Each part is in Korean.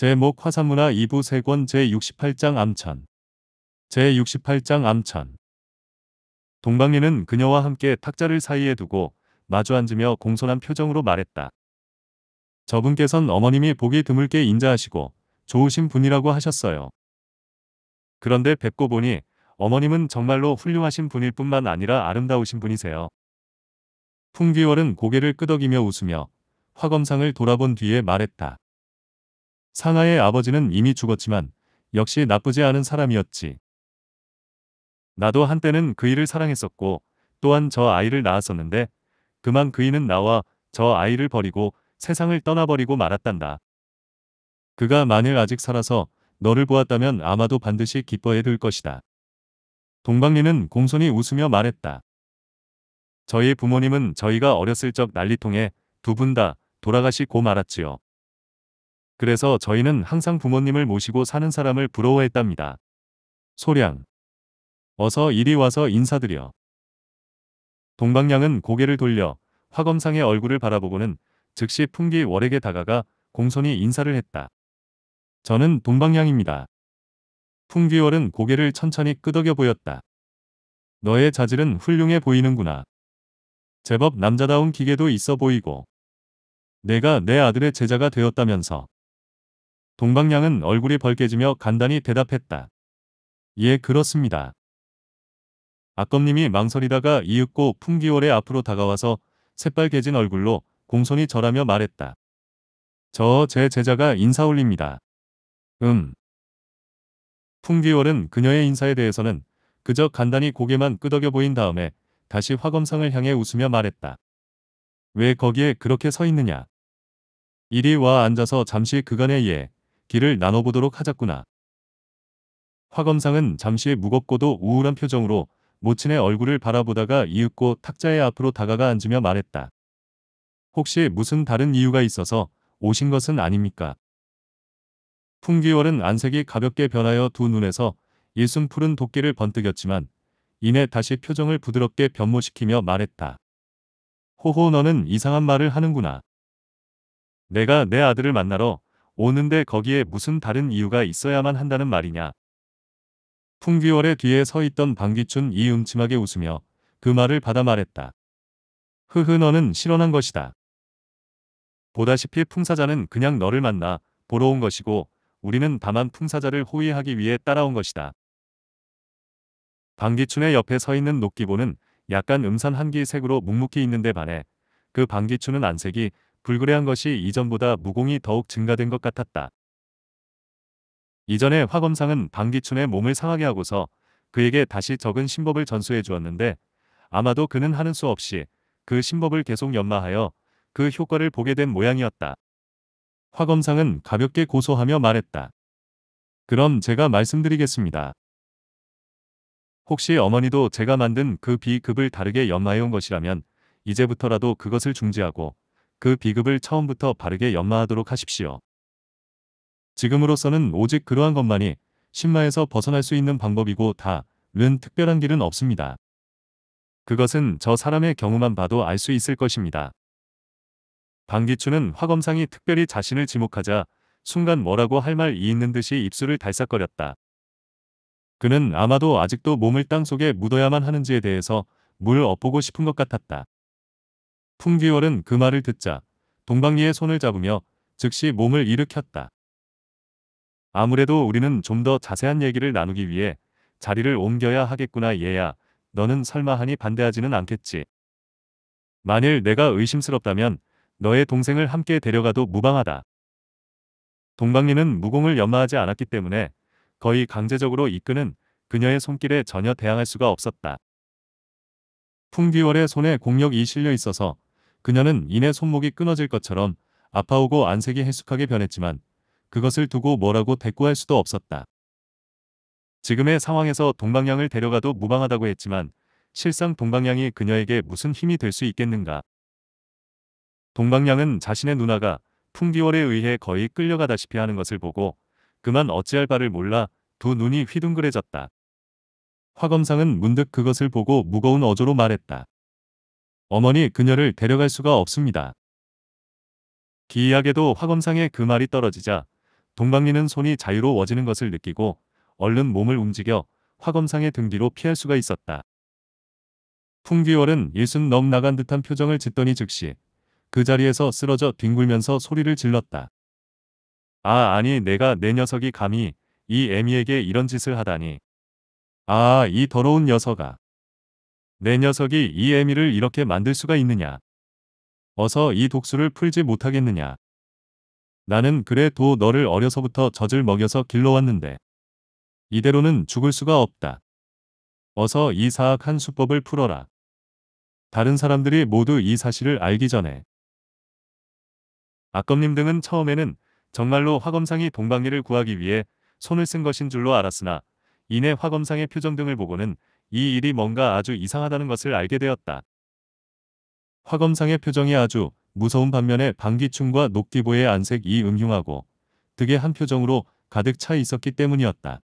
제목 화산문화 2부 3권 제68장 암천 제68장 암천 동방리는 그녀와 함께 탁자를 사이에 두고 마주 앉으며 공손한 표정으로 말했다. 저분께선 어머님이 보기 드물게 인자하시고 좋으신 분이라고 하셨어요. 그런데 뵙고 보니 어머님은 정말로 훌륭하신 분일 뿐만 아니라 아름다우신 분이세요. 풍귀월은 고개를 끄덕이며 웃으며 화검상을 돌아본 뒤에 말했다. 상하의 아버지는 이미 죽었지만 역시 나쁘지 않은 사람이었지. 나도 한때는 그이를 사랑했었고 또한 저 아이를 낳았었는데 그만 그이는 나와 저 아이를 버리고 세상을 떠나버리고 말았단다. 그가 만일 아직 살아서 너를 보았다면 아마도 반드시 기뻐해 둘 것이다. 동방리는 공손히 웃으며 말했다. 저희 부모님은 저희가 어렸을 적 난리통에 두 분 다 돌아가시고 말았지요. 그래서 저희는 항상 부모님을 모시고 사는 사람을 부러워했답니다. 소량. 어서 이리 와서 인사드려. 동방량은 고개를 돌려 화검상의 얼굴을 바라보고는 즉시 풍기 월에게 다가가 공손히 인사를 했다. 저는 동방량입니다. 풍기월은 고개를 천천히 끄덕여 보였다. 너의 자질은 훌륭해 보이는구나. 제법 남자다운 기계도 있어 보이고. 내가 내 아들의 제자가 되었다면서. 동방양은 얼굴이 벌개지며 간단히 대답했다. 예 그렇습니다. 악검님이 망설이다가 이윽고 풍기월에 앞으로 다가와서 새빨개진 얼굴로 공손히 절하며 말했다. 저 제 제자가 인사 올립니다. 음. 풍기월은 그녀의 인사에 대해서는 그저 간단히 고개만 끄덕여 보인 다음에 다시 화검상을 향해 웃으며 말했다. 왜 거기에 그렇게 서 있느냐. 이리 와 앉아서 잠시 그간의 예, 길을 나눠보도록 하자꾸나. 화검상은 잠시 무겁고도 우울한 표정으로 모친의 얼굴을 바라보다가 이윽고 탁자의 앞으로 다가가 앉으며 말했다. 혹시 무슨 다른 이유가 있어서 오신 것은 아닙니까? 풍기월은 안색이 가볍게 변하여 두 눈에서 일순 푸른 도끼를 번뜩였지만 이내 다시 표정을 부드럽게 변모시키며 말했다. 호호 너는 이상한 말을 하는구나. 내가 내 아들을 만나러 오는데 거기에 무슨 다른 이유가 있어야만 한다는 말이냐. 풍귀월의 뒤에 서 있던 방귀춘 이 음침하게 웃으며 그 말을 받아 말했다. 흐흐 너는 실언한 것이다. 보다시피 풍사자는 그냥 너를 만나 보러 온 것이고 우리는 다만 풍사자를 호위하기 위해 따라온 것이다. 방귀춘의 옆에 서 있는 녹기보는 약간 음산 한기 색으로 묵묵히 있는데 반해 그 방귀춘은 안색이 불그레한 것이 이전보다 무공이 더욱 증가된 것 같았다. 이전에 화검상은 방기춘의 몸을 상하게 하고서 그에게 다시 적은 신법을 전수해 주었는데 아마도 그는 하는 수 없이 그 신법을 계속 연마하여 그 효과를 보게 된 모양이었다. 화검상은 가볍게 고소하며 말했다. 그럼 제가 말씀드리겠습니다. 혹시 어머니도 제가 만든 그 비급을 다르게 연마해온 것이라면 이제부터라도 그것을 중지하고 그 비급을 처음부터 바르게 연마하도록 하십시오. 지금으로서는 오직 그러한 것만이 신마에서 벗어날 수 있는 방법이고 다른 특별한 길은 없습니다. 그것은 저 사람의 경우만 봐도 알 수 있을 것입니다. 방기춘은 화검상이 특별히 자신을 지목하자 순간 뭐라고 할 말이 있는 듯이 입술을 달싹거렸다. 그는 아마도 아직도 몸을 땅속에 묻어야만 하는지에 대해서 물 엿보고 싶은 것 같았다. 풍기월은 그 말을 듣자 동방리의 손을 잡으며 즉시 몸을 일으켰다. 아무래도 우리는 좀 더 자세한 얘기를 나누기 위해 자리를 옮겨야 하겠구나 얘야 너는 설마 하니 반대하지는 않겠지. 만일 내가 의심스럽다면 너의 동생을 함께 데려가도 무방하다. 동방리는 무공을 연마하지 않았기 때문에 거의 강제적으로 이끄는 그녀의 손길에 전혀 대항할 수가 없었다. 풍귀월의 손에 공력이 실려 있어서 그녀는 이내 손목이 끊어질 것처럼 아파오고 안색이 해숙하게 변했지만 그것을 두고 뭐라고 대꾸할 수도 없었다. 지금의 상황에서 동방향을 데려가도 무방하다고 했지만 실상 동방향이 그녀에게 무슨 힘이 될 수 있겠는가. 동방향은 자신의 누나가 풍기월에 의해 거의 끌려가다시피 하는 것을 보고 그만 어찌할 바를 몰라 두 눈이 휘둥그레졌다. 화검상은 문득 그것을 보고 무거운 어조로 말했다. 어머니 그녀를 데려갈 수가 없습니다. 기이하게도 화검상의그 말이 떨어지자 동방리는 손이 자유로워지는 것을 느끼고 얼른 몸을 움직여 화검상의 등 뒤로 피할 수가 있었다. 풍귀월은 일순 넘 나간 듯한 표정을 짓더니 즉시 그 자리에서 쓰러져 뒹굴면서 소리를 질렀다. 아 아니 내가 내 녀석이 감히 이 애미에게 이런 짓을 하다니. 아 이 더러운 녀석아. 내 녀석이 이 애미를 이렇게 만들 수가 있느냐. 어서 이 독수를 풀지 못하겠느냐. 나는 그래도 너를 어려서부터 젖을 먹여서 길러왔는데 이대로는 죽을 수가 없다. 어서 이 사악한 수법을 풀어라. 다른 사람들이 모두 이 사실을 알기 전에 악검님 등은 처음에는 정말로 화검상이 동방리를 구하기 위해 손을 쓴 것인 줄로 알았으나 이내 화검상의 표정 등을 보고는 이 일이 뭔가 아주 이상하다는 것을 알게 되었다. 화검상의 표정이 아주 무서운 반면에 방귀춤과 녹기보의 안색이 음흉하고 득의 한 표정으로 가득 차 있었기 때문이었다.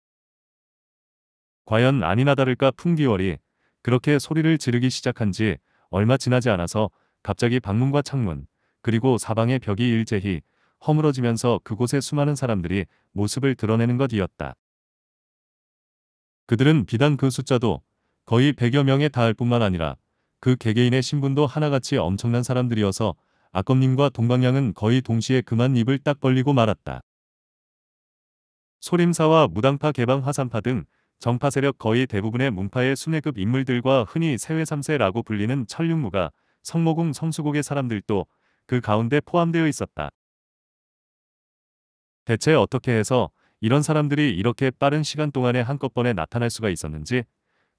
과연 아니나 다를까 풍기월이 그렇게 소리를 지르기 시작한 지 얼마 지나지 않아서 갑자기 방문과 창문 그리고 사방의 벽이 일제히 허물어지면서 그곳에 수많은 사람들이 모습을 드러내는 것이었다. 그들은 비단 그 숫자도 거의 100여 명에 닿을 뿐만 아니라 그 개개인의 신분도 하나같이 엄청난 사람들이어서 아검님과 동방양은 거의 동시에 그만 입을 딱 벌리고 말았다. 소림사와 무당파 개방 화산파 등 정파 세력 거의 대부분의 문파의 순회급 인물들과 흔히 세회 삼세라고 불리는 천륜무가 성모궁 성수국의 사람들도 그 가운데 포함되어 있었다. 대체 어떻게 해서 이런 사람들이 이렇게 빠른 시간 동안에 한꺼번에 나타날 수가 있었는지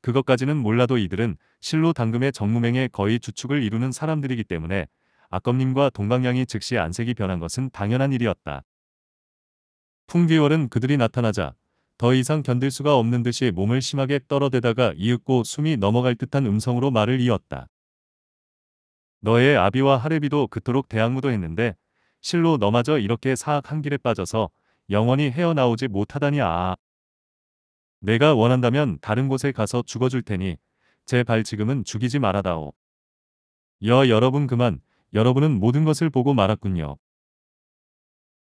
그것까지는 몰라도 이들은 실로 당금의 정무맹의 거의 주축을 이루는 사람들이기 때문에 악검님과동방량이 즉시 안색이 변한 것은 당연한 일이었다. 풍귀월은 그들이 나타나자 더 이상 견딜 수가 없는 듯이 몸을 심하게 떨어대다가 이윽고 숨이 넘어갈 듯한 음성으로 말을 이었다. 너의 아비와 하레비도 그토록 대항무도했는데 실로 너마저 이렇게 사악 한길에 빠져서 영원히 헤어나오지 못하다니 아. 내가 원한다면 다른 곳에 가서 죽어줄 테니 제 발 지금은 죽이지 말아다오. 여 여러분 그만 여러분은 모든 것을 보고 말았군요.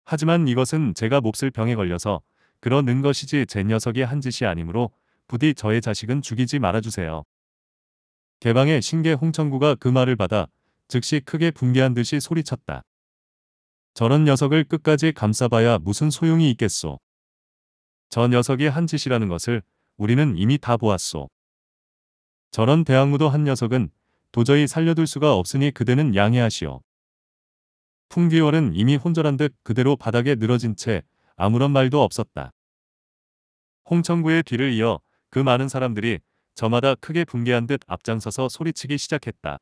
하지만 이것은 제가 몹쓸 병에 걸려서 그러는 것이지 제 녀석이 한 짓이 아니므로 부디 저의 자식은 죽이지 말아주세요. 개방의 신계 홍천구가 그 말을 받아 즉시 크게 붕괴한 듯이 소리쳤다. 저런 녀석을 끝까지 감싸봐야 무슨 소용이 있겠소. 저 녀석이 한 짓이라는 것을 우리는 이미 다 보았소. 저런 대학무도 한 녀석은 도저히 살려둘 수가 없으니 그대는 양해하시오. 풍기월은 이미 혼절한 듯 그대로 바닥에 늘어진 채 아무런 말도 없었다. 홍천구의 뒤를 이어 그 많은 사람들이 저마다 크게 붕괴한 듯 앞장서서 소리치기 시작했다.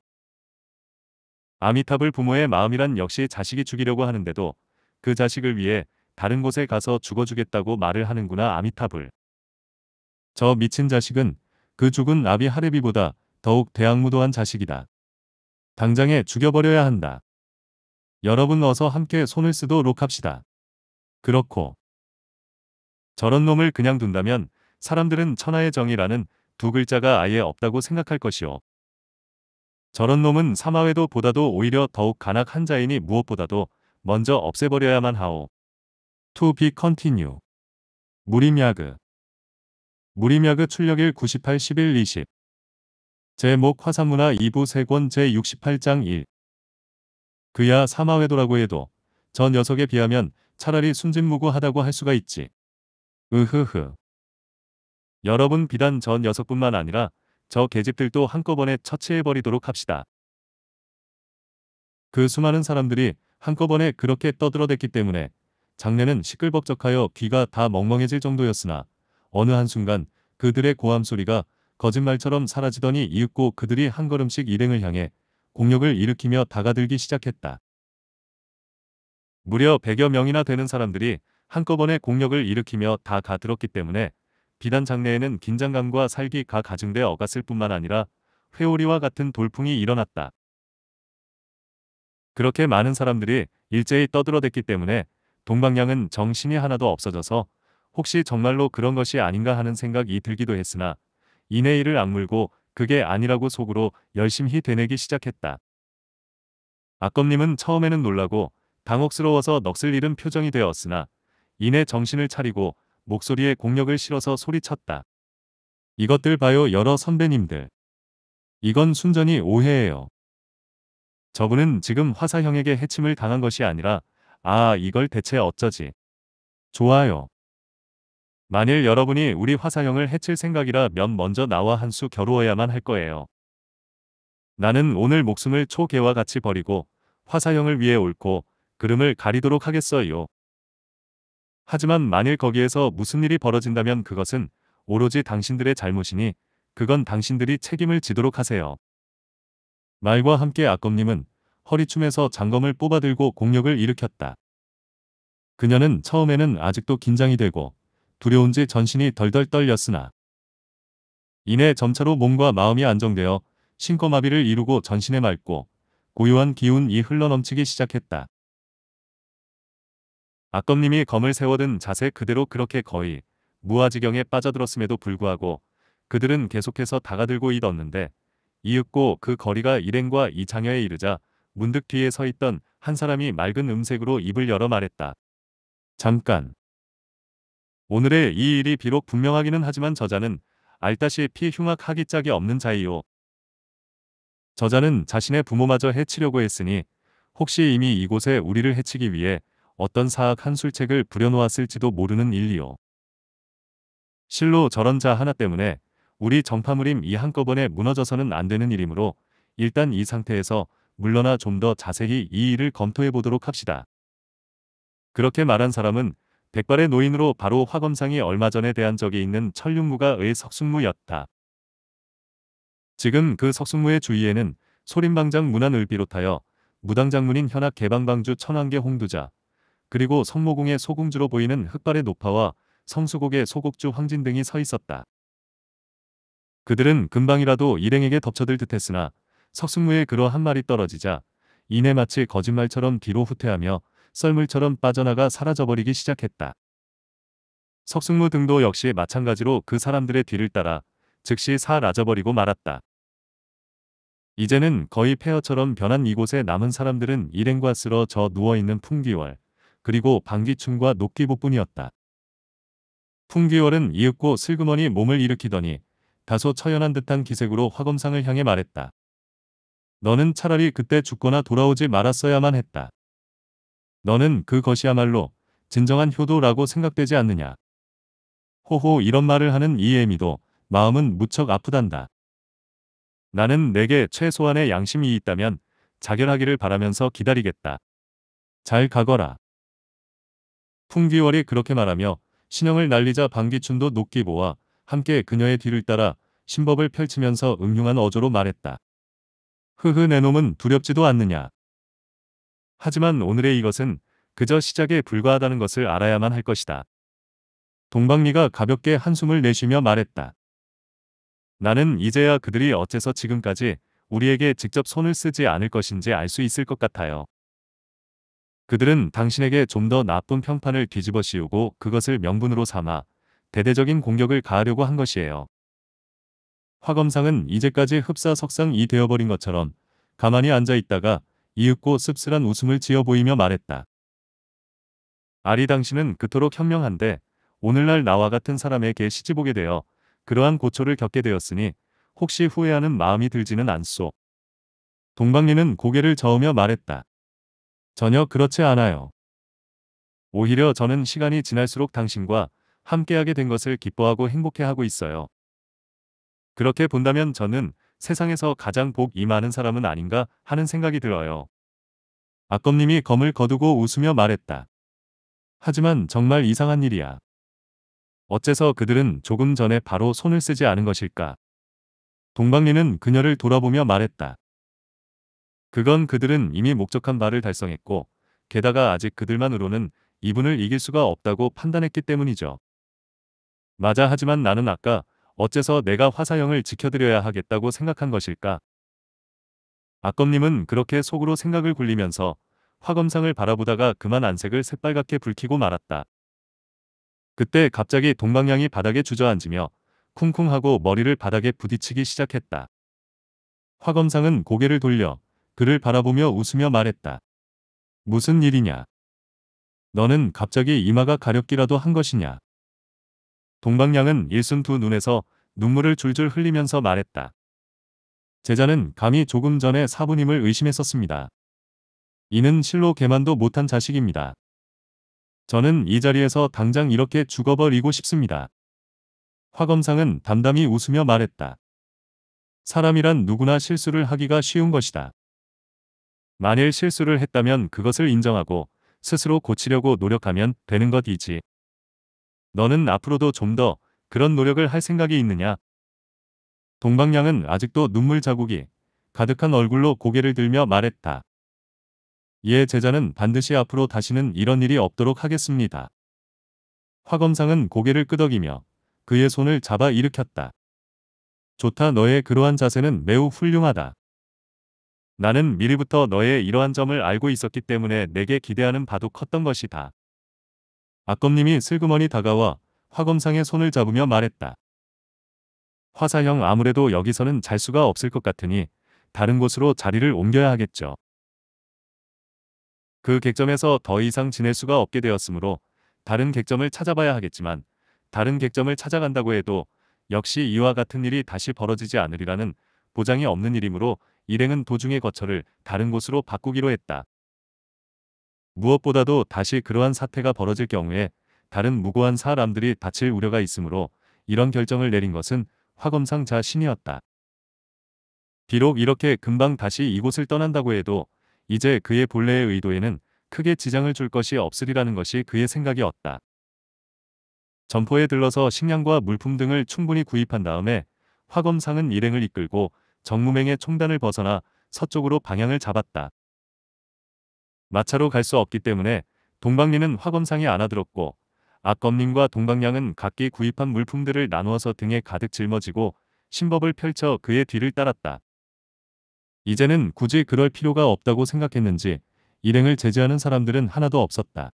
아미탑을 부모의 마음이란 역시 자식이 죽이려고 하는데도 그 자식을 위해 다른 곳에 가서 죽어주겠다고 말을 하는구나 아미타불. 저 미친 자식은 그 죽은 아비 하레비보다 더욱 대악무도한 자식이다. 당장에 죽여버려야 한다. 여러분 어서 함께 손을 쓰도록 합시다. 그렇고 저런 놈을 그냥 둔다면 사람들은 천하의 정의라는 두 글자가 아예 없다고 생각할 것이오. 저런 놈은 사마웨도 보다도 오히려 더욱 간악한 자이니 무엇보다도 먼저 없애버려야만 하오. To be continue. 무림야그. 무림야그 출력일 98, 11, 20. 제목 화산문화 2부 세권 제68장 1. 그야 사마회도라고 해도 전 녀석에 비하면 차라리 순진무구하다고 할 수가 있지. 으흐흐. 여러분 비단 전 녀석뿐만 아니라 저 계집들도 한꺼번에 처치해버리도록 합시다. 그 수많은 사람들이 한꺼번에 그렇게 떠들어댔기 때문에 장내는 시끌벅적하여 귀가 다 멍멍해질 정도였으나 어느 한순간 그들의 고함 소리가 거짓말처럼 사라지더니 이윽고 그들이 한 걸음씩 일행을 향해 공력을 일으키며 다가들기 시작했다. 무려 100여 명이나 되는 사람들이 한꺼번에 공력을 일으키며 다 가들었기 때문에 비단 장례에는 긴장감과 살기가 가중돼 어갔을 뿐만 아니라 회오리와 같은 돌풍이 일어났다. 그렇게 많은 사람들이 일제히 떠들어댔기 때문에 동방양은 정신이 하나도 없어져서 혹시 정말로 그런 것이 아닌가 하는 생각이 들기도 했으나 이내 일을 악물고 그게 아니라고 속으로 열심히 되내기 시작했다. 악검님은 처음에는 놀라고 당혹스러워서 넋을 잃은 표정이 되었으나 이내 정신을 차리고 목소리에 공력을 실어서 소리쳤다. 이것들 봐요 여러 선배님들. 이건 순전히 오해예요. 저분은 지금 화사형에게 해침을 당한 것이 아니라 아 이걸 대체 어쩌지. 좋아요. 만일 여러분이 우리 화사형을 해칠 생각이라 면 먼저 나와 한 수 겨루어야만 할 거예요. 나는 오늘 목숨을 초계와 같이 버리고 화사형을 위해 옳고 그름을 가리도록 하겠어요. 하지만 만일 거기에서 무슨 일이 벌어진다면 그것은 오로지 당신들의 잘못이니 그건 당신들이 책임을 지도록 하세요. 말과 함께 아검님은 허리춤에서 장검을 뽑아들고 공력을 일으켰다. 그녀는 처음에는 아직도 긴장이 되고 두려운지 전신이 덜덜 떨렸으나 이내 점차로 몸과 마음이 안정되어 신검마비를 이루고 전신에 맑고 고요한 기운이 흘러넘치기 시작했다. 악검님이 검을 세워든 자세 그대로 그렇게 거의 무아지경에 빠져들었음에도 불구하고 그들은 계속해서 다가들고 있었는데 이윽고 그 거리가 일행과 이장여에 이르자 문득 뒤에 서 있던 한 사람이 맑은 음색으로 입을 열어 말했다. 잠깐. 오늘의 이 일이 비록 분명하기는 하지만 저자는 알다시피 흉악하기 짝이 없는 자이요. 저자는 자신의 부모마저 해치려고 했으니 혹시 이미 이곳에 우리를 해치기 위해 어떤 사악한 술책을 부려놓았을지도 모르는 일이요. 실로 저런 자 하나 때문에 우리 정파무림 이 한꺼번에 무너져서는 안 되는 일이므로 일단 이 상태에서 물러나 좀 더 자세히 이 일을 검토해 보도록 합시다. 그렇게 말한 사람은 백발의 노인으로 바로 화검상이 얼마 전에 대한 적이 있는 천륜무가의 석순무였다. 지금 그 석순무의 주위에는 소림방장 문안을 비롯하여 무당장문인 현악 개방방주 천왕계 홍두자 그리고 성모공의 소궁주로 보이는 흑발의 노파와 성수곡의 소곡주 황진 등이 서 있었다. 그들은 금방이라도 일행에게 덮쳐들 듯했으나 석승무의 그러 한 말이 떨어지자 이내 마치 거짓말처럼 뒤로 후퇴하며 썰물처럼 빠져나가 사라져버리기 시작했다. 석승무 등도 역시 마찬가지로 그 사람들의 뒤를 따라 즉시 사라져버리고 말았다. 이제는 거의 폐허처럼 변한 이곳에 남은 사람들은 일행과 쓸어 져 누워있는 풍기월, 그리고 방귀춤과 녹기보뿐이었다. 풍기월은 이윽고 슬그머니 몸을 일으키더니 다소 처연한 듯한 기색으로 화검상을 향해 말했다. 너는 차라리 그때 죽거나 돌아오지 말았어야만 했다. 너는 그것이야말로 진정한 효도라고 생각되지 않느냐. 호호 이런 말을 하는 이애미도 마음은 무척 아프단다. 나는 내게 최소한의 양심이 있다면 자결하기를 바라면서 기다리겠다. 잘 가거라. 풍기월이 그렇게 말하며 신형을 날리자 방기춘도 녹기 보아 함께 그녀의 뒤를 따라 신법을 펼치면서 응용한 어조로 말했다. 흐흐 내놈은 두렵지도 않느냐. 하지만 오늘의 이것은 그저 시작에 불과하다는 것을 알아야만 할 것이다. 동방리가 가볍게 한숨을 내쉬며 말했다. 나는 이제야 그들이 어째서 지금까지 우리에게 직접 손을 쓰지 않을 것인지 알 수 있을 것 같아요. 그들은 당신에게 좀 더 나쁜 평판을 뒤집어 씌우고 그것을 명분으로 삼아 대대적인 공격을 가하려고 한 것이에요. 화검상은 이제까지 흡사석상이 되어버린 것처럼 가만히 앉아있다가 이윽고 씁쓸한 웃음을 지어 보이며 말했다. 아리 당신은 그토록 현명한데 오늘날 나와 같은 사람에게 시집오게 되어 그러한 고초를 겪게 되었으니 혹시 후회하는 마음이 들지는 않소. 동방리는 고개를 저으며 말했다. 전혀 그렇지 않아요. 오히려 저는 시간이 지날수록 당신과 함께하게 된 것을 기뻐하고 행복해하고 있어요. 그렇게 본다면 저는 세상에서 가장 복이 많은 사람은 아닌가 하는 생각이 들어요. 아검님이 검을 거두고 웃으며 말했다. 하지만 정말 이상한 일이야. 어째서 그들은 조금 전에 바로 손을 쓰지 않은 것일까? 동방리는 그녀를 돌아보며 말했다. 그건 그들은 이미 목적한 바를 달성했고 게다가 아직 그들만으로는 이분을 이길 수가 없다고 판단했기 때문이죠. 맞아 하지만 나는 아까 어째서 내가 화사형을 지켜드려야 하겠다고 생각한 것일까? 악검님은 그렇게 속으로 생각을 굴리면서 화검상을 바라보다가 그만 안색을 새빨갛게 붉히고 말았다. 그때 갑자기 동방향이 바닥에 주저앉으며 쿵쿵하고 머리를 바닥에 부딪히기 시작했다. 화검상은 고개를 돌려 그를 바라보며 웃으며 말했다. 무슨 일이냐? 너는 갑자기 이마가 가렵기라도 한 것이냐? 동방량은 일순 두 눈에서 눈물을 줄줄 흘리면서 말했다. 제자는 감히 조금 전에 사부님을 의심했었습니다. 이는 실로 개만도 못한 자식입니다. 저는 이 자리에서 당장 이렇게 죽어버리고 싶습니다. 화검상은 담담히 웃으며 말했다. 사람이란 누구나 실수를 하기가 쉬운 것이다. 만일 실수를 했다면 그것을 인정하고 스스로 고치려고 노력하면 되는 것이지. 너는 앞으로도 좀 더 그런 노력을 할 생각이 있느냐? 동방양은 아직도 눈물 자국이 가득한 얼굴로 고개를 들며 말했다. 예 제자는 반드시 앞으로 다시는 이런 일이 없도록 하겠습니다. 화검상은 고개를 끄덕이며 그의 손을 잡아 일으켰다. 좋다 너의 그러한 자세는 매우 훌륭하다. 나는 미리부터 너의 이러한 점을 알고 있었기 때문에 내게 기대하는 바도 컸던 것이다. 아검님이 슬그머니 다가와 화검상의 손을 잡으며 말했다. 화사형 아무래도 여기서는 잘 수가 없을 것 같으니 다른 곳으로 자리를 옮겨야 하겠죠. 그 객점에서 더 이상 지낼 수가 없게 되었으므로 다른 객점을 찾아봐야 하겠지만 다른 객점을 찾아간다고 해도 역시 이와 같은 일이 다시 벌어지지 않으리라는 보장이 없는 일이므로 일행은 도중에 거처를 다른 곳으로 바꾸기로 했다. 무엇보다도 다시 그러한 사태가 벌어질 경우에 다른 무고한 사람들이 다칠 우려가 있으므로 이런 결정을 내린 것은 화검상 자신이었다. 비록 이렇게 금방 다시 이곳을 떠난다고 해도 이제 그의 본래의 의도에는 크게 지장을 줄 것이 없으리라는 것이 그의 생각이었다. 점포에 들러서 식량과 물품 등을 충분히 구입한 다음에 화검상은 일행을 이끌고 정무맹의 총단을 벗어나 서쪽으로 방향을 잡았다. 마차로 갈 수 없기 때문에 동방리는 화검상에 안아들었고 악검님과 동방량은 각기 구입한 물품들을 나누어서 등에 가득 짊어지고 신법을 펼쳐 그의 뒤를 따랐다. 이제는 굳이 그럴 필요가 없다고 생각했는지 일행을 제지하는 사람들은 하나도 없었다.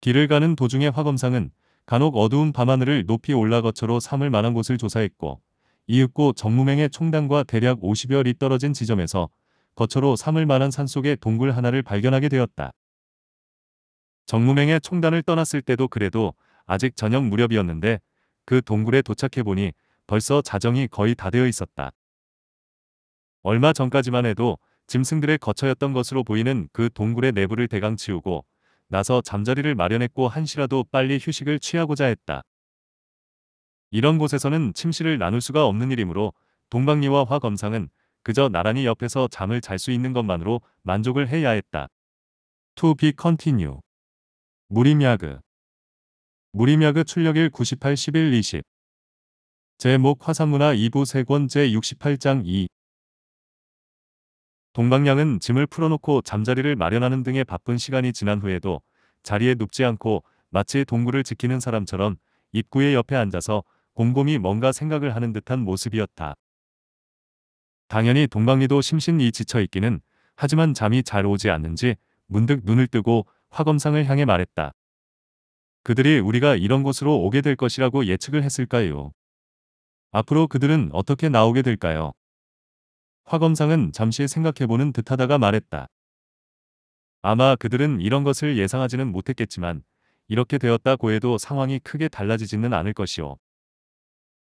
뒤를 가는 도중에 화검상은 간혹 어두운 밤하늘을 높이 올라 거처로 삼을 만한 곳을 조사했고 이윽고 정무맹의 총당과 대략 50여리 떨어진 지점에서 거처로 삼을 만한 산속에 동굴 하나를 발견하게 되었다. 정무맹의 총단을 떠났을 때도 그래도 아직 저녁 무렵이었는데 그 동굴에 도착해보니 벌써 자정이 거의 다 되어 있었다. 얼마 전까지만 해도 짐승들의 거처였던 것으로 보이는 그 동굴의 내부를 대강 치우고 나서 잠자리를 마련했고 한시라도 빨리 휴식을 취하고자 했다. 이런 곳에서는 침실을 나눌 수가 없는 일이므로 동방리와 화검상은 그저 나란히 옆에서 잠을 잘 수 있는 것만으로 만족을 해야 했다. To be continue. 무림야그. 무림야그 출력일 98, 11, 20. 제목 화산문화 2부 3권 제68장 2. 동방량은 짐을 풀어놓고 잠자리를 마련하는 등의 바쁜 시간이 지난 후에도 자리에 눕지 않고 마치 동굴을 지키는 사람처럼 입구의 옆에 앉아서 곰곰이 뭔가 생각을 하는 듯한 모습이었다. 당연히 동방리도 심신이 지쳐 있기는 하지만 잠이 잘 오지 않는지 문득 눈을 뜨고 화검상을 향해 말했다. 그들이 우리가 이런 곳으로 오게 될 것이라고 예측을 했을까요? 앞으로 그들은 어떻게 나오게 될까요? 화검상은 잠시 생각해보는 듯하다가 말했다. 아마 그들은 이런 것을 예상하지는 못했겠지만 이렇게 되었다고 해도 상황이 크게 달라지지는 않을 것이오.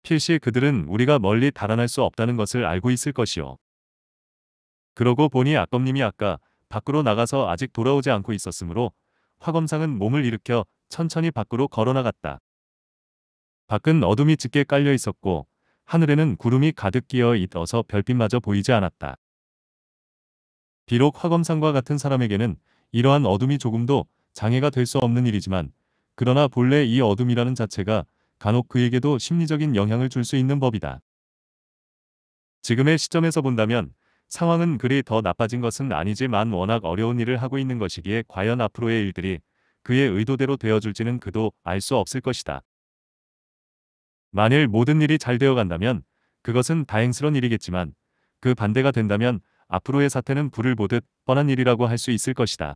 필시 그들은 우리가 멀리 달아날 수 없다는 것을 알고 있을 것이요. 그러고 보니 악검님이 아까 밖으로 나가서 아직 돌아오지 않고 있었으므로 화검상은 몸을 일으켜 천천히 밖으로 걸어나갔다. 밖은 어둠이 짙게 깔려 있었고 하늘에는 구름이 가득 끼어 있어서 별빛마저 보이지 않았다. 비록 화검상과 같은 사람에게는 이러한 어둠이 조금도 장애가 될 수 없는 일이지만 그러나 본래 이 어둠이라는 자체가 간혹 그에게도 심리적인 영향을 줄 수 있는 법이다. 지금의 시점에서 본다면 상황은 그리 더 나빠진 것은 아니지만 워낙 어려운 일을 하고 있는 것이기에 과연 앞으로의 일들이 그의 의도대로 되어줄지는 그도 알 수 없을 것이다. 만일 모든 일이 잘 되어간다면 그것은 다행스런 일이겠지만 그 반대가 된다면 앞으로의 사태는 불을 보듯 뻔한 일이라고 할 수 있을 것이다.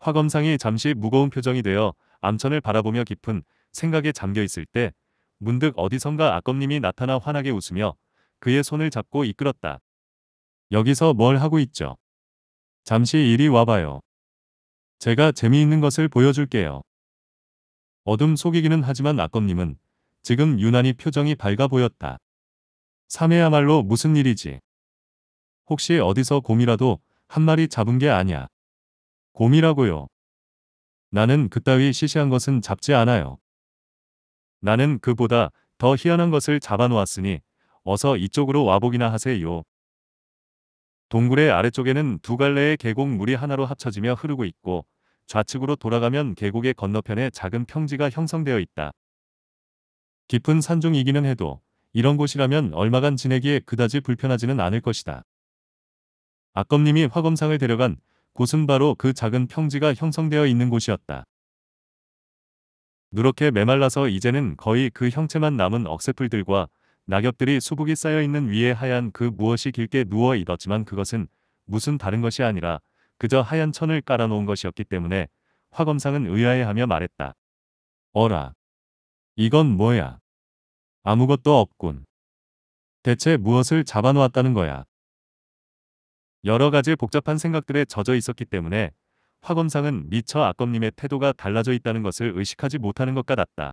화검상이 잠시 무거운 표정이 되어 암천을 바라보며 깊은 생각에 잠겨 있을 때 문득 어디선가 악검님이 나타나 환하게 웃으며 그의 손을 잡고 이끌었다. 여기서 뭘 하고 있죠? 잠시 이리 와봐요. 제가 재미있는 것을 보여줄게요. 어둠 속이기는 하지만 악검님은 지금 유난히 표정이 밝아 보였다. 삼해야말로 무슨 일이지? 혹시 어디서 곰이라도 한 마리 잡은 게 아니야. 곰이라고요. 나는 그따위 시시한 것은 잡지 않아요. 나는 그보다 더 희한한 것을 잡아놓았으니 어서 이쪽으로 와보기나 하세요. 동굴의 아래쪽에는 두 갈래의 계곡 물이 하나로 합쳐지며 흐르고 있고 좌측으로 돌아가면 계곡의 건너편에 작은 평지가 형성되어 있다. 깊은 산중이기는 해도 이런 곳이라면 얼마간 지내기에 그다지 불편하지는 않을 것이다. 악검님이 화검상을 데려간 곳은 바로 그 작은 평지가 형성되어 있는 곳이었다. 누렇게 메말라서 이제는 거의 그 형체만 남은 억새풀들과 낙엽들이 수북이 쌓여있는 위에 하얀 그 무엇이 길게 누워 있었지만 그것은 무슨 다른 것이 아니라 그저 하얀 천을 깔아놓은 것이었기 때문에 화검상은 의아해하며 말했다. 어라. 이건 뭐야. 아무것도 없군. 대체 무엇을 잡아놓았다는 거야. 여러 가지 복잡한 생각들에 젖어 있었기 때문에 화 검상은 미처 악검님의 태도가 달라져 있다는 것을 의식하지 못하는 것 같았다.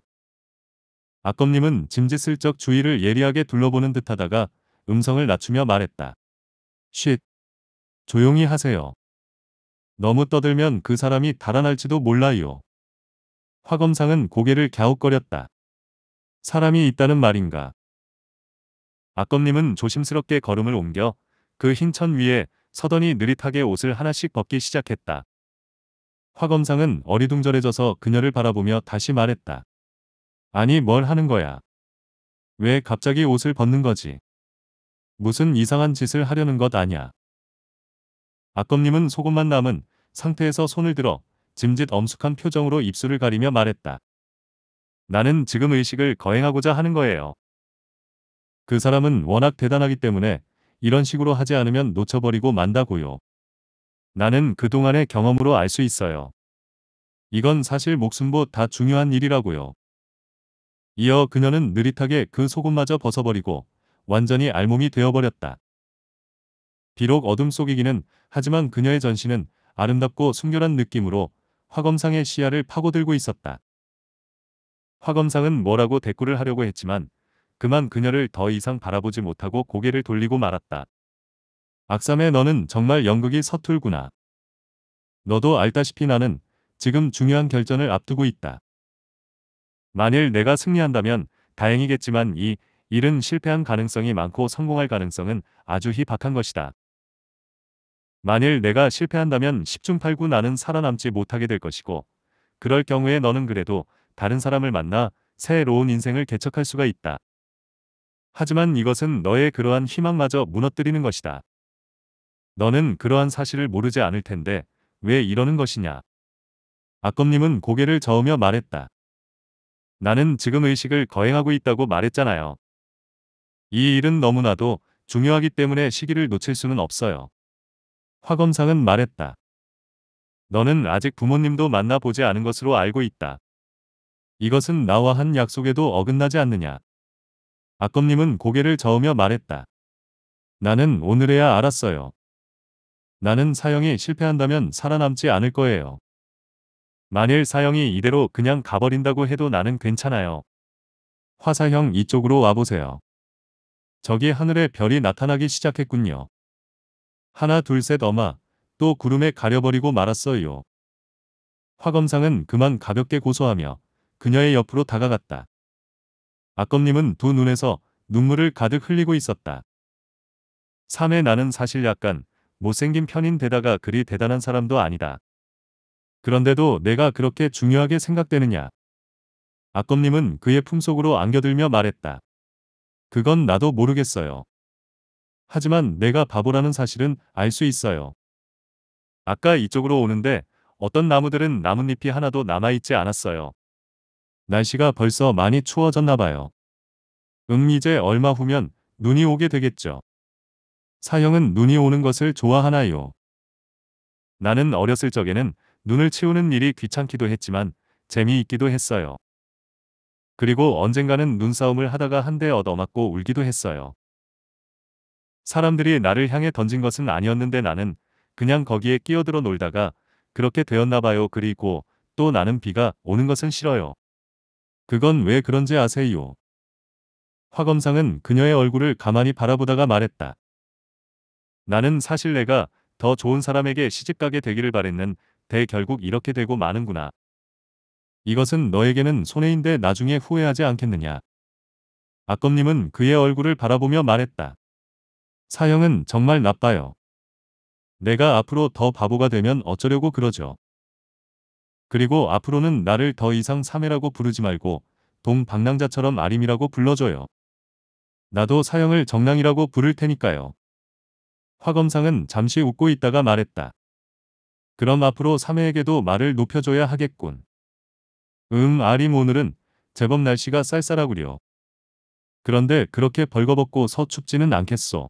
악검님은 짐짓슬쩍 주위를 예리하게 둘러보는 듯하다가 음성을 낮추며 말했다. 쉿. 조용히 하세요. 너무 떠들면 그 사람이 달아날지도 몰라요. 화 검상은 고개를 갸웃거렸다. 사람이 있다는 말인가. 악검님은 조심스럽게 걸음을 옮겨 그 흰 천 위에 서더니 느릿하게 옷을 하나씩 벗기 시작했다. 화 검상은 어리둥절해져서 그녀를 바라보며 다시 말했다. 아니 뭘 하는 거야. 왜 갑자기 옷을 벗는 거지. 무슨 이상한 짓을 하려는 것 아냐. 악검님은소금만 남은 상태에서 손을 들어 짐짓 엄숙한 표정으로 입술을 가리며 말했다. 나는 지금 의식을 거행하고자 하는 거예요. 그 사람은 워낙 대단하기 때문에 이런 식으로 하지 않으면 놓쳐버리고 만다고요. 나는 그동안의 경험으로 알 수 있어요. 이건 사실 목숨보 다 중요한 일이라고요. 이어 그녀는 느릿하게 그 속옷마저 벗어버리고 완전히 알몸이 되어버렸다. 비록 어둠 속이기는 하지만 그녀의 전신은 아름답고 순결한 느낌으로 화검상의 시야를 파고들고 있었다. 화검상은 뭐라고 대꾸를 하려고 했지만 그만 그녀를 더 이상 바라보지 못하고 고개를 돌리고 말았다. 악삼의 너는 정말 연극이 서툴구나. 너도 알다시피 나는 지금 중요한 결전을 앞두고 있다. 만일 내가 승리한다면 다행이겠지만 이 일은 실패한 가능성이 많고 성공할 가능성은 아주 희박한 것이다. 만일 내가 실패한다면 10중 8구 나는 살아남지 못하게 될 것이고 그럴 경우에 너는 그래도 다른 사람을 만나 새로운 인생을 개척할 수가 있다. 하지만 이것은 너의 그러한 희망마저 무너뜨리는 것이다. 너는 그러한 사실을 모르지 않을 텐데 왜 이러는 것이냐. 아검님은 고개를 저으며 말했다. 나는 지금 의식을 거행하고 있다고 말했잖아요. 이 일은 너무나도 중요하기 때문에 시기를 놓칠 수는 없어요. 화검상은 말했다. 너는 아직 부모님도 만나보지 않은 것으로 알고 있다. 이것은 나와 한 약속에도 어긋나지 않느냐. 아검님은 고개를 저으며 말했다. 나는 오늘에야 알았어요. 나는 사형이 실패한다면 살아남지 않을 거예요. 만일 사형이 이대로 그냥 가버린다고 해도 나는 괜찮아요. 화사형 이쪽으로 와보세요. 저기 하늘에 별이 나타나기 시작했군요. 하나 둘셋 엄마또 구름에 가려버리고 말았어요. 화검상은 그만 가볍게 고소하며 그녀의 옆으로 다가갔다. 아검님은 두 눈에서 눈물을 가득 흘리고 있었다. 3의 나는 사실 약간 못생긴 편인데다가 그리 대단한 사람도 아니다. 그런데도 내가 그렇게 중요하게 생각되느냐. 아검님은 그의 품속으로 안겨들며 말했다. 그건 나도 모르겠어요. 하지만 내가 바보라는 사실은 알 수 있어요. 아까 이쪽으로 오는데 어떤 나무들은 나뭇잎이 하나도 남아있지 않았어요. 날씨가 벌써 많이 추워졌나 봐요. 음 이제 얼마 후면 눈이 오게 되겠죠. 사형은 눈이 오는 것을 좋아하나요? 나는 어렸을 적에는 눈을 치우는 일이 귀찮기도 했지만 재미있기도 했어요. 그리고 언젠가는 눈싸움을 하다가 한 대 얻어맞고 울기도 했어요. 사람들이 나를 향해 던진 것은 아니었는데 나는 그냥 거기에 끼어들어 놀다가 그렇게 되었나 봐요. 그리고 또 나는 비가 오는 것은 싫어요. 그건 왜 그런지 아세요? 화검상은 그녀의 얼굴을 가만히 바라보다가 말했다. 나는 사실 내가 더 좋은 사람에게 시집가게 되기를 바랬는 대 결국 이렇게 되고 마는구나. 이것은 너에게는 손해인데 나중에 후회하지 않겠느냐. 아검님은 그의 얼굴을 바라보며 말했다. 사형은 정말 나빠요. 내가 앞으로 더 바보가 되면 어쩌려고 그러죠. 그리고 앞으로는 나를 더 이상 사매라고 부르지 말고 동방랑자처럼 아림이라고 불러줘요. 나도 사형을 정랑이라고 부를 테니까요. 화 검상은 잠시 웃고 있다가 말했다. 그럼 앞으로 사매에게도 말을 높여줘야 하겠군. 음 아림 오늘은 제법 날씨가 쌀쌀하구려. 그런데 그렇게 벌거벗고 서 춥지는 않겠소.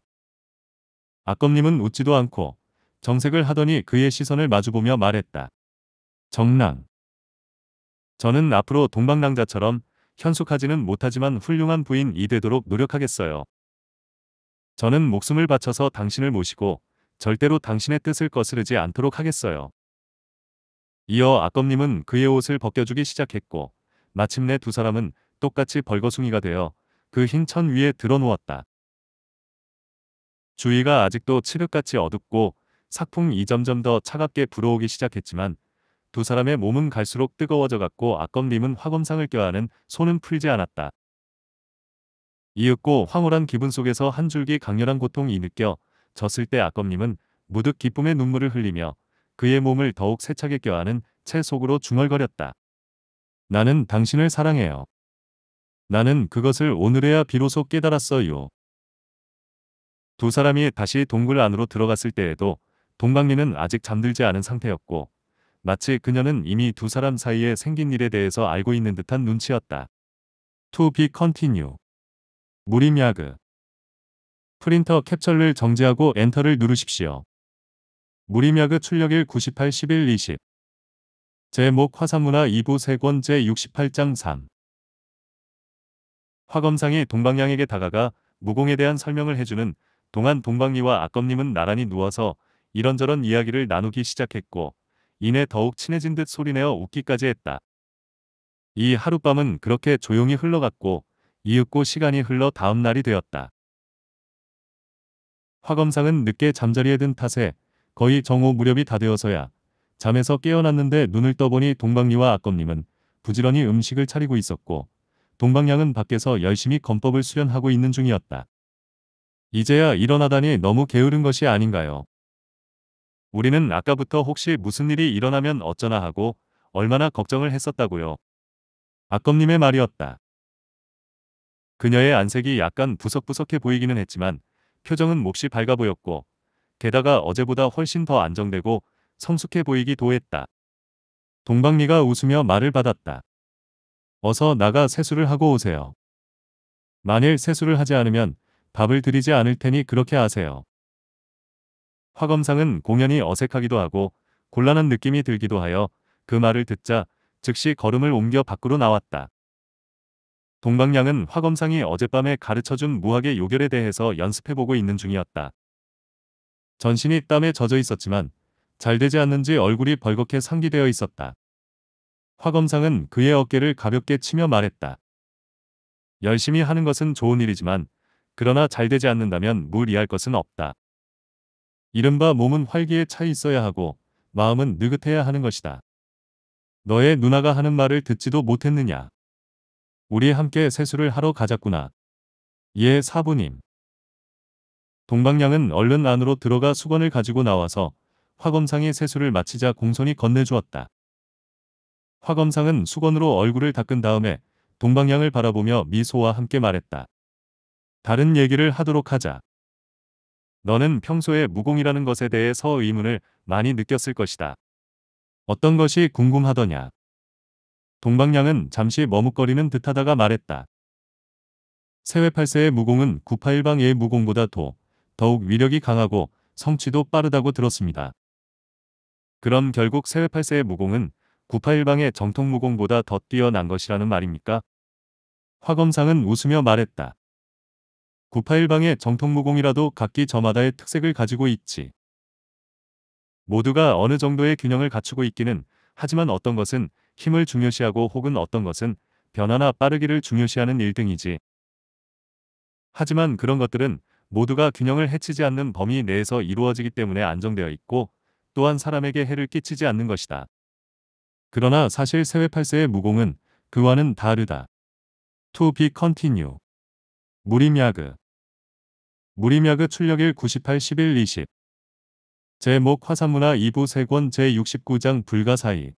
악검님은 웃지도 않고 정색을 하더니 그의 시선을 마주보며 말했다. 정랑. 저는 앞으로 동방랑자처럼 현숙하지는 못하지만 훌륭한 부인 이 되도록 노력하겠어요. 저는 목숨을 바쳐서 당신을 모시고 절대로 당신의 뜻을 거스르지 않도록 하겠어요. 이어 악검님은 그의 옷을 벗겨주기 시작했고 마침내 두 사람은 똑같이 벌거숭이가 되어 그 흰 천 위에 드러누웠다. 주위가 아직도 칠흑같이 어둡고 사풍이 점점 더 차갑게 불어오기 시작했지만 두 사람의 몸은 갈수록 뜨거워져 갔고 악검님은 화검상을 껴안은 손은 풀지 않았다. 이윽고 황홀한 기분 속에서 한 줄기 강렬한 고통이 느껴 졌을 때 아검님은 무득 기쁨의 눈물을 흘리며 그의 몸을 더욱 세차게 껴안은 채 속으로 중얼거렸다. 나는 당신을 사랑해요. 나는 그것을 오늘에야 비로소 깨달았어요. 두 사람이 다시 동굴 안으로 들어갔을 때에도 동방리는 아직 잠들지 않은 상태였고 마치 그녀는 이미 두 사람 사이에 생긴 일에 대해서 알고 있는 듯한 눈치였다. To be continue 무림야그 프린터 캡처를 정지하고 엔터를 누르십시오. 무림야그 출력일 98 11 20 제목 화산문화 2부 3권 제68장 3 화검상이 동방양에게 다가가 무공에 대한 설명을 해주는 동안 동방리와 악검님은 나란히 누워서 이런저런 이야기를 나누기 시작했고 이내 더욱 친해진 듯 소리내어 웃기까지 했다. 이 하룻밤은 그렇게 조용히 흘러갔고 이윽고 시간이 흘러 다음 날이 되었다. 화검상은 늦게 잠자리에 든 탓에 거의 정오 무렵이 다 되어서야 잠에서 깨어났는데 눈을 떠보니 동방리와 악검님은 부지런히 음식을 차리고 있었고 동방양은 밖에서 열심히 검법을 수련하고 있는 중이었다. 이제야 일어나다니 너무 게으른 것이 아닌가요? 우리는 아까부터 혹시 무슨 일이 일어나면 어쩌나 하고 얼마나 걱정을 했었다고요. 악검님의 말이었다. 그녀의 안색이 약간 부석부석해 보이기는 했지만 표정은 몹시 밝아 보였고 게다가 어제보다 훨씬 더 안정되고 성숙해 보이기도 했다. 동방리가 웃으며 말을 받았다. 어서 나가 세수를 하고 오세요. 만일 세수를 하지 않으면 밥을 드리지 않을 테니 그렇게 하세요. 화검상은 공연이 어색하기도 하고 곤란한 느낌이 들기도 하여 그 말을 듣자 즉시 걸음을 옮겨 밖으로 나왔다. 동방량은 화검상이 어젯밤에 가르쳐준 무학의 요결에 대해서 연습해보고 있는 중이었다. 전신이 땀에 젖어 있었지만 잘 되지 않는지 얼굴이 벌겋게 상기되어 있었다. 화검상은 그의 어깨를 가볍게 치며 말했다. 열심히 하는 것은 좋은 일이지만 그러나 잘 되지 않는다면 무리할 것은 없다. 이른바 몸은 활기에 차 있어야 하고 마음은 느긋해야 하는 것이다. 너의 누나가 하는 말을 듣지도 못했느냐. 우리 함께 세수를 하러 가자꾸나. 예, 사부님. 동방량은 얼른 안으로 들어가 수건을 가지고 나와서 화검상이 세수를 마치자 공손히 건네주었다. 화검상은 수건으로 얼굴을 닦은 다음에 동방향을 바라보며 미소와 함께 말했다. 다른 얘기를 하도록 하자. 너는 평소에 무공이라는 것에 대해서 의문을 많이 느꼈을 것이다. 어떤 것이 궁금하더냐? 동방량은 잠시 머뭇거리는 듯하다가 말했다. 세외팔세의 무공은 981방의 무공보다 더, 더욱 위력이 강하고 성취도 빠르다고 들었습니다. 그럼 결국 세외팔세의 무공은 981방의 정통 무공보다 더 뛰어난 것이라는 말입니까? 화검상은 웃으며 말했다. 981방의 정통 무공이라도 각기 저마다의 특색을 가지고 있지. 모두가 어느 정도의 균형을 갖추고 있기는 하지만 어떤 것은 힘을 중요시하고 혹은 어떤 것은 변화나 빠르기를 중요시하는 일 등이지. 하지만 그런 것들은 모두가 균형을 해치지 않는 범위 내에서 이루어지기 때문에 안정되어 있고 또한 사람에게 해를 끼치지 않는 것이다. 그러나 사실 세외팔세의 무공은 그와는 다르다. To be continue. 무림야그. 무림야그 출력일 98, 11, 20. 제목 화산문화 2부 세권 제69장 불가사의.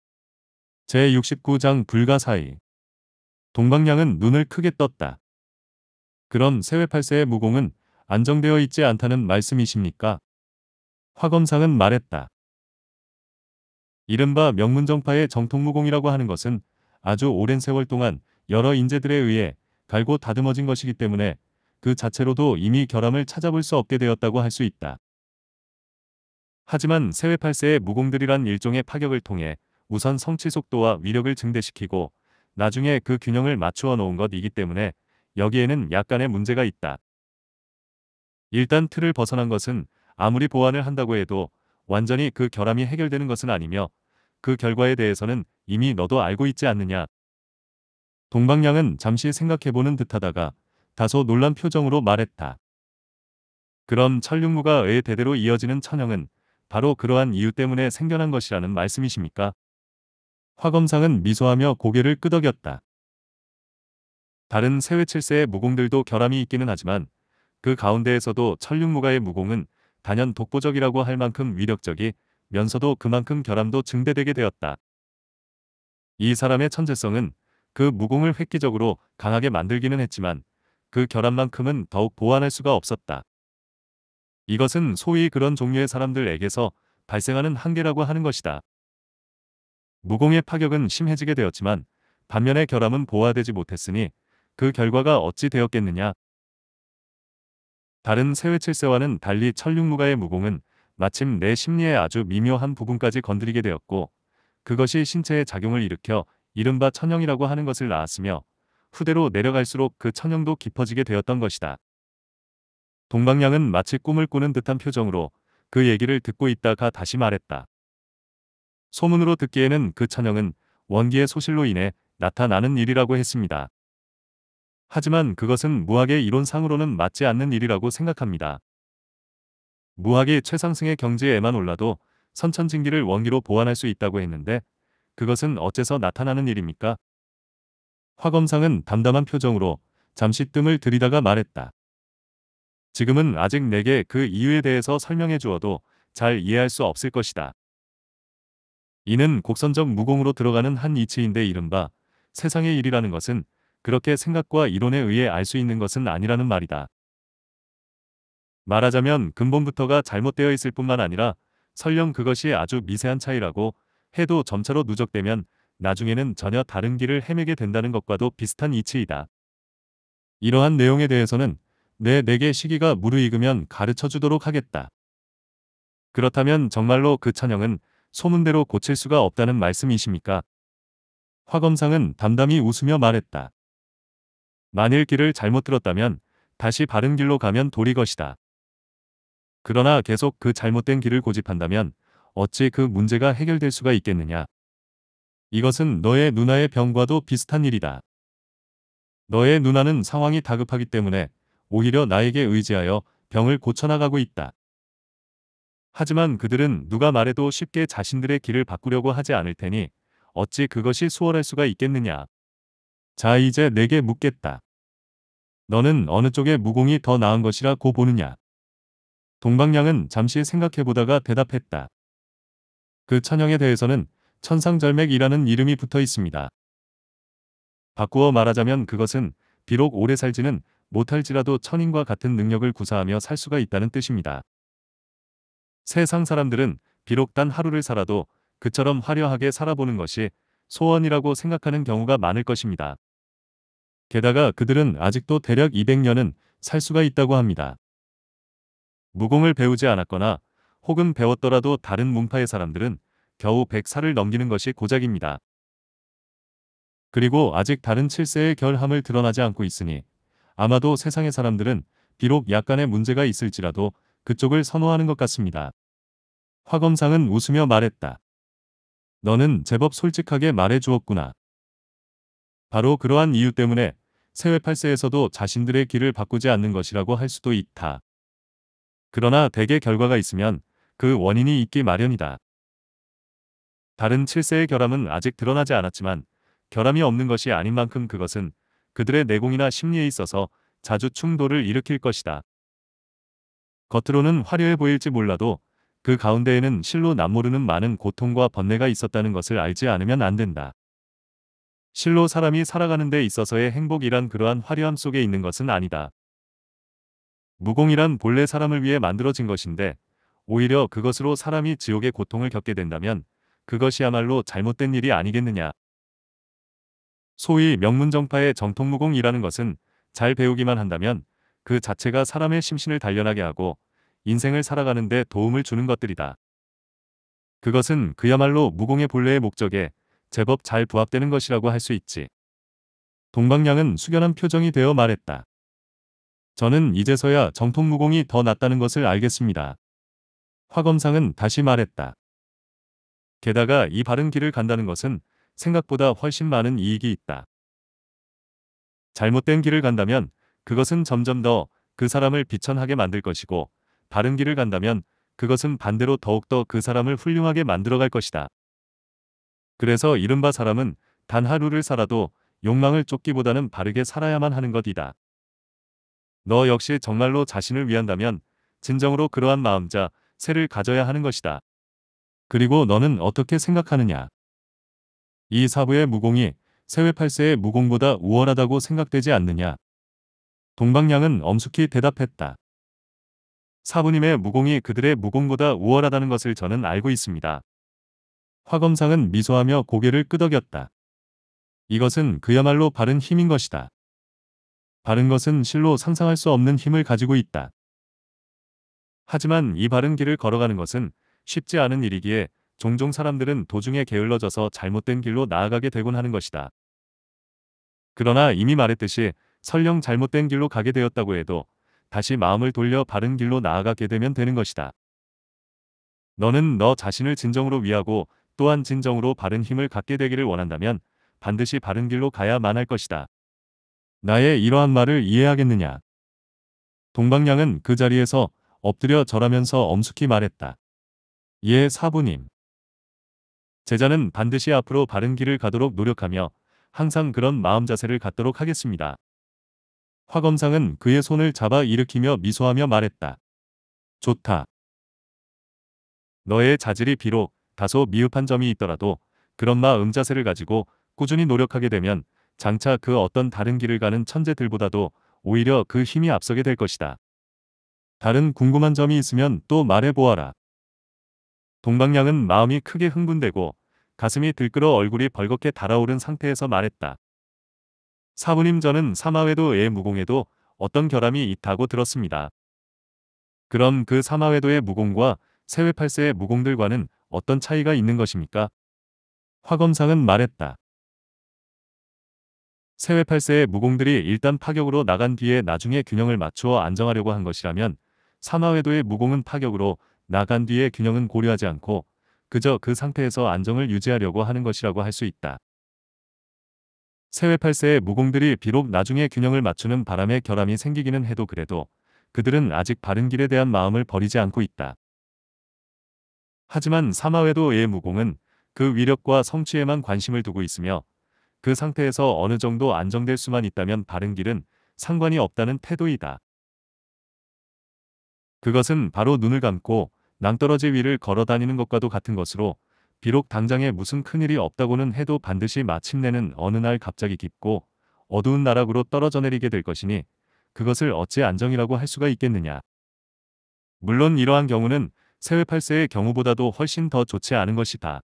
제69장 불가사의 동방량은 눈을 크게 떴다. 그런 세외팔세의 무공은 안정되어 있지 않다는 말씀이십니까? 화검상은 말했다. 이른바 명문정파의 정통무공이라고 하는 것은 아주 오랜 세월 동안 여러 인재들에 의해 갈고 다듬어진 것이기 때문에 그 자체로도 이미 결함을 찾아볼 수 없게 되었다고 할 수 있다. 하지만 세외팔세의 무공들이란 일종의 파격을 통해 우선 성취 속도와 위력을 증대시키고 나중에 그 균형을 맞추어 놓은 것이기 때문에 여기에는 약간의 문제가 있다. 일단 틀을 벗어난 것은 아무리 보완을 한다고 해도 완전히 그 결함이 해결되는 것은 아니며 그 결과에 대해서는 이미 너도 알고 있지 않느냐. 동방량은 잠시 생각해보는 듯하다가 다소 놀란 표정으로 말했다. 그럼 천륜무가 의 대대로 이어지는 천형은 바로 그러한 이유 때문에 생겨난 것이라는 말씀이십니까? 화검상은 미소하며 고개를 끄덕였다. 다른 세외칠세의 무공들도 결함이 있기는 하지만 그 가운데에서도 천륜무가의 무공은 단연 독보적이라고 할 만큼 위력적이 면서도 그만큼 결함도 증대되게 되었다. 이 사람의 천재성은 그 무공을 획기적으로 강하게 만들기는 했지만 그 결함만큼은 더욱 보완할 수가 없었다. 이것은 소위 그런 종류의 사람들에게서 발생하는 한계라고 하는 것이다. 무공의 파격은 심해지게 되었지만 반면에 결함은 보화되지 못했으니 그 결과가 어찌 되었겠느냐. 다른 세외칠세와는 달리 천륙무가의 무공은 마침 내심리에 아주 미묘한 부분까지 건드리게 되었고 그것이 신체에 작용을 일으켜 이른바 천형이라고 하는 것을 낳았으며 후대로 내려갈수록 그 천형도 깊어지게 되었던 것이다. 동방량은 마치 꿈을 꾸는 듯한 표정으로 그 얘기를 듣고 있다가 다시 말했다. 소문으로 듣기에는 그 찬영은 원기의 소실로 인해 나타나는 일이라고 했습니다. 하지만 그것은 무학의 이론상으로는 맞지 않는 일이라고 생각합니다. 무학이 최상승의 경지에만 올라도 선천징기를 원기로 보완할 수 있다고 했는데 그것은 어째서 나타나는 일입니까? 화검상은 담담한 표정으로 잠시 뜸을 들이다가 말했다. 지금은 아직 내게 그 이유에 대해서 설명해 주어도 잘 이해할 수 없을 것이다. 이는 곡선적 무공으로 들어가는 한 이치인데 이른바 세상의 일이라는 것은 그렇게 생각과 이론에 의해 알 수 있는 것은 아니라는 말이다. 말하자면 근본부터가 잘못되어 있을 뿐만 아니라 설령 그것이 아주 미세한 차이라고 해도 점차로 누적되면 나중에는 전혀 다른 길을 헤매게 된다는 것과도 비슷한 이치이다. 이러한 내용에 대해서는 내 내게 시기가 무르익으면 가르쳐 주도록 하겠다. 그렇다면 정말로 그찬형은 소문대로 고칠 수가 없다는 말씀이십니까? 화 검상은 담담히 웃으며 말했다. 만일 길을 잘못 들었다면 다시 바른 길로 가면 돌리 것이다. 그러나 계속 그 잘못된 길을 고집한다면 어찌 그 문제가 해결될 수가 있겠느냐. 이것은 너의 누나의 병과도 비슷한 일이다. 너의 누나는 상황이 다급하기 때문에 오히려 나에게 의지하여 병을 고쳐나가고 있다. 하지만 그들은 누가 말해도 쉽게 자신들의 길을 바꾸려고 하지 않을 테니 어찌 그것이 수월할 수가 있겠느냐. 자 이제 내게 묻겠다. 너는 어느 쪽에 무공이 더 나은 것이라고 보느냐. 동방량은 잠시 생각해보다가 대답했다. 그 천형에 대해서는 천상절맥이라는 이름이 붙어 있습니다. 바꾸어 말하자면 그것은 비록 오래 살지는 못할지라도 천인과 같은 능력을 구사하며 살 수가 있다는 뜻입니다. 세상 사람들은 비록 단 하루를 살아도 그처럼 화려하게 살아보는 것이 소원이라고 생각하는 경우가 많을 것입니다. 게다가 그들은 아직도 대략 200년은 살 수가 있다고 합니다. 무공을 배우지 않았거나 혹은 배웠더라도 다른 문파의 사람들은 겨우 100살을 넘기는 것이 고작입니다. 그리고 아직 다른 7세의 결함을 드러나지 않고 있으니 아마도 세상의 사람들은 비록 약간의 문제가 있을지라도 그쪽을 선호하는 것 같습니다. 화 검상은 웃으며 말했다. 너는 제법 솔직하게 말해주었구나. 바로 그러한 이유 때문에 세외 팔세에서도 자신들의 길을 바꾸지 않는 것이라고 할 수도 있다. 그러나 대개 결과가 있으면 그 원인이 있기 마련이다. 다른 7세의 결함은 아직 드러나지 않았지만 결함이 없는 것이 아닌 만큼 그것은 그들의 내공이나 심리에 있어서 자주 충돌을 일으킬 것이다. 겉으로는 화려해 보일지 몰라도 그 가운데에는 실로 남모르는 많은 고통과 번뇌가 있었다는 것을 알지 않으면 안 된다. 실로 사람이 살아가는 데 있어서의 행복이란 그러한 화려함 속에 있는 것은 아니다. 무공이란 본래 사람을 위해 만들어진 것인데 오히려 그것으로 사람이 지옥의 고통을 겪게 된다면 그것이야말로 잘못된 일이 아니겠느냐. 소위 명문정파의 정통무공이라는 것은 잘 배우기만 한다면 그 자체가 사람의 심신을 단련하게 하고 인생을 살아가는 데 도움을 주는 것들이다. 그것은 그야말로 무공의 본래의 목적에 제법 잘 부합되는 것이라고 할 수 있지. 동방량은 숙연한 표정이 되어 말했다. 저는 이제서야 정통 무공이 더 낫다는 것을 알겠습니다. 화검상은 다시 말했다. 게다가 이 바른 길을 간다는 것은 생각보다 훨씬 많은 이익이 있다. 잘못된 길을 간다면 그것은 점점 더 그 사람을 비천하게 만들 것이고 바른 길을 간다면 그것은 반대로 더욱더 그 사람을 훌륭하게 만들어갈 것이다. 그래서 이른바 사람은 단 하루를 살아도 욕망을 쫓기보다는 바르게 살아야만 하는 것이다. 너 역시 정말로 자신을 위한다면 진정으로 그러한 마음자 새를 가져야 하는 것이다. 그리고 너는 어떻게 생각하느냐? 이 사부의 무공이 세외팔세의 무공보다 우월하다고 생각되지 않느냐? 동방량은 엄숙히 대답했다. 사부님의 무공이 그들의 무공보다 우월하다는 것을 저는 알고 있습니다. 화검상은 미소하며 고개를 끄덕였다. 이것은 그야말로 바른 힘인 것이다. 바른 것은 실로 상상할 수 없는 힘을 가지고 있다. 하지만 이 바른 길을 걸어가는 것은 쉽지 않은 일이기에 종종 사람들은 도중에 게을러져서 잘못된 길로 나아가게 되곤 하는 것이다. 그러나 이미 말했듯이 설령 잘못된 길로 가게 되었다고 해도 다시 마음을 돌려 바른 길로 나아가게 되면 되는 것이다. 너는 너 자신을 진정으로 위하고 또한 진정으로 바른 힘을 갖게 되기를 원한다면 반드시 바른 길로 가야만 할 것이다. 나의 이러한 말을 이해하겠느냐? 동방량은 그 자리에서 엎드려 절하면서 엄숙히 말했다. 예 사부님. 제자는 반드시 앞으로 바른 길을 가도록 노력하며 항상 그런 마음 자세를 갖도록 하겠습니다. 화 검상은 그의 손을 잡아 일으키며 미소하며 말했다. 좋다. 너의 자질이 비록 다소 미흡한 점이 있더라도 그런 마음 자세를 가지고 꾸준히 노력하게 되면 장차 그 어떤 다른 길을 가는 천재들보다도 오히려 그 힘이 앞서게 될 것이다. 다른 궁금한 점이 있으면 또 말해보아라. 동방량은 마음이 크게 흥분되고 가슴이 들끓어 얼굴이 벌겋게 달아오른 상태에서 말했다. 사부님 저는 사마외도 의 무공에도 어떤 결함이 있다고 들었습니다. 그럼 그 사마외도의 무공과 세외팔세의 무공들과는 어떤 차이가 있는 것입니까? 화검상은 말했다. 세외팔세의 무공들이 일단 파격으로 나간 뒤에 나중에 균형을 맞추어 안정하려고 한 것이라면 사마외도의 무공은 파격으로 나간 뒤에 균형은 고려하지 않고 그저 그 상태에서 안정을 유지하려고 하는 것이라고 할 수 있다. 세회 8세의 무공들이 비록 나중에 균형을 맞추는 바람에 결함이 생기기는 해도 그래도 그들은 아직 바른 길에 대한 마음을 버리지 않고 있다. 하지만 사마웨도 의 무공은 그 위력과 성취에만 관심을 두고 있으며 그 상태에서 어느 정도 안정될 수만 있다면 바른 길은 상관이 없다는 태도이다. 그것은 바로 눈을 감고 낭떠러지 위를 걸어다니는 것과도 같은 것으로 비록 당장에 무슨 큰일이 없다고는 해도 반드시 마침내는 어느 날 갑자기 깊고 어두운 나락으로 떨어져 내리게 될 것이니 그것을 어찌 안정이라고 할 수가 있겠느냐. 물론 이러한 경우는 세외 8세의 경우보다도 훨씬 더 좋지 않은 것이다.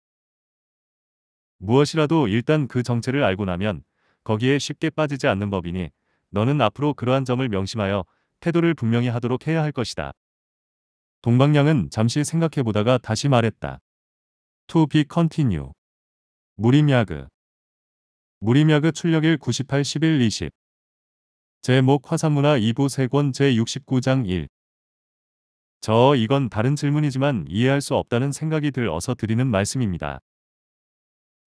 무엇이라도 일단 그 정체를 알고 나면 거기에 쉽게 빠지지 않는 법이니 너는 앞으로 그러한 점을 명심하여 태도를 분명히 하도록 해야 할 것이다. 동방량은 잠시 생각해 보다가 다시 말했다. To be continue. 무림야그. 무림야그 출력일 98, 11, 20. 제목 화산문화 2부 세권 제69장 1. 저 이건 다른 질문이지만 이해할 수 없다는 생각이 들어서 드리는 말씀입니다.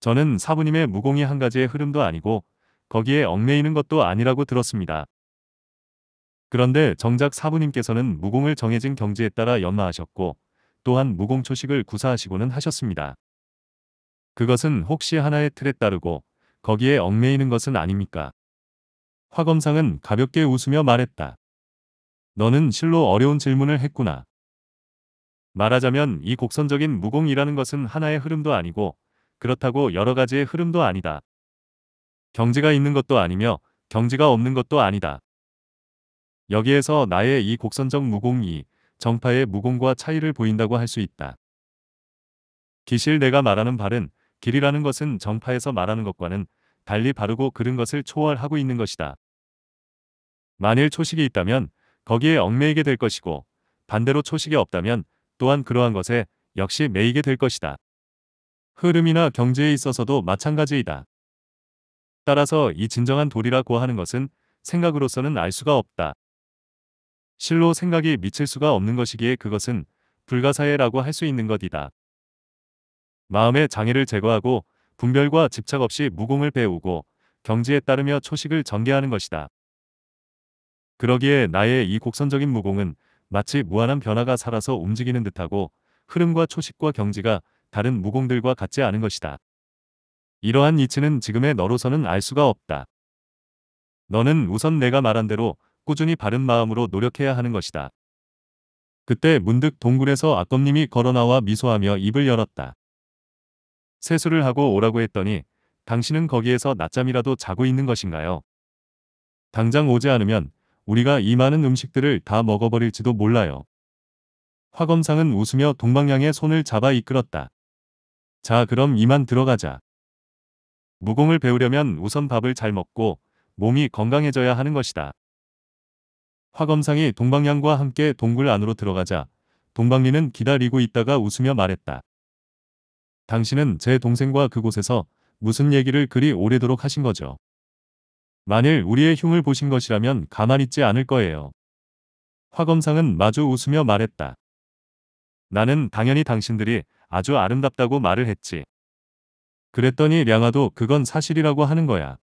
저는 사부님의 무공이 한 가지의 흐름도 아니고 거기에 얽매이는 것도 아니라고 들었습니다. 그런데 정작 사부님께서는 무공을 정해진 경지에 따라 연마하셨고 또한 무공초식을 구사하시고는 하셨습니다. 그것은 혹시 하나의 틀에 따르고 거기에 얽매이는 것은 아닙니까? 화검상은 가볍게 웃으며 말했다. 너는 실로 어려운 질문을 했구나. 말하자면 이 곡선적인 무공이라는 것은 하나의 흐름도 아니고 그렇다고 여러 가지의 흐름도 아니다. 경지가 있는 것도 아니며 경지가 없는 것도 아니다. 여기에서 나의 이 곡선적 무공이 정파의 무공과 차이를 보인다고 할 수 있다. 기실 내가 말하는 발은 길이라는 것은 정파에서 말하는 것과는 달리 바르고 그른 것을 초월하고 있는 것이다. 만일 초식이 있다면 거기에 얽매이게 될 것이고 반대로 초식이 없다면 또한 그러한 것에 역시 매이게 될 것이다. 흐름이나 경제에 있어서도 마찬가지이다. 따라서 이 진정한 돌이라 고하는 것은 생각으로서는 알 수가 없다. 실로 생각이 미칠 수가 없는 것이기에 그것은 불가사의라고 할 수 있는 것이다. 마음의 장애를 제거하고 분별과 집착 없이 무공을 배우고 경지에 따르며 초식을 전개하는 것이다. 그러기에 나의 이 곡선적인 무공은 마치 무한한 변화가 살아서 움직이는 듯하고 흐름과 초식과 경지가 다른 무공들과 같지 않은 것이다. 이러한 이치는 지금의 너로서는 알 수가 없다. 너는 우선 내가 말한 대로 꾸준히 바른 마음으로 노력해야 하는 것이다. 그때 문득 동굴에서 악검님이 걸어나와 미소하며 입을 열었다. 세수를 하고 오라고 했더니 당신은 거기에서 낮잠이라도 자고 있는 것인가요? 당장 오지 않으면 우리가 이 많은 음식들을 다 먹어버릴지도 몰라요. 화검상은 웃으며 동방향의 손을 잡아 이끌었다. 자 그럼 이만 들어가자. 무공을 배우려면 우선 밥을 잘 먹고 몸이 건강해져야 하는 것이다. 화검상이 동방양과 함께 동굴 안으로 들어가자 동방리는 기다리고 있다가 웃으며 말했다. 당신은 제 동생과 그곳에서 무슨 얘기를 그리 오래도록 하신 거죠. 만일 우리의 흉을 보신 것이라면 가만 있지 않을 거예요. 화검상은 마주 웃으며 말했다. 나는 당연히 당신들이 아주 아름답다고 말을 했지. 그랬더니 량아도 그건 사실이라고 하는 거야.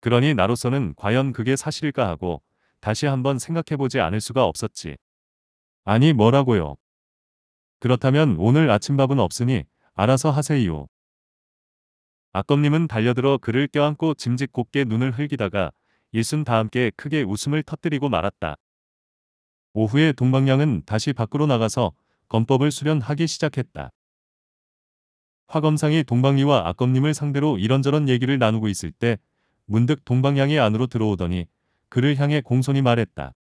그러니 나로서는 과연 그게 사실일까 하고 다시 한번 생각해보지 않을 수가 없었지. 아니 뭐라고요. 그렇다면 오늘 아침밥은 없으니 알아서 하세요. 아껌님은 달려들어 그를 껴안고 짐짓 곱게 눈을 흘기다가 일순 다 함께 크게 웃음을 터뜨리고 말았다. 오후에 동방량은 다시 밖으로 나가서 검법을 수련하기 시작했다. 화검상이 동방이와 아검님을 상대로 이런저런 얘기를 나누고 있을 때 문득 동방양이 안으로 들어오더니 그를 향해 공손히 말했다.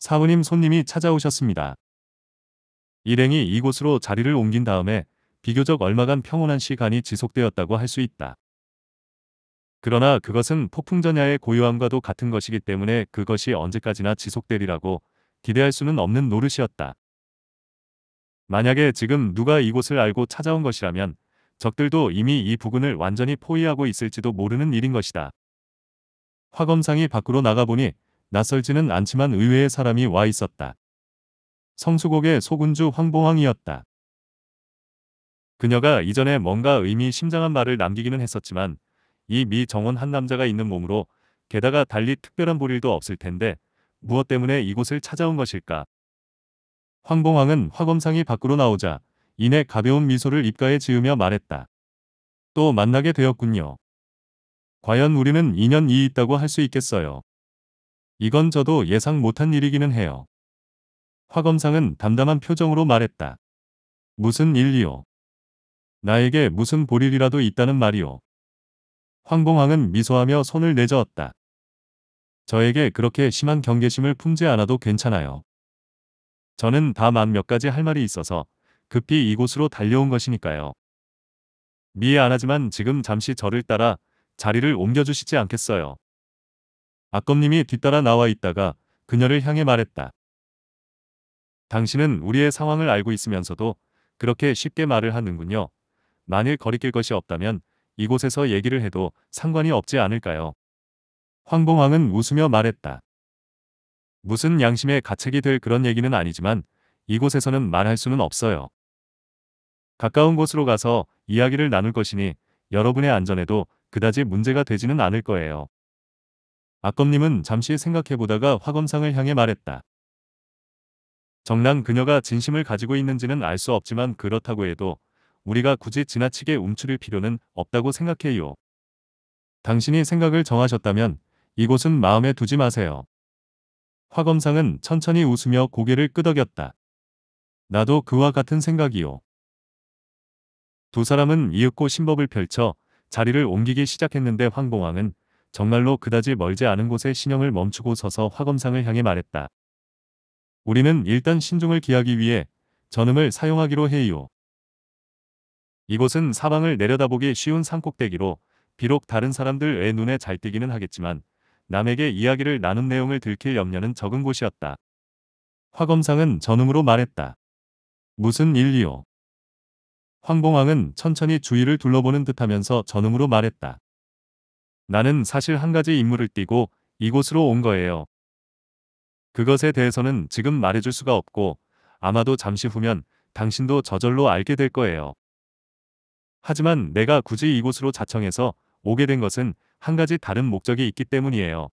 사부님 손님이 찾아오셨습니다. 일행이 이곳으로 자리를 옮긴 다음에 비교적 얼마간 평온한 시간이 지속되었다고 할 수 있다. 그러나 그것은 폭풍전야의 고요함과도 같은 것이기 때문에 그것이 언제까지나 지속되리라고 기대할 수는 없는 노릇이었다. 만약에 지금 누가 이곳을 알고 찾아온 것이라면 적들도 이미 이 부근을 완전히 포위하고 있을지도 모르는 일인 것이다. 화검상이 밖으로 나가보니 낯설지는 않지만 의외의 사람이 와 있었다. 성수곡의 소군주 황봉왕이었다 그녀가 이전에 뭔가 의미심장한 말을 남기기는 했었지만 이 미정원 한 남자가 있는 몸으로 게다가 달리 특별한 볼일도 없을 텐데 무엇 때문에 이곳을 찾아온 것일까? 황봉왕은 화검상이 밖으로 나오자 이내 가벼운 미소를 입가에 지으며 말했다. 또 만나게 되었군요. 과연 우리는 2년 이 있다고 할 수 있겠어요. 이건 저도 예상 못한 일이기는 해요. 화 검상은 담담한 표정으로 말했다. 무슨 일이요? 나에게 무슨 보릴이라도 있다는 말이오. 황봉황은 미소하며 손을 내저었다. 저에게 그렇게 심한 경계심을 품지 않아도 괜찮아요. 저는 다 만 몇 가지 할 말이 있어서 급히 이곳으로 달려온 것이니까요. 미안 하지만 지금 잠시 저를 따라 자리를 옮겨주시지 않겠어요. 아검님이 뒤따라 나와 있다가 그녀를 향해 말했다. 당신은 우리의 상황을 알고 있으면서도 그렇게 쉽게 말을 하는군요. 만일 거리낄 것이 없다면 이곳에서 얘기를 해도 상관이 없지 않을까요? 황봉왕은 웃으며 말했다. 무슨 양심의 가책이 될 그런 얘기는 아니지만 이곳에서는 말할 수는 없어요. 가까운 곳으로 가서 이야기를 나눌 것이니 여러분의 안전에도 그다지 문제가 되지는 않을 거예요. 악검님은 잠시 생각해보다가 화검상을 향해 말했다. 정난 그녀가 진심을 가지고 있는지는 알 수 없지만 그렇다고 해도 우리가 굳이 지나치게 움츠릴 필요는 없다고 생각해요. 당신이 생각을 정하셨다면 이곳은 마음에 두지 마세요. 화검상은 천천히 웃으며 고개를 끄덕였다. 나도 그와 같은 생각이요. 두 사람은 이윽고 신법을 펼쳐 자리를 옮기기 시작했는데 황봉왕은 정말로 그다지 멀지 않은 곳에 신형을 멈추고 서서 화검상을 향해 말했다. 우리는 일단 신중을 기하기 위해 전음을 사용하기로 해요. 이곳은 사방을 내려다보기 쉬운 산꼭대기로 비록 다른 사람들의 눈에 잘 띄기는 하겠지만 남에게 이야기를 나눈 내용을 들킬 염려는 적은 곳이었다. 화검상은 전음으로 말했다. 무슨 일이요? 황봉왕은 천천히 주위를 둘러보는 듯하면서 전음으로 말했다. 나는 사실 한 가지 임무를 띠고 이곳으로 온 거예요. 그것에 대해서는 지금 말해줄 수가 없고 아마도 잠시 후면 당신도 저절로 알게 될 거예요. 하지만 내가 굳이 이곳으로 자청해서 오게 된 것은 한 가지 다른 목적이 있기 때문이에요.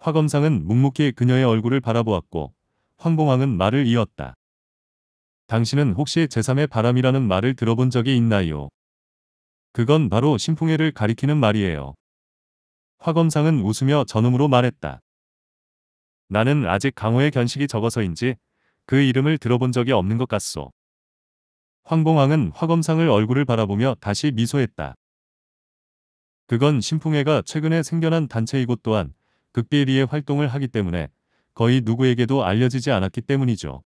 화검상은 묵묵히 그녀의 얼굴을 바라보았고 황봉왕은 말을 이었다. 당신은 혹시 제3의 바람이라는 말을 들어본 적이 있나요? 그건 바로 신풍해를 가리키는 말이에요. 화검상은 웃으며 전음으로 말했다. 나는 아직 강호의 견식이 적어서인지 그 이름을 들어본 적이 없는 것 같소. 황봉왕은 화검상을 얼굴을 바라보며 다시 미소했다. 그건 신풍해가 최근에 생겨난 단체이고 또한 극비리의 활동을 하기 때문에 거의 누구에게도 알려지지 않았기 때문이죠.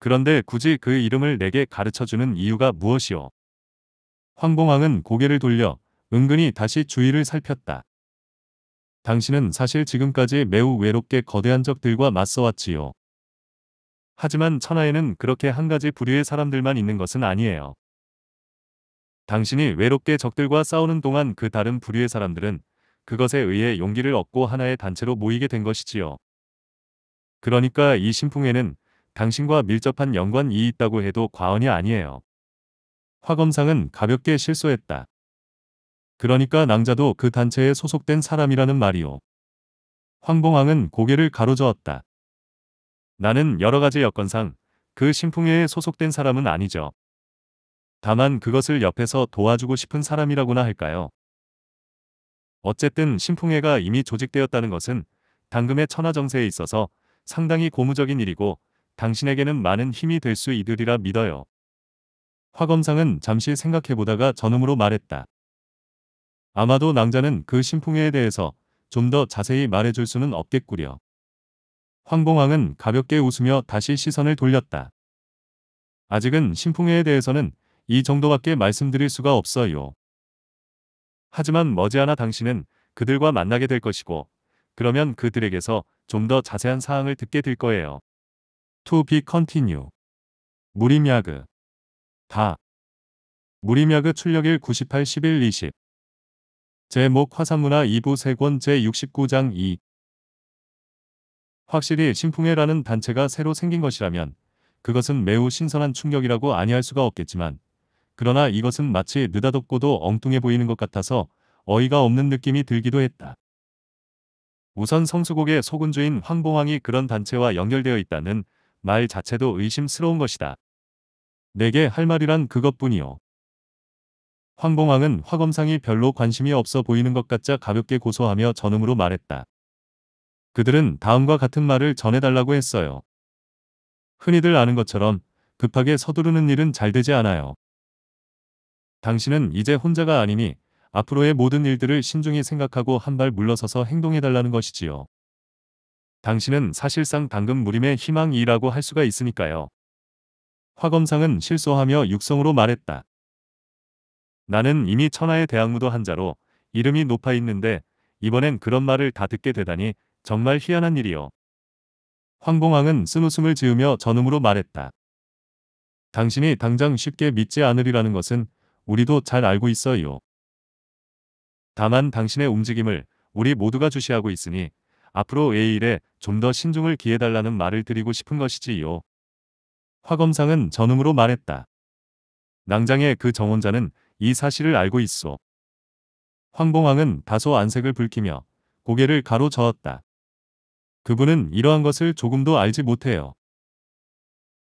그런데 굳이 그 이름을 내게 가르쳐주는 이유가 무엇이오? 황봉왕은 고개를 돌려 은근히 다시 주위를 살폈다. 당신은 사실 지금까지 매우 외롭게 거대한 적들과 맞서왔지요. 하지만 천하에는 그렇게 한 가지 부류의 사람들만 있는 것은 아니에요. 당신이 외롭게 적들과 싸우는 동안 그 다른 부류의 사람들은 그것에 의해 용기를 얻고 하나의 단체로 모이게 된 것이지요. 그러니까 이 신풍에는 당신과 밀접한 연관이 있다고 해도 과언이 아니에요. 화 검상은 가볍게 실수했다 그러니까 낭자도 그 단체에 소속된 사람이라는 말이오. 황봉왕은 고개를 가로저었다. 나는 여러 가지 여건상 그 신풍회에 소속된 사람은 아니죠. 다만 그것을 옆에서 도와주고 싶은 사람이라고나 할까요? 어쨌든 신풍회가 이미 조직되었다는 것은 당금의 천하정세에 있어서 상당히 고무적인 일이고 당신에게는 많은 힘이 될수 있으리라 믿어요. 화 검상은 잠시 생각해보다가 전음으로 말했다. 아마도 낭자는 그 신풍해에 대해서 좀 더 자세히 말해줄 수는 없겠구려. 황봉왕은 가볍게 웃으며 다시 시선을 돌렸다. 아직은 신풍해에 대해서는 이 정도밖에 말씀드릴 수가 없어요. 하지만 머지않아 당신은 그들과 만나게 될 것이고 그러면 그들에게서 좀 더 자세한 사항을 듣게 될 거예요. To be continue. 무림야그. 다. 무림야그 출력일 98, 11, 20. 제목 화산문화 2부 세권 제69장 2. 확실히 신풍회라는 단체가 새로 생긴 것이라면 그것은 매우 신선한 충격이라고 아니할 수가 없겠지만 그러나 이것은 마치 느닷없고도 엉뚱해 보이는 것 같아서 어이가 없는 느낌이 들기도 했다. 우선 성수곡의 소군주인 황봉황이 그런 단체와 연결되어 있다는 말 자체도 의심스러운 것이다. 내게 할 말이란 그것뿐이요. 황봉왕은 화검상이 별로 관심이 없어 보이는 것 같자 가볍게 고소하며 전음으로 말했다. 그들은 다음과 같은 말을 전해달라고 했어요. 흔히들 아는 것처럼 급하게 서두르는 일은 잘 되지 않아요. 당신은 이제 혼자가 아니니 앞으로의 모든 일들을 신중히 생각하고 한 발 물러서서 행동해달라는 것이지요. 당신은 사실상 당금 무림의 희망이라고 할 수가 있으니까요. 화검상은 실소하며 육성으로 말했다. 나는 이미 천하의 대학무도 한자로 이름이 높아 있는데 이번엔 그런 말을 다 듣게 되다니 정말 희한한 일이요. 황봉왕은 쓴 웃음을 지으며 전음으로 말했다. 당신이 당장 쉽게 믿지 않으리라는 것은 우리도 잘 알고 있어요. 다만 당신의 움직임을 우리 모두가 주시하고 있으니 앞으로 a 일에 좀 더 신중을 기해달라는 말을 드리고 싶은 것이지요. 화 검상은 전음으로 말했다. 낭장의 그 정원자는 이 사실을 알고 있어. 황봉왕은 다소 안색을 붉히며 고개를 가로저었다. 그분은 이러한 것을 조금도 알지 못해요.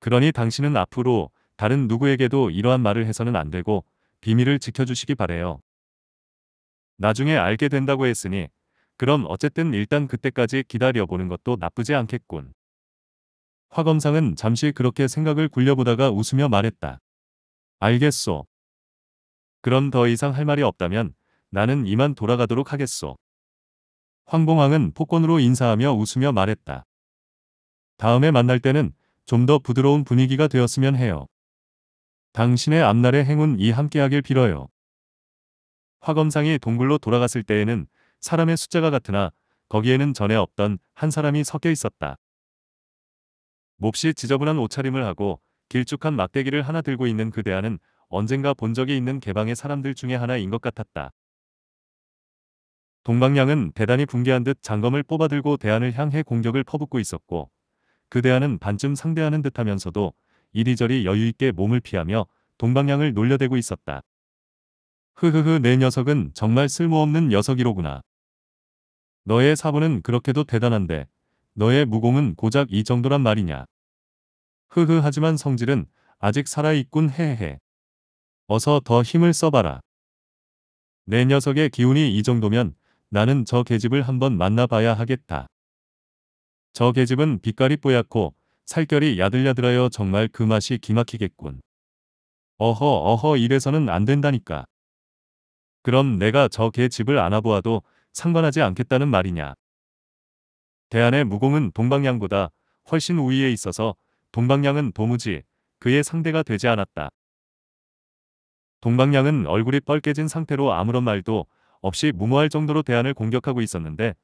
그러니 당신은 앞으로 다른 누구에게도 이러한 말을 해서는 안 되고 비밀을 지켜주시기 바래요. 나중에 알게 된다고 했으니 그럼 어쨌든 일단 그때까지 기다려보는 것도 나쁘지 않겠군. 화 검상은 잠시 그렇게 생각을 굴려보다가 웃으며 말했다. 알겠소. 그럼 더 이상 할 말이 없다면 나는 이만 돌아가도록 하겠소. 황봉왕은 폭권으로 인사하며 웃으며 말했다. 다음에 만날 때는 좀 더 부드러운 분위기가 되었으면 해요. 당신의 앞날의 행운이 함께하길 빌어요. 화검상이 동굴로 돌아갔을 때에는 사람의 숫자가 같으나 거기에는 전에 없던 한 사람이 섞여 있었다. 몹시 지저분한 옷차림을 하고 길쭉한 막대기를 하나 들고 있는 그 대안은 언젠가 본 적이 있는 개방의 사람들 중에 하나인 것 같았다. 동방량은 대단히 붕괴한 듯 장검을 뽑아들고 대안을 향해 공격을 퍼붓고 있었고 그 대안은 반쯤 상대하는 듯하면서도 이리저리 여유있게 몸을 피하며 동방량을 놀려대고 있었다. 흐흐흐 내 녀석은 정말 쓸모없는 녀석이로구나. 너의 사부는 그렇게도 대단한데 너의 무공은 고작 이 정도란 말이냐. 흐흐 하지만 성질은 아직 살아있군 헤헤. 어서 더 힘을 써봐라. 내 녀석의 기운이 이 정도면 나는 저 계집을 한번 만나봐야 하겠다. 저 계집은 빛깔이 뽀얗고 살결이 야들야들하여 정말 그 맛이 기막히겠군. 어허 어허 이래서는 안 된다니까. 그럼 내가 저 계집을 안아보아도 상관하지 않겠다는 말이냐. 대한의 무공은 동방양보다 훨씬 우위에 있어서 동방양은 도무지 그의 상대가 되지 않았다. 동방양은 얼굴이 뻘개진 상태로 아무런 말도 없이 무모할 정도로 대안을 공격하고 있었는데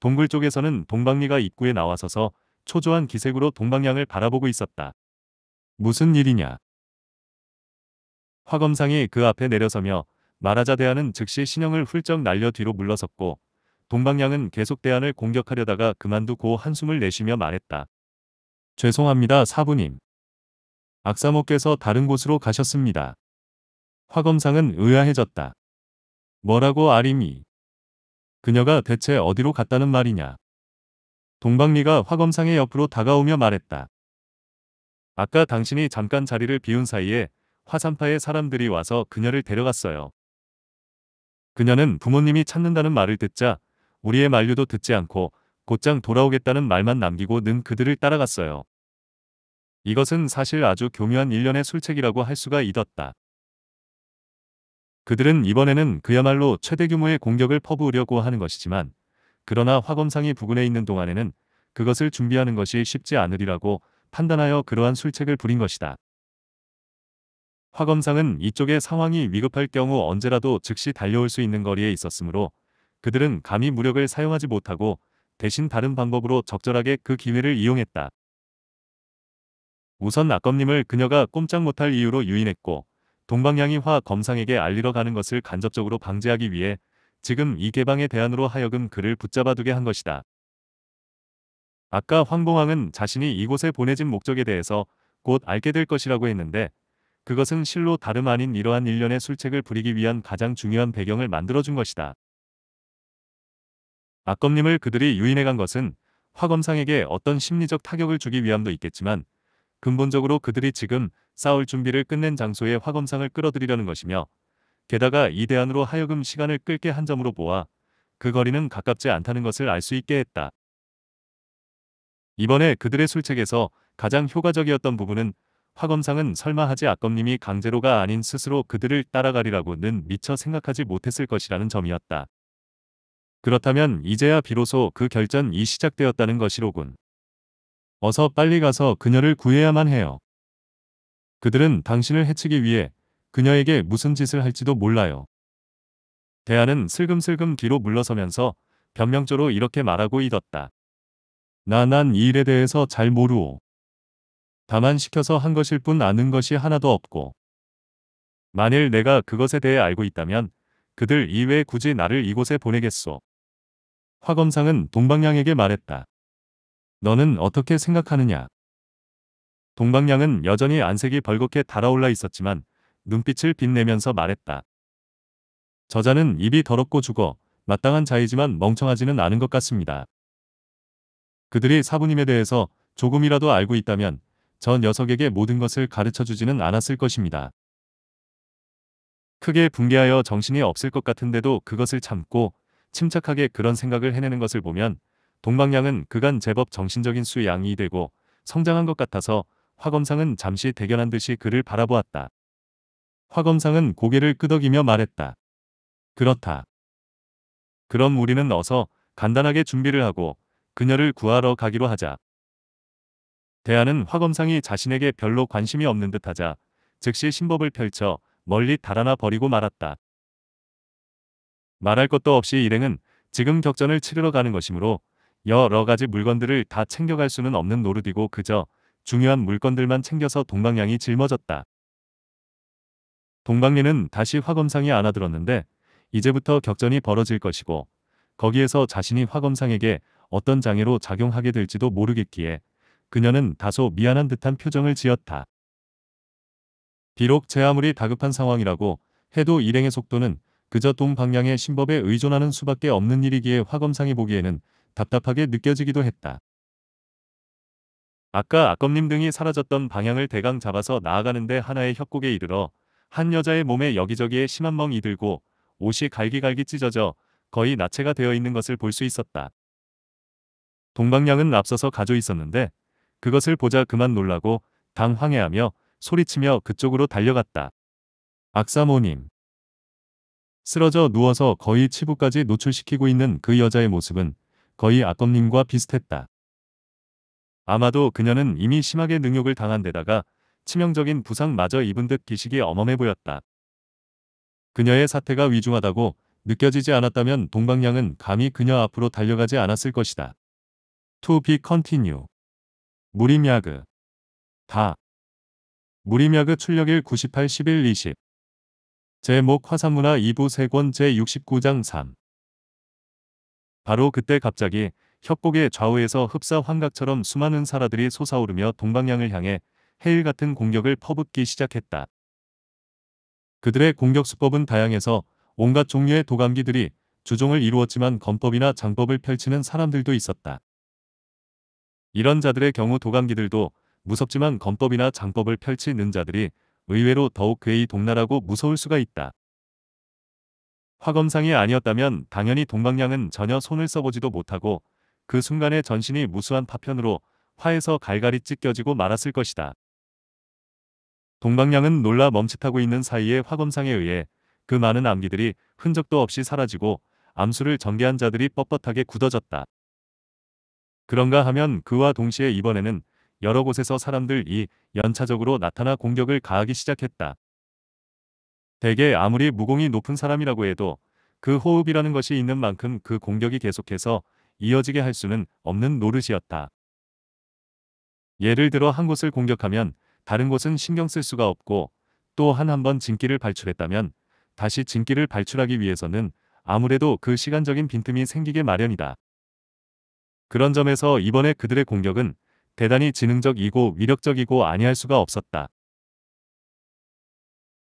동굴 쪽에서는 동방리가 입구에 나와서서 초조한 기색으로 동방양을 바라보고 있었다. 무슨 일이냐? 화검상이 그 앞에 내려서며 말하자대안은 즉시 신형을 훌쩍 날려 뒤로 물러섰고 동방양은 계속 대안을 공격하려다가 그만두고 한숨을 내쉬며 말했다. 죄송합니다 사부님. 악사모께서 다른 곳으로 가셨습니다. 화검상은 의아해졌다. 뭐라고 아림이? 그녀가 대체 어디로 갔다는 말이냐? 동방리가 화검상의 옆으로 다가오며 말했다. 아까 당신이 잠깐 자리를 비운 사이에 화산파의 사람들이 와서 그녀를 데려갔어요. 그녀는 부모님이 찾는다는 말을 듣자 우리의 만류도 듣지 않고 곧장 돌아오겠다는 말만 남기고 는 그들을 따라갔어요. 이것은 사실 아주 교묘한 일련의 술책이라고 할 수가 있었다. 그들은 이번에는 그야말로 최대 규모의 공격을 퍼부으려고 하는 것이지만 그러나 화검상이 부근에 있는 동안에는 그것을 준비하는 것이 쉽지 않으리라고 판단하여 그러한 술책을 부린 것이다. 화 검상은 이쪽의 상황이 위급할 경우 언제라도 즉시 달려올 수 있는 거리에 있었으므로 그들은 감히 무력을 사용하지 못하고 대신 다른 방법으로 적절하게 그 기회를 이용했다. 우선 아검님을 그녀가 꼼짝 못할 이유로 유인했고 동방향이 화 검상에게 알리러 가는 것을 간접적으로 방지하기 위해 지금 이 개방의 대안으로 하여금 그를 붙잡아두게 한 것이다. 아까 황봉왕은 자신이 이곳에 보내진 목적에 대해서 곧 알게 될 것이라고 했는데 그것은 실로 다름 아닌 이러한 일련의 술책을 부리기 위한 가장 중요한 배경을 만들어준 것이다. 악검님을 그들이 유인해간 것은 화검상에게 어떤 심리적 타격을 주기 위함도 있겠지만 근본적으로 그들이 지금 싸울 준비를 끝낸 장소에 화검상을 끌어들이려는 것이며 게다가 이 대안으로 하여금 시간을 끌게 한 점으로 보아 그 거리는 가깝지 않다는 것을 알 수 있게 했다. 이번에 그들의 술책에서 가장 효과적이었던 부분은 화검상은 설마 하지 악검님이 강제로가 아닌 스스로 그들을 따라가리라고는 미처 생각하지 못했을 것이라는 점이었다. 그렇다면 이제야 비로소 그 결전이 시작되었다는 것이로군. 어서 빨리 가서 그녀를 구해야만 해요. 그들은 당신을 해치기 위해 그녀에게 무슨 짓을 할지도 몰라요. 대안은 슬금슬금 뒤로 물러서면서 변명조로 이렇게 말하고 있었다. 나 난 이 일에 대해서 잘 모르오. 다만 시켜서 한 것일 뿐 아는 것이 하나도 없고 만일 내가 그것에 대해 알고 있다면 그들 이외에 굳이 나를 이곳에 보내겠소. 화검상은 동방량에게 말했다. 너는 어떻게 생각하느냐? 동방량은 여전히 안색이 벌겋게 달아올라 있었지만 눈빛을 빛내면서 말했다. 저자는 입이 더럽고 죽어 마땅한 자이지만 멍청하지는 않은 것 같습니다. 그들이 사부님에 대해서 조금이라도 알고 있다면 저 녀석에게 모든 것을 가르쳐 주지는 않았을 것입니다. 크게 붕괴하여 정신이 없을 것 같은데도 그것을 참고 침착하게 그런 생각을 해내는 것을 보면 동방양은 그간 제법 정신적인 수 양이 되고 성장한 것 같아서 화검상은 잠시 대견한 듯이 그를 바라보았다. 화검상은 고개를 끄덕이며 말했다. 그렇다. 그럼 우리는 어서 간단하게 준비를 하고 그녀를 구하러 가기로 하자. 대안은 화검상이 자신에게 별로 관심이 없는 듯하자 즉시 신법을 펼쳐 멀리 달아나 버리고 말았다. 말할 것도 없이 일행은 지금 격전을 치르러 가는 것이므로 여러 가지 물건들을 다 챙겨갈 수는 없는 노릇이고 그저 중요한 물건들만 챙겨서 동방양이 짊어졌다. 동방리는 다시 화검상이 안아들었는데 이제부터 격전이 벌어질 것이고 거기에서 자신이 화검상에게 어떤 장애로 작용하게 될지도 모르겠기에 그녀는 다소 미안한 듯한 표정을 지었다. 비록 제 아무리 다급한 상황이라고 해도 일행의 속도는 그저 동방향의 신법에 의존하는 수밖에 없는 일이기에 화검상이 보기에는 답답하게 느껴지기도 했다. 아까 악검님 등이 사라졌던 방향을 대강 잡아서 나아가는데 하나의 협곡에 이르러 한 여자의 몸에 여기저기에 심한 멍이 들고 옷이 갈기갈기 찢어져 거의 나체가 되어 있는 것을 볼 수 있었다. 동방향은 앞서서 가져 있었는데 그것을 보자 그만 놀라고 당황해하며 소리치며 그쪽으로 달려갔다. 악사모님. 쓰러져 누워서 거의 치부까지 노출시키고 있는 그 여자의 모습은 거의 악검님과 비슷했다. 아마도 그녀는 이미 심하게 능욕을 당한 데다가 치명적인 부상마저 입은 듯 기식이 어엄해 보였다. 그녀의 사태가 위중하다고 느껴지지 않았다면 동방량은 감히 그녀 앞으로 달려가지 않았을 것이다. To be continue. 무림야그 다 무림야그 출력일 98 11 20 제목 화산문화 2부 세권 제69장 3 바로 그때 갑자기 협곡의 좌우에서 흡사 환각처럼 수많은 사라들이 솟아오르며 동방향을 향해 해일 같은 공격을 퍼붓기 시작했다. 그들의 공격 수법은 다양해서 온갖 종류의 도감기들이 주종을 이루었지만 건법이나 장법을 펼치는 사람들도 있었다. 이런 자들의 경우 도감기들도 무섭지만 검법이나 장법을 펼치는 자들이 의외로 더욱 괴이 동나라고 무서울 수가 있다. 화검상이 아니었다면 당연히 동방량은 전혀 손을 써보지도 못하고 그 순간에 전신이 무수한 파편으로 화에서 갈갈이 찢겨지고 말았을 것이다. 동방량은 놀라 멈칫하고 있는 사이에 화검상에 의해 그 많은 암기들이 흔적도 없이 사라지고 암수를 전개한 자들이 뻣뻣하게 굳어졌다. 그런가 하면 그와 동시에 이번에는 여러 곳에서 사람들이 연차적으로 나타나 공격을 가하기 시작했다. 대개 아무리 무공이 높은 사람이라고 해도 그 호흡이라는 것이 있는 만큼 그 공격이 계속해서 이어지게 할 수는 없는 노릇이었다. 예를 들어 한 곳을 공격하면 다른 곳은 신경 쓸 수가 없고 또 한한번 진기를 발출했다면 다시 진기를 발출하기 위해서는 아무래도 그 시간적인 빈틈이 생기게 마련이다. 그런 점에서 이번에 그들의 공격은 대단히 지능적이고 위력적이고 아니할 수가 없었다.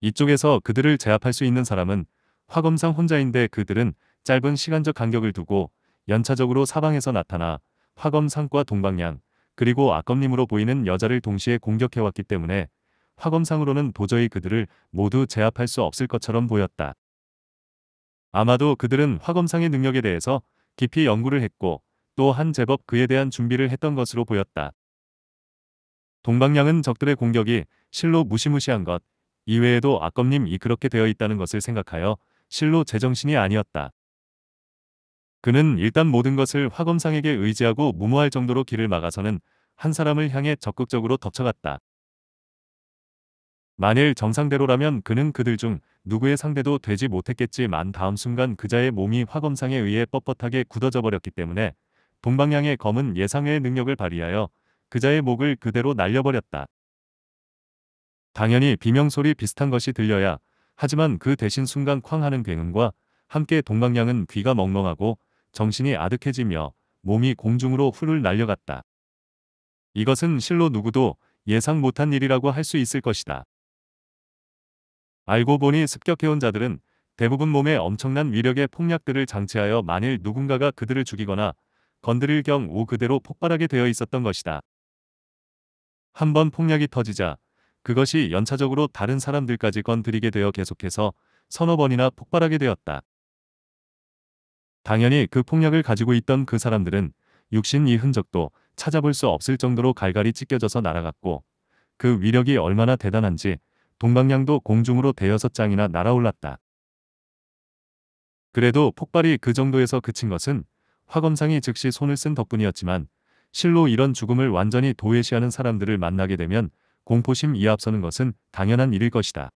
이쪽에서 그들을 제압할 수 있는 사람은 화검상 혼자인데 그들은 짧은 시간적 간격을 두고 연차적으로 사방에서 나타나 화검상과 동방양 그리고 악검님으로 보이는 여자를 동시에 공격해왔기 때문에 화검상으로는 도저히 그들을 모두 제압할 수 없을 것처럼 보였다. 아마도 그들은 화검상의 능력에 대해서 깊이 연구를 했고 또한 제법 그에 대한 준비를 했던 것으로 보였다. 동방량은 적들의 공격이 실로 무시무시한 것, 이외에도 악검님이 그렇게 되어 있다는 것을 생각하여 실로 제정신이 아니었다. 그는 일단 모든 것을 화검상에게 의지하고 무모할 정도로 길을 막아서는 한 사람을 향해 적극적으로 덮쳐갔다. 만일 정상대로라면 그는 그들 중 누구의 상대도 되지 못했겠지만 다음 순간 그자의 몸이 화검상에 의해 뻣뻣하게 굳어져 버렸기 때문에 동방향의 검은 예상의 능력을 발휘하여 그자의 목을 그대로 날려버렸다. 당연히 비명소리 비슷한 것이 들려야 하지만 그 대신 순간 쾅 하는 굉음과 함께 동방향은 귀가 멍멍하고 정신이 아득해지며 몸이 공중으로 훌훌 날려갔다. 이것은 실로 누구도 예상 못한 일이라고 할 수 있을 것이다. 알고 보니 습격해온 자들은 대부분 몸에 엄청난 위력의 폭약들을 장치하여 만일 누군가가 그들을 죽이거나 건드릴 경 우 그대로 폭발하게 되어 있었던 것이다. 한 번 폭력이 터지자 그것이 연차적으로 다른 사람들까지 건드리게 되어 계속해서 서너 번이나 폭발하게 되었다. 당연히 그 폭력을 가지고 있던 그 사람들은 육신 이 흔적도 찾아볼 수 없을 정도로 갈갈이 찢겨져서 날아갔고 그 위력이 얼마나 대단한지 동방향도 공중으로 대여섯 장이나 날아올랐다. 그래도 폭발이 그 정도에서 그친 것은 화검상이 즉시 손을 쓴 덕분이었지만 실로 이런 죽음을 완전히 도외시하는 사람들을 만나게 되면 공포심 이앞서는 것은 당연한 일일 것이다.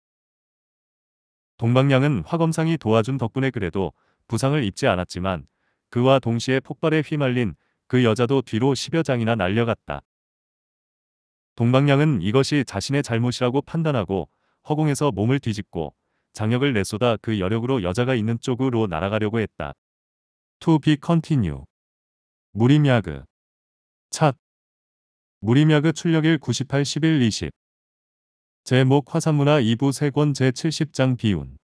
동방량은 화검상이 도와준 덕분에 그래도 부상을 입지 않았지만 그와 동시에 폭발에 휘말린 그 여자도 뒤로 10여 장이나 날려갔다. 동방량은 이것이 자신의 잘못이라고 판단하고 허공에서 몸을 뒤집고 장력을 내쏟아 그 여력으로 여자가 있는 쪽으로 날아가려고 했다. To be continue. 무림야그. 찻. 무림야그 출력일 98, 11, 20. 제목 화산문화 2부 3권 제70장 비운.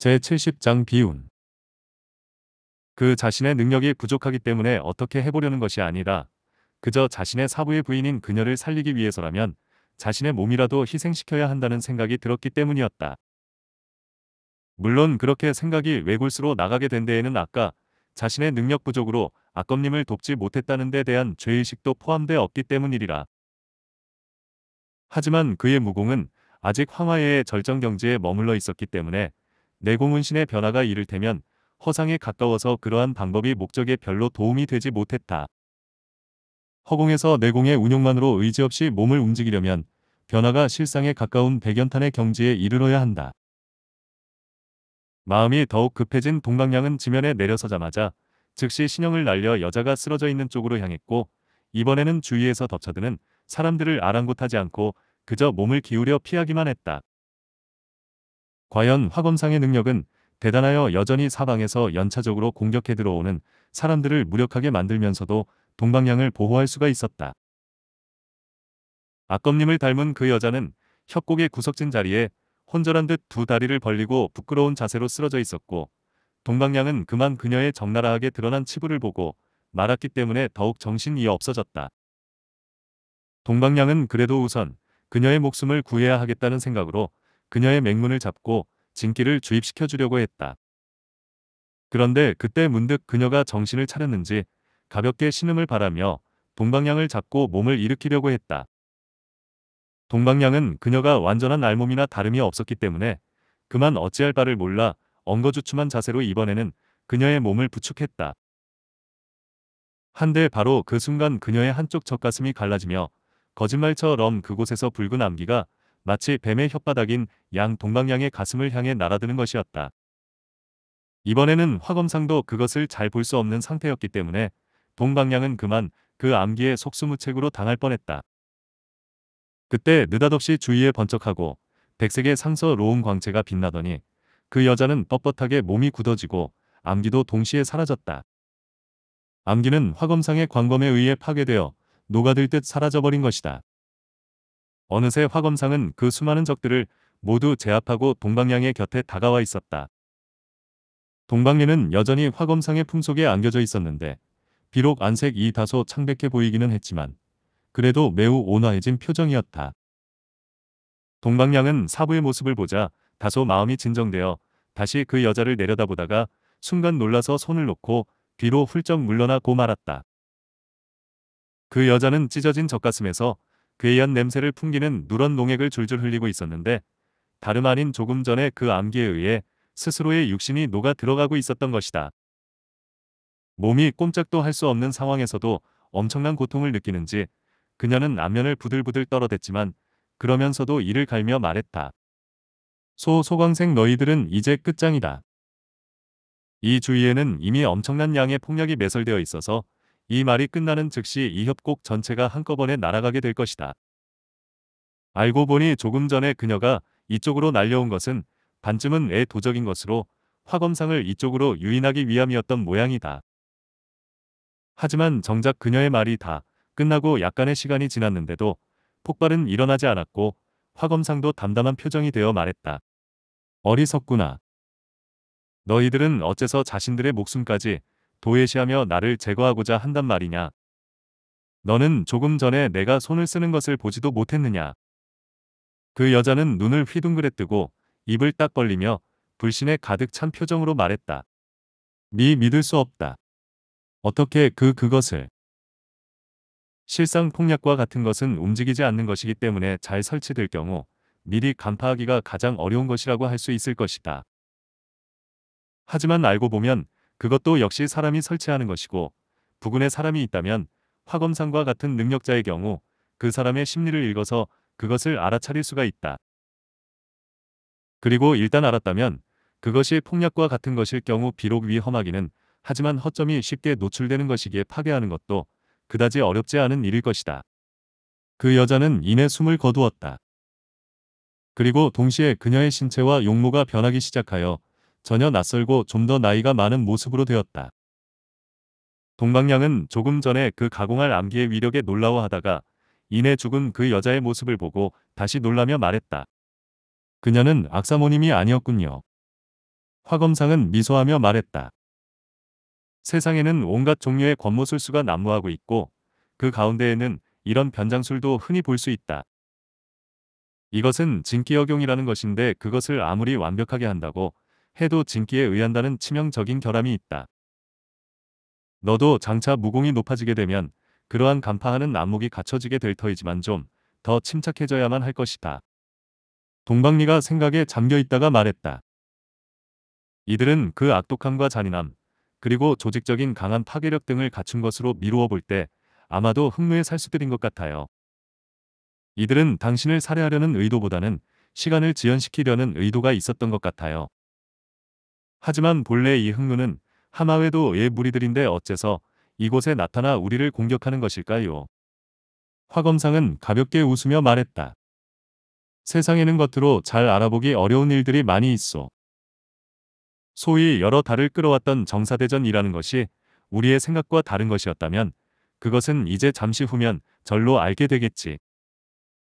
제70장 비운. 그 자신의 능력이 부족하기 때문에 어떻게 해보려는 것이 아니라 그저 자신의 사부의 부인인 그녀를 살리기 위해서라면 자신의 몸이라도 희생시켜야 한다는 생각이 들었기 때문이었다. 물론 그렇게 생각이 외골수로 나가게 된 데에는 아까 자신의 능력 부족으로 악검님을 돕지 못했다는 데 대한 죄의식도 포함돼 없기 때문이리라. 하지만 그의 무공은 아직 황화예의 절정 경지에 머물러 있었기 때문에 내공운신의 변화가 이를테면 허상에 가까워서 그러한 방법이 목적에 별로 도움이 되지 못했다. 허공에서 내공의 운용만으로 의지없이 몸을 움직이려면 변화가 실상에 가까운 백연탄의 경지에 이르러야 한다. 마음이 더욱 급해진 동방량은 지면에 내려서자마자 즉시 신형을 날려 여자가 쓰러져 있는 쪽으로 향했고 이번에는 주위에서 덮쳐드는 사람들을 아랑곳하지 않고 그저 몸을 기울여 피하기만 했다. 과연 화검상의 능력은 대단하여 여전히 사방에서 연차적으로 공격해 들어오는 사람들을 무력하게 만들면서도 동방향을 보호할 수가 있었다. 악검님을 닮은 그 여자는 협곡의 구석진 자리에 혼절한 듯 두 다리를 벌리고 부끄러운 자세로 쓰러져 있었고 동방량은 그만 그녀의 적나라하게 드러난 치부를 보고 말았기 때문에 더욱 정신이 없어졌다. 동방량은 그래도 우선 그녀의 목숨을 구해야 하겠다는 생각으로 그녀의 맹문을 잡고 진기를 주입시켜 주려고 했다. 그런데 그때 문득 그녀가 정신을 차렸는지 가볍게 신음을 바라며 동방향을 잡고 몸을 일으키려고 했다. 동방량은 그녀가 완전한 알몸이나 다름이 없었기 때문에 그만 어찌할 바를 몰라 엉거주춤한 자세로 이번에는 그녀의 몸을 부축했다. 한데 바로 그 순간 그녀의 한쪽 젖가슴이 갈라지며 거짓말처럼 그곳에서 붉은 암기가 마치 뱀의 혓바닥인 양 동방양의 가슴을 향해 날아드는 것이었다. 이번에는 화검상도 그것을 잘 볼 수 없는 상태였기 때문에 동방양은 그만 그암기의 속수무책으로 당할 뻔했다. 그때 느닷없이 주위에 번쩍하고 백색의 상서로운 광채가 빛나더니 그 여자는 뻣뻣하게 몸이 굳어지고 암기도 동시에 사라졌다. 암기는 화검상의 광검에 의해 파괴되어 녹아들 듯 사라져버린 것이다. 어느새 화검상은 그 수많은 적들을 모두 제압하고 동방양의 곁에 다가와 있었다. 동방리는 여전히 화검상의 품속에 안겨져 있었는데 비록 안색이 다소 창백해 보이기는 했지만 그래도 매우 온화해진 표정이었다. 동방량은 사부의 모습을 보자 다소 마음이 진정되어 다시 그 여자를 내려다보다가 순간 놀라서 손을 놓고 뒤로 훌쩍 물러나고 말았다. 그 여자는 찢어진 젖가슴에서 괴이한 냄새를 풍기는 누런 농액을 줄줄 흘리고 있었는데 다름 아닌 조금 전에 그 암기에 의해 스스로의 육신이 녹아 들어가고 있었던 것이다. 몸이 꼼짝도 할 수 없는 상황에서도 엄청난 고통을 느끼는지 그녀는 라면을 부들부들 떨어댔지만 그러면서도 이를 갈며 말했다. 소 소광생 너희들은 이제 끝장이다. 이 주위에는 이미 엄청난 양의 폭력이 매설되어 있어서 이 말이 끝나는 즉시 이 협곡 전체가 한꺼번에 날아가게 될 것이다. 알고 보니 조금 전에 그녀가 이쪽으로 날려온 것은 반쯤은 애 도적인 것으로 화검상을 이쪽으로 유인하기 위함이었던 모양이다. 하지만 정작 그녀의 말이 다 끝나고 약간의 시간이 지났는데도 폭발은 일어나지 않았고 화검상도 담담한 표정이 되어 말했다. 어리석구나. 너희들은 어째서 자신들의 목숨까지 도외시하며 나를 제거하고자 한단 말이냐. 너는 조금 전에 내가 손을 쓰는 것을 보지도 못했느냐. 그 여자는 눈을 휘둥그레 뜨고 입을 딱 벌리며 불신에 가득 찬 표정으로 말했다. 미 믿을 수 없다. 어떻게 그 그것을 실상 폭약과 같은 것은 움직이지 않는 것이기 때문에 잘 설치될 경우 미리 간파하기가 가장 어려운 것이라고 할 수 있을 것이다. 하지만 알고 보면 그것도 역시 사람이 설치하는 것이고 부근에 사람이 있다면 화검상과 같은 능력자의 경우 그 사람의 심리를 읽어서 그것을 알아차릴 수가 있다. 그리고 일단 알았다면 그것이 폭력과 같은 것일 경우 비록 위험하기는 하지만 허점이 쉽게 노출되는 것이기에 파괴하는 것도 그다지 어렵지 않은 일일 것이다. 그 여자는 이내 숨을 거두었다. 그리고 동시에 그녀의 신체와 용모가 변하기 시작하여 전혀 낯설고 좀 더 나이가 많은 모습으로 되었다. 동방량은 조금 전에 그 가공할 암기의 위력에 놀라워하다가 이내 죽은 그 여자의 모습을 보고 다시 놀라며 말했다. 그녀는 악사모님이 아니었군요. 화검상은 미소하며 말했다. 세상에는 온갖 종류의 권모술수가 난무하고 있고 그 가운데에는 이런 변장술도 흔히 볼 수 있다. 이것은 진기역용이라는 것인데 그것을 아무리 완벽하게 한다고 해도 진기에 의한다는 치명적인 결함이 있다. 너도 장차 무공이 높아지게 되면 그러한 간파하는 안목이 갖춰지게 될 터이지만 좀 더 침착해져야만 할 것이다. 동방리가 생각에 잠겨 있다가 말했다. 이들은 그 악독함과 잔인함, 그리고 조직적인 강한 파괴력 등을 갖춘 것으로 미루어 볼 때 아마도 흥루에 살수들인 것 같아요. 이들은 당신을 살해하려는 의도보다는 시간을 지연시키려는 의도가 있었던 것 같아요. 하지만 본래 이흥루는하마외도의 무리들인데 어째서 이곳에 나타나 우리를 공격하는 것일까요? 화검상은 가볍게 웃으며 말했다. 세상에는 겉으로 잘 알아보기 어려운 일들이 많이 있어. 소위 여러 달을 끌어왔던 정사대전이라는 것이 우리의 생각과 다른 것이었다면 그것은 이제 잠시 후면 절로 알게 되겠지.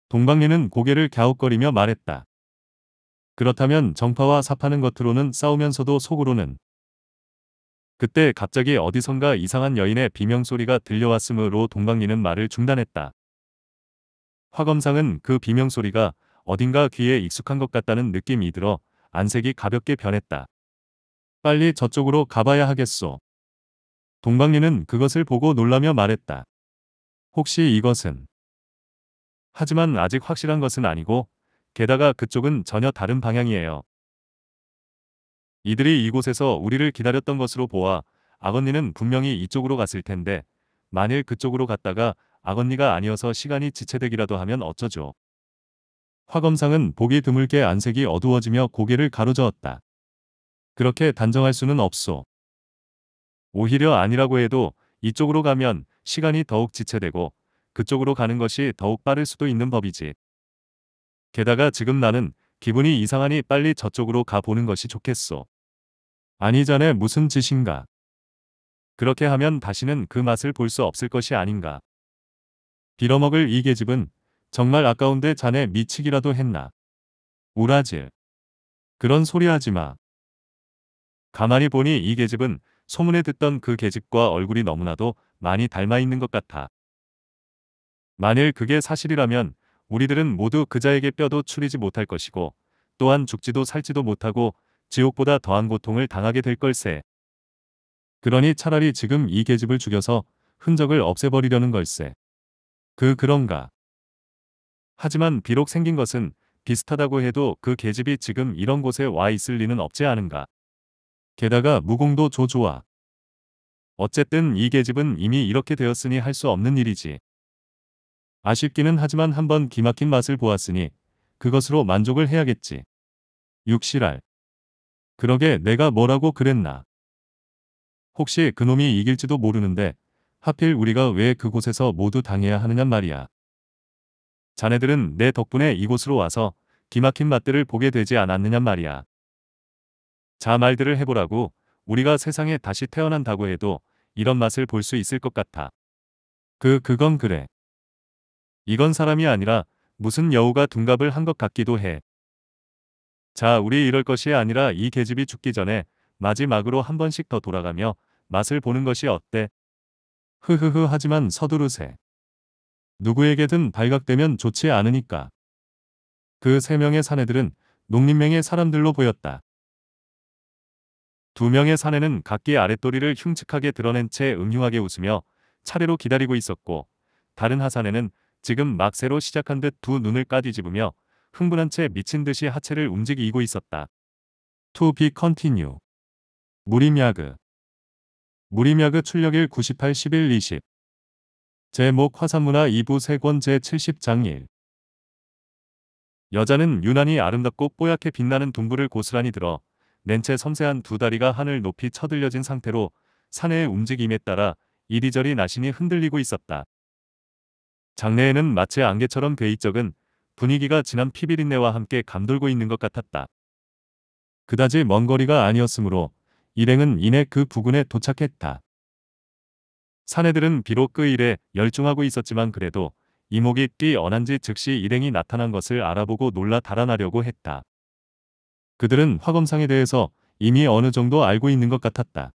동방예는 고개를 갸웃거리며 말했다. 그렇다면 정파와 사파는 겉으로는 싸우면서도 속으로는 그때 갑자기 어디선가 이상한 여인의 비명소리가 들려왔으므로 동방리는 말을 중단했다. 화검상은 그 비명소리가 어딘가 귀에 익숙한 것 같다는 느낌이 들어 안색이 가볍게 변했다. 빨리 저쪽으로 가봐야 하겠소. 동방리는 그것을 보고 놀라며 말했다. 혹시 이것은? 하지만 아직 확실한 것은 아니고 게다가 그쪽은 전혀 다른 방향이에요. 이들이 이곳에서 우리를 기다렸던 것으로 보아 아건니는 분명히 이쪽으로 갔을 텐데 만일 그쪽으로 갔다가 아건니가 아니어서 시간이 지체되기라도 하면 어쩌죠. 화검상은 보기 드물게 안색이 어두워지며 고개를 가로저었다. 그렇게 단정할 수는 없소. 오히려 아니라고 해도 이쪽으로 가면 시간이 더욱 지체되고 그쪽으로 가는 것이 더욱 빠를 수도 있는 법이지. 게다가 지금 나는 기분이 이상하니 빨리 저쪽으로 가보는 것이 좋겠소. 아니 전에 무슨 짓인가. 그렇게 하면 다시는 그 맛을 볼 수 없을 것이 아닌가. 빌어먹을 이 계집은 정말 아까운데 자네 미치기라도 했나. 우라질. 그런 소리 하지 마. 가만히 보니 이 계집은 소문에 듣던 그 계집과 얼굴이 너무나도 많이 닮아 있는 것 같아. 만일 그게 사실이라면 우리들은 모두 그자에게 뼈도 추리지 못할 것이고 또한 죽지도 살지도 못하고 지옥보다 더한 고통을 당하게 될 걸세. 그러니 차라리 지금 이 계집을 죽여서 흔적을 없애버리려는 걸세. 그 그런가. 하지만 비록 생긴 것은 비슷하다고 해도 그 계집이 지금 이런 곳에 와 있을 리는 없지 않은가. 게다가 무공도 조조와 어쨌든 이 계집은 이미 이렇게 되었으니 할 수 없는 일이지. 아쉽기는 하지만 한번 기막힌 맛을 보았으니 그것으로 만족을 해야겠지. 육실랄 그러게 내가 뭐라고 그랬나. 혹시 그놈이 이길지도 모르는데 하필 우리가 왜 그곳에서 모두 당해야 하느냐 말이야. 자네들은 내 덕분에 이곳으로 와서 기막힌 맛들을 보게 되지 않았느냐 말이야. 자 말들을 해보라고 우리가 세상에 다시 태어난다고 해도 이런 맛을 볼 수 있을 것 같아. 그 그건 그래. 이건 사람이 아니라 무슨 여우가 둔갑을 한 것 같기도 해. 자 우리 이럴 것이 아니라 이 계집이 죽기 전에 마지막으로 한 번씩 더 돌아가며 맛을 보는 것이 어때? 흐흐흐 하지만 서두르세. 누구에게든 발각되면 좋지 않으니까. 그 세 명의 사내들은 농림맹의 사람들로 보였다. 두 명의 사내는 각기 아랫도리를 흉측하게 드러낸 채 음흉하게 웃으며 차례로 기다리고 있었고 다른 하사내는 지금 막 새로 시작한 듯 두 눈을 까뒤집으며 흥분한 채 미친 듯이 하체를 움직이고 있었다. To be continue. 무림야그 무림야그 출력일 98 11 20 제목 화산문화 2부 세권 제70장 1 여자는 유난히 아름답고 뽀얗게 빛나는 둥부를 고스란히 들어 낸채 섬세한 두 다리가 하늘 높이 쳐들려진 상태로 사내의 움직임에 따라 이리저리 나신이 흔들리고 있었다. 장내에는 마치 안개처럼 괴이적은 분위기가 진한 피비린내와 함께 감돌고 있는 것 같았다. 그다지 먼 거리가 아니었으므로 일행은 이내 그 부근에 도착했다. 사내들은 비록 그 일에 열중하고 있었지만 그래도 이목이 뛰어난 지 즉시 일행이 나타난 것을 알아보고 놀라 달아나려고 했다. 그들은 화검상에 대해서 이미 어느 정도 알고 있는 것 같았다.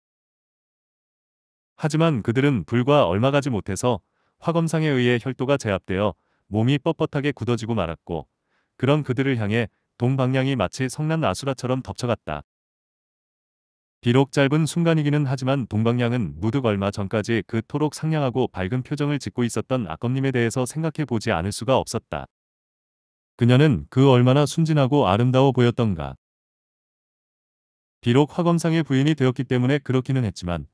하지만 그들은 불과 얼마 가지 못해서 화검상에 의해 혈도가 제압되어 몸이 뻣뻣하게 굳어지고 말았고 그런 그들을 향해 동방향이 마치 성난 아수라처럼 덮쳐갔다. 비록 짧은 순간이기는 하지만 동방향은 무득 얼마 전까지 그토록 상냥하고 밝은 표정을 짓고 있었던 악검님에 대해서 생각해 보지 않을 수가 없었다. 그녀는 그 얼마나 순진하고 아름다워 보였던가. 비록 화검상의 부인이 되었기 때문에 그렇기는 했지만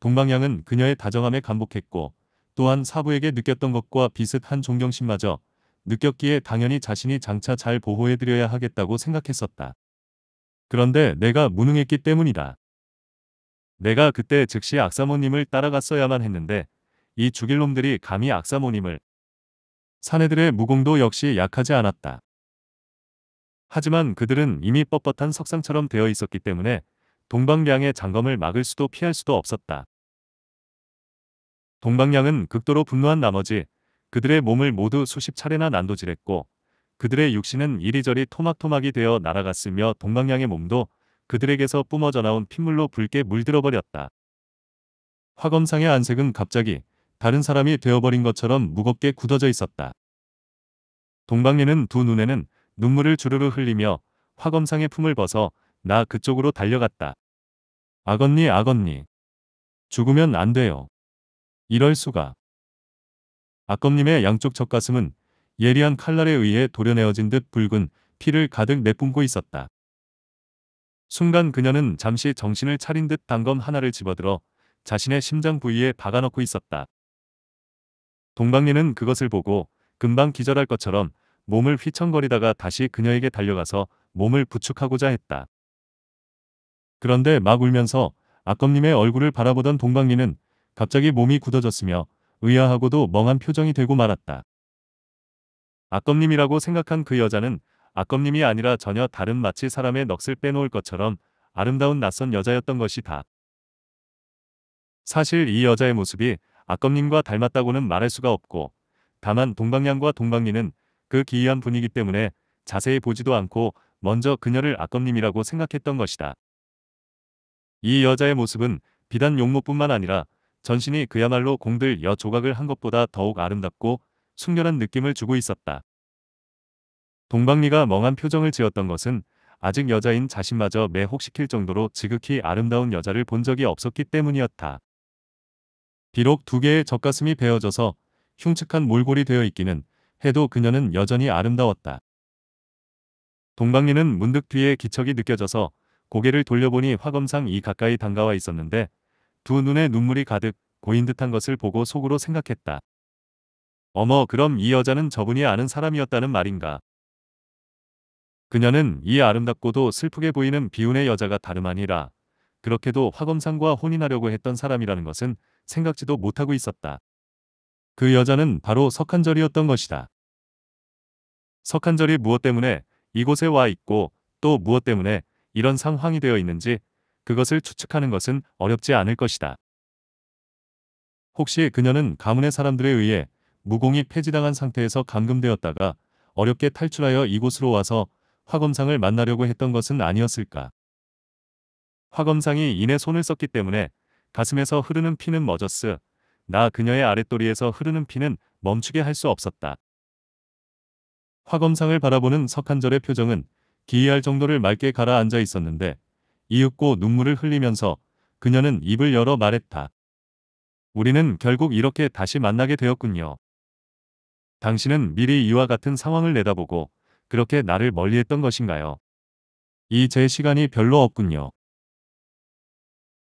동방향은 그녀의 다정함에 감복했고 또한 사부에게 느꼈던 것과 비슷한 존경심마저 느꼈기에 당연히 자신이 장차 잘 보호해드려야 하겠다고 생각했었다. 그런데 내가 무능했기 때문이다. 내가 그때 즉시 악사모님을 따라갔어야만 했는데 이 죽일놈들이 감히 악사모님을 사내들의 무공도 역시 약하지 않았다. 하지만 그들은 이미 뻣뻣한 석상처럼 되어 있었기 때문에 동방량의 장검을 막을 수도 피할 수도 없었다. 동방량은 극도로 분노한 나머지 그들의 몸을 모두 수십 차례나 난도질했고 그들의 육신은 이리저리 토막토막이 되어 날아갔으며 동방량의 몸도 그들에게서 뿜어져 나온 핏물로 붉게 물들어버렸다. 화검상의 안색은 갑자기 다른 사람이 되어버린 것처럼 무겁게 굳어져 있었다. 동방예는 두 눈에는 눈물을 주르르 흘리며 화검상의 품을 벗어 나 그쪽으로 달려갔다. 악언니 악언니. 죽으면 안 돼요. 이럴 수가. 악검님의 양쪽 젖가슴은 예리한 칼날에 의해 도려내어진 듯 붉은 피를 가득 내뿜고 있었다. 순간 그녀는 잠시 정신을 차린 듯 단검 하나를 집어들어 자신의 심장 부위에 박아넣고 있었다. 동방리는 그것을 보고 금방 기절할 것처럼 몸을 휘청거리다가 다시 그녀에게 달려가서 몸을 부축하고자 했다. 그런데 막 울면서 악검님의 얼굴을 바라보던 동방리는 갑자기 몸이 굳어졌으며 의아하고도 멍한 표정이 되고 말았다. 악검님이라고 생각한 그 여자는 악검님이 아니라 전혀 다른 마치 사람의 넋을 빼놓을 것처럼 아름다운 낯선 여자였던 것이다. 사실 이 여자의 모습이 악검님과 닮았다고는 말할 수가 없고 다만 동방량과 동방리는 그 기이한 분위기 때문에 자세히 보지도 않고 먼저 그녀를 아검님이라고 생각했던 것이다. 이 여자의 모습은 비단 용모뿐만 아니라 전신이 그야말로 공들 여 조각을 한 것보다 더욱 아름답고 숙련한 느낌을 주고 있었다. 동방리가 멍한 표정을 지었던 것은 아직 여자인 자신마저 매혹시킬 정도로 지극히 아름다운 여자를 본 적이 없었기 때문이었다. 비록 두 개의 젖가슴이 베어져서 흉측한 몰골이 되어 있기는 해도 그녀는 여전히 아름다웠다. 동방리는 문득 뒤에 기척이 느껴져서 고개를 돌려보니 화검상 이 가까이 다가와 있었는데 두 눈에 눈물이 가득 고인 듯한 것을 보고 속으로 생각했다. 어머 그럼 이 여자는 저분이 아는 사람이었다는 말인가. 그녀는 이 아름답고도 슬프게 보이는 비운의 여자가 다름 아니라 그렇게도 화검상과 혼인하려고 했던 사람이라는 것은 생각지도 못하고 있었다. 그 여자는 바로 석한절이었던 것이다. 석한절이 무엇 때문에 이곳에 와 있고 또 무엇 때문에 이런 상황이 되어 있는지 그것을 추측하는 것은 어렵지 않을 것이다. 혹시 그녀는 가문의 사람들에 의해 무공이 폐지당한 상태에서 감금되었다가 어렵게 탈출하여 이곳으로 와서 화검상을 만나려고 했던 것은 아니었을까. 화검상이 인의 손을 썼기 때문에 가슴에서 흐르는 피는 멎었으 나 그녀의 아랫도리에서 흐르는 피는 멈추게 할 수 없었다. 화검상을 바라보는 석한절의 표정은 기이할 정도를 맑게 가라앉아 있었는데 이윽고 눈물을 흘리면서 그녀는 입을 열어 말했다. 우리는 결국 이렇게 다시 만나게 되었군요. 당신은 미리 이와 같은 상황을 내다보고 그렇게 나를 멀리했던 것인가요? 이 제 시간이 별로 없군요.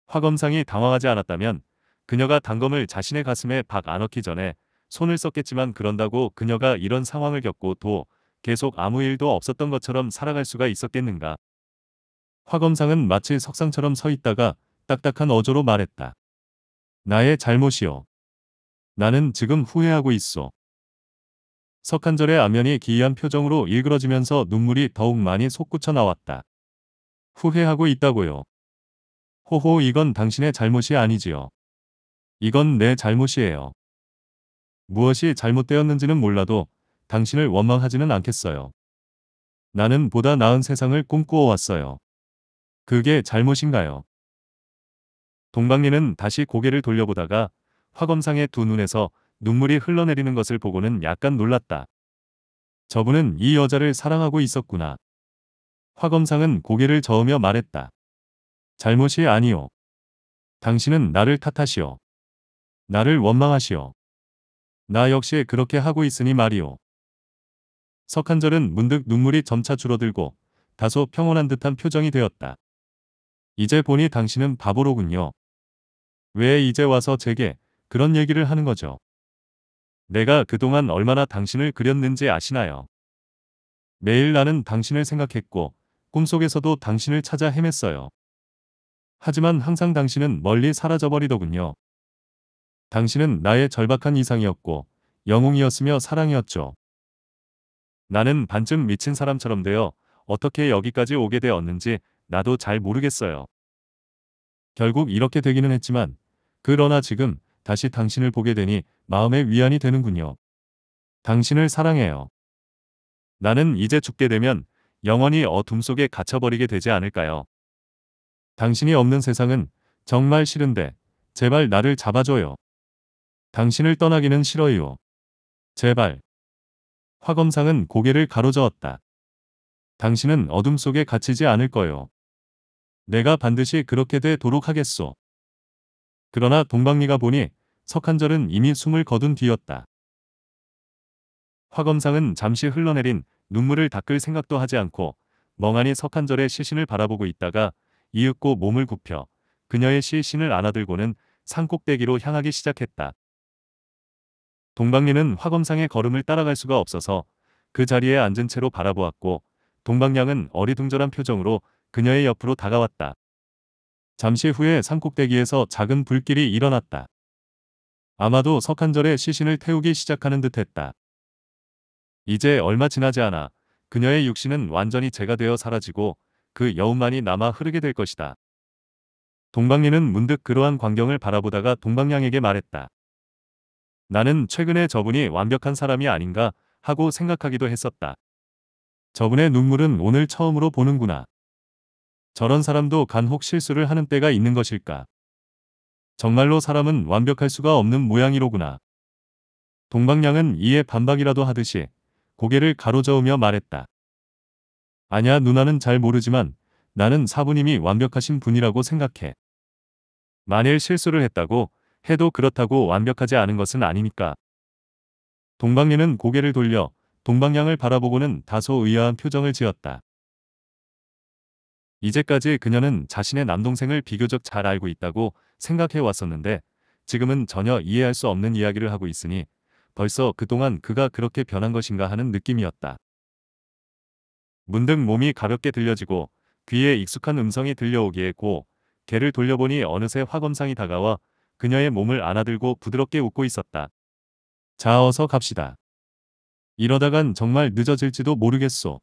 화검상이 당황하지 않았다면 그녀가 단검을 자신의 가슴에 박안 얻기 전에 손을 썼겠지만 그런다고 그녀가 이런 상황을 겪고 도 계속 아무 일도 없었던 것처럼 살아갈 수가 있었겠는가. 화검상은 마치 석상처럼 서 있다가 딱딱한 어조로 말했다. 나의 잘못이요. 나는 지금 후회하고 있어. 석한절의 안면이 기이한 표정으로 일그러지면서 눈물이 더욱 많이 솟구쳐 나왔다. 후회하고 있다고요. 호호 이건 당신의 잘못이 아니지요. 이건 내 잘못이에요. 무엇이 잘못되었는지는 몰라도 당신을 원망하지는 않겠어요. 나는 보다 나은 세상을 꿈꾸어 왔어요. 그게 잘못인가요? 동방리는 다시 고개를 돌려보다가 화검상의 두 눈에서 눈물이 흘러내리는 것을 보고는 약간 놀랐다. 저분은 이 여자를 사랑하고 있었구나. 화검상은 고개를 저으며 말했다. 잘못이 아니오. 당신은 나를 탓하시오. 나를 원망하시오. 나 역시 그렇게 하고 있으니 말이오. 석한절은 문득 눈물이 점차 줄어들고 다소 평온한 듯한 표정이 되었다. 이제 보니 당신은 바보로군요. 왜 이제 와서 제게 그런 얘기를 하는 거죠? 내가 그동안 얼마나 당신을 그렸는지 아시나요? 매일 나는 당신을 생각했고 꿈속에서도 당신을 찾아 헤맸어요. 하지만 항상 당신은 멀리 사라져버리더군요. 당신은 나의 절박한 이상이었고 영웅이었으며 사랑이었죠. 나는 반쯤 미친 사람처럼 되어 어떻게 여기까지 오게 되었는지 나도 잘 모르겠어요. 결국 이렇게 되기는 했지만 그러나 지금 다시 당신을 보게 되니 마음의 위안이 되는군요. 당신을 사랑해요. 나는 이제 죽게 되면 영원히 어둠 속에 갇혀버리게 되지 않을까요? 당신이 없는 세상은 정말 싫은데 제발 나를 잡아줘요. 당신을 떠나기는 싫어요. 제발. 화검상은 고개를 가로저었다. 당신은 어둠 속에 갇히지 않을 거요. 내가 반드시 그렇게 되도록 하겠소. 그러나 동방리가 보니 석한절은 이미 숨을 거둔 뒤였다. 화검상은 잠시 흘러내린 눈물을 닦을 생각도 하지 않고 멍하니 석한절의 시신을 바라보고 있다가 이윽고 몸을 굽혀 그녀의 시신을 안아들고는 산꼭대기로 향하기 시작했다. 동방리는 화검상의 걸음을 따라갈 수가 없어서 그 자리에 앉은 채로 바라보았고 동방량은 어리둥절한 표정으로 그녀의 옆으로 다가왔다. 잠시 후에 산꼭대기에서 작은 불길이 일어났다. 아마도 석한절의 시신을 태우기 시작하는 듯했다. 이제 얼마 지나지 않아 그녀의 육신은 완전히 재가 되어 사라지고 그 여운만이 남아 흐르게 될 것이다. 동방리는 문득 그러한 광경을 바라보다가 동방량에게 말했다. 나는 최근에 저분이 완벽한 사람이 아닌가 하고 생각하기도 했었다. 저분의 눈물은 오늘 처음으로 보는구나. 저런 사람도 간혹 실수를 하는 때가 있는 것일까. 정말로 사람은 완벽할 수가 없는 모양이로구나. 동방량은 이에 반박이라도 하듯이 고개를 가로저으며 말했다. 아냐 누나는 잘 모르지만 나는 사부님이 완벽하신 분이라고 생각해. 만일 실수를 했다고 해도 그렇다고 완벽하지 않은 것은 아니니까. 동방예는 고개를 돌려 동방양을 바라보고는 다소 의아한 표정을 지었다. 이제까지 그녀는 자신의 남동생을 비교적 잘 알고 있다고 생각해 왔었는데 지금은 전혀 이해할 수 없는 이야기를 하고 있으니 벌써 그동안 그가 그렇게 변한 것인가 하는 느낌이었다. 문득 몸이 가볍게 들려지고 귀에 익숙한 음성이 들려오기에 고 개를 돌려보니 어느새 화검상이 다가와 그녀의 몸을 안아들고 부드럽게 웃고 있었다. 자 어서 갑시다. 이러다간 정말 늦어질지도 모르겠소.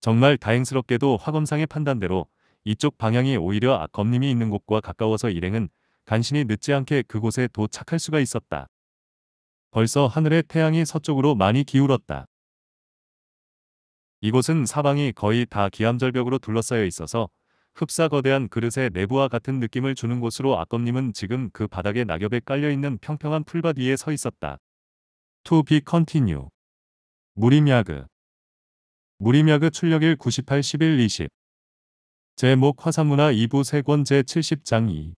정말 다행스럽게도 화검상의 판단대로 이쪽 방향이 오히려 아, 검님이 있는 곳과 가까워서 일행은 간신히 늦지 않게 그곳에 도착할 수가 있었다. 벌써 하늘의 태양이 서쪽으로 많이 기울었다. 이곳은 사방이 거의 다 기암절벽으로 둘러싸여 있어서 흡사 거대한 그릇의 내부와 같은 느낌을 주는 곳으로 아검님은 지금 그 바닥에 낙엽에 깔려있는 평평한 풀밭 위에 서 있었다. To be continue. 무림야그. 무림야그 출력일 98 11 20. 제목 화산문화 2부 세권 제70장 2.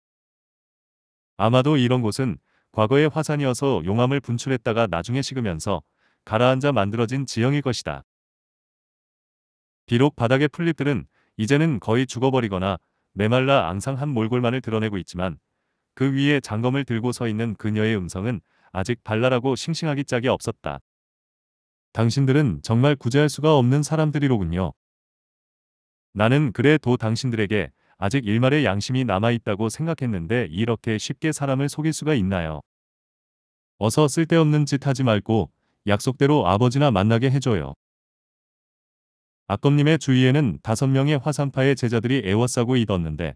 아마도 이런 곳은 과거의 화산이어서 용암을 분출했다가 나중에 식으면서 가라앉아 만들어진 지형일 것이다. 비록 바닥의 풀잎들은 이제는 거의 죽어버리거나 메말라 앙상한 몰골만을 드러내고 있지만 그 위에 장검을 들고 서 있는 그녀의 음성은 아직 발랄하고 싱싱하기 짝이 없었다. 당신들은 정말 구제할 수가 없는 사람들이로군요. 나는 그래도 당신들에게 아직 일말의 양심이 남아있다고 생각했는데 이렇게 쉽게 사람을 속일 수가 있나요? 어서 쓸데없는 짓 하지 말고 약속대로 아버지나 만나게 해줘요. 악검님의 주위에는 다섯 명의 화산파의 제자들이 애워싸고 있었는데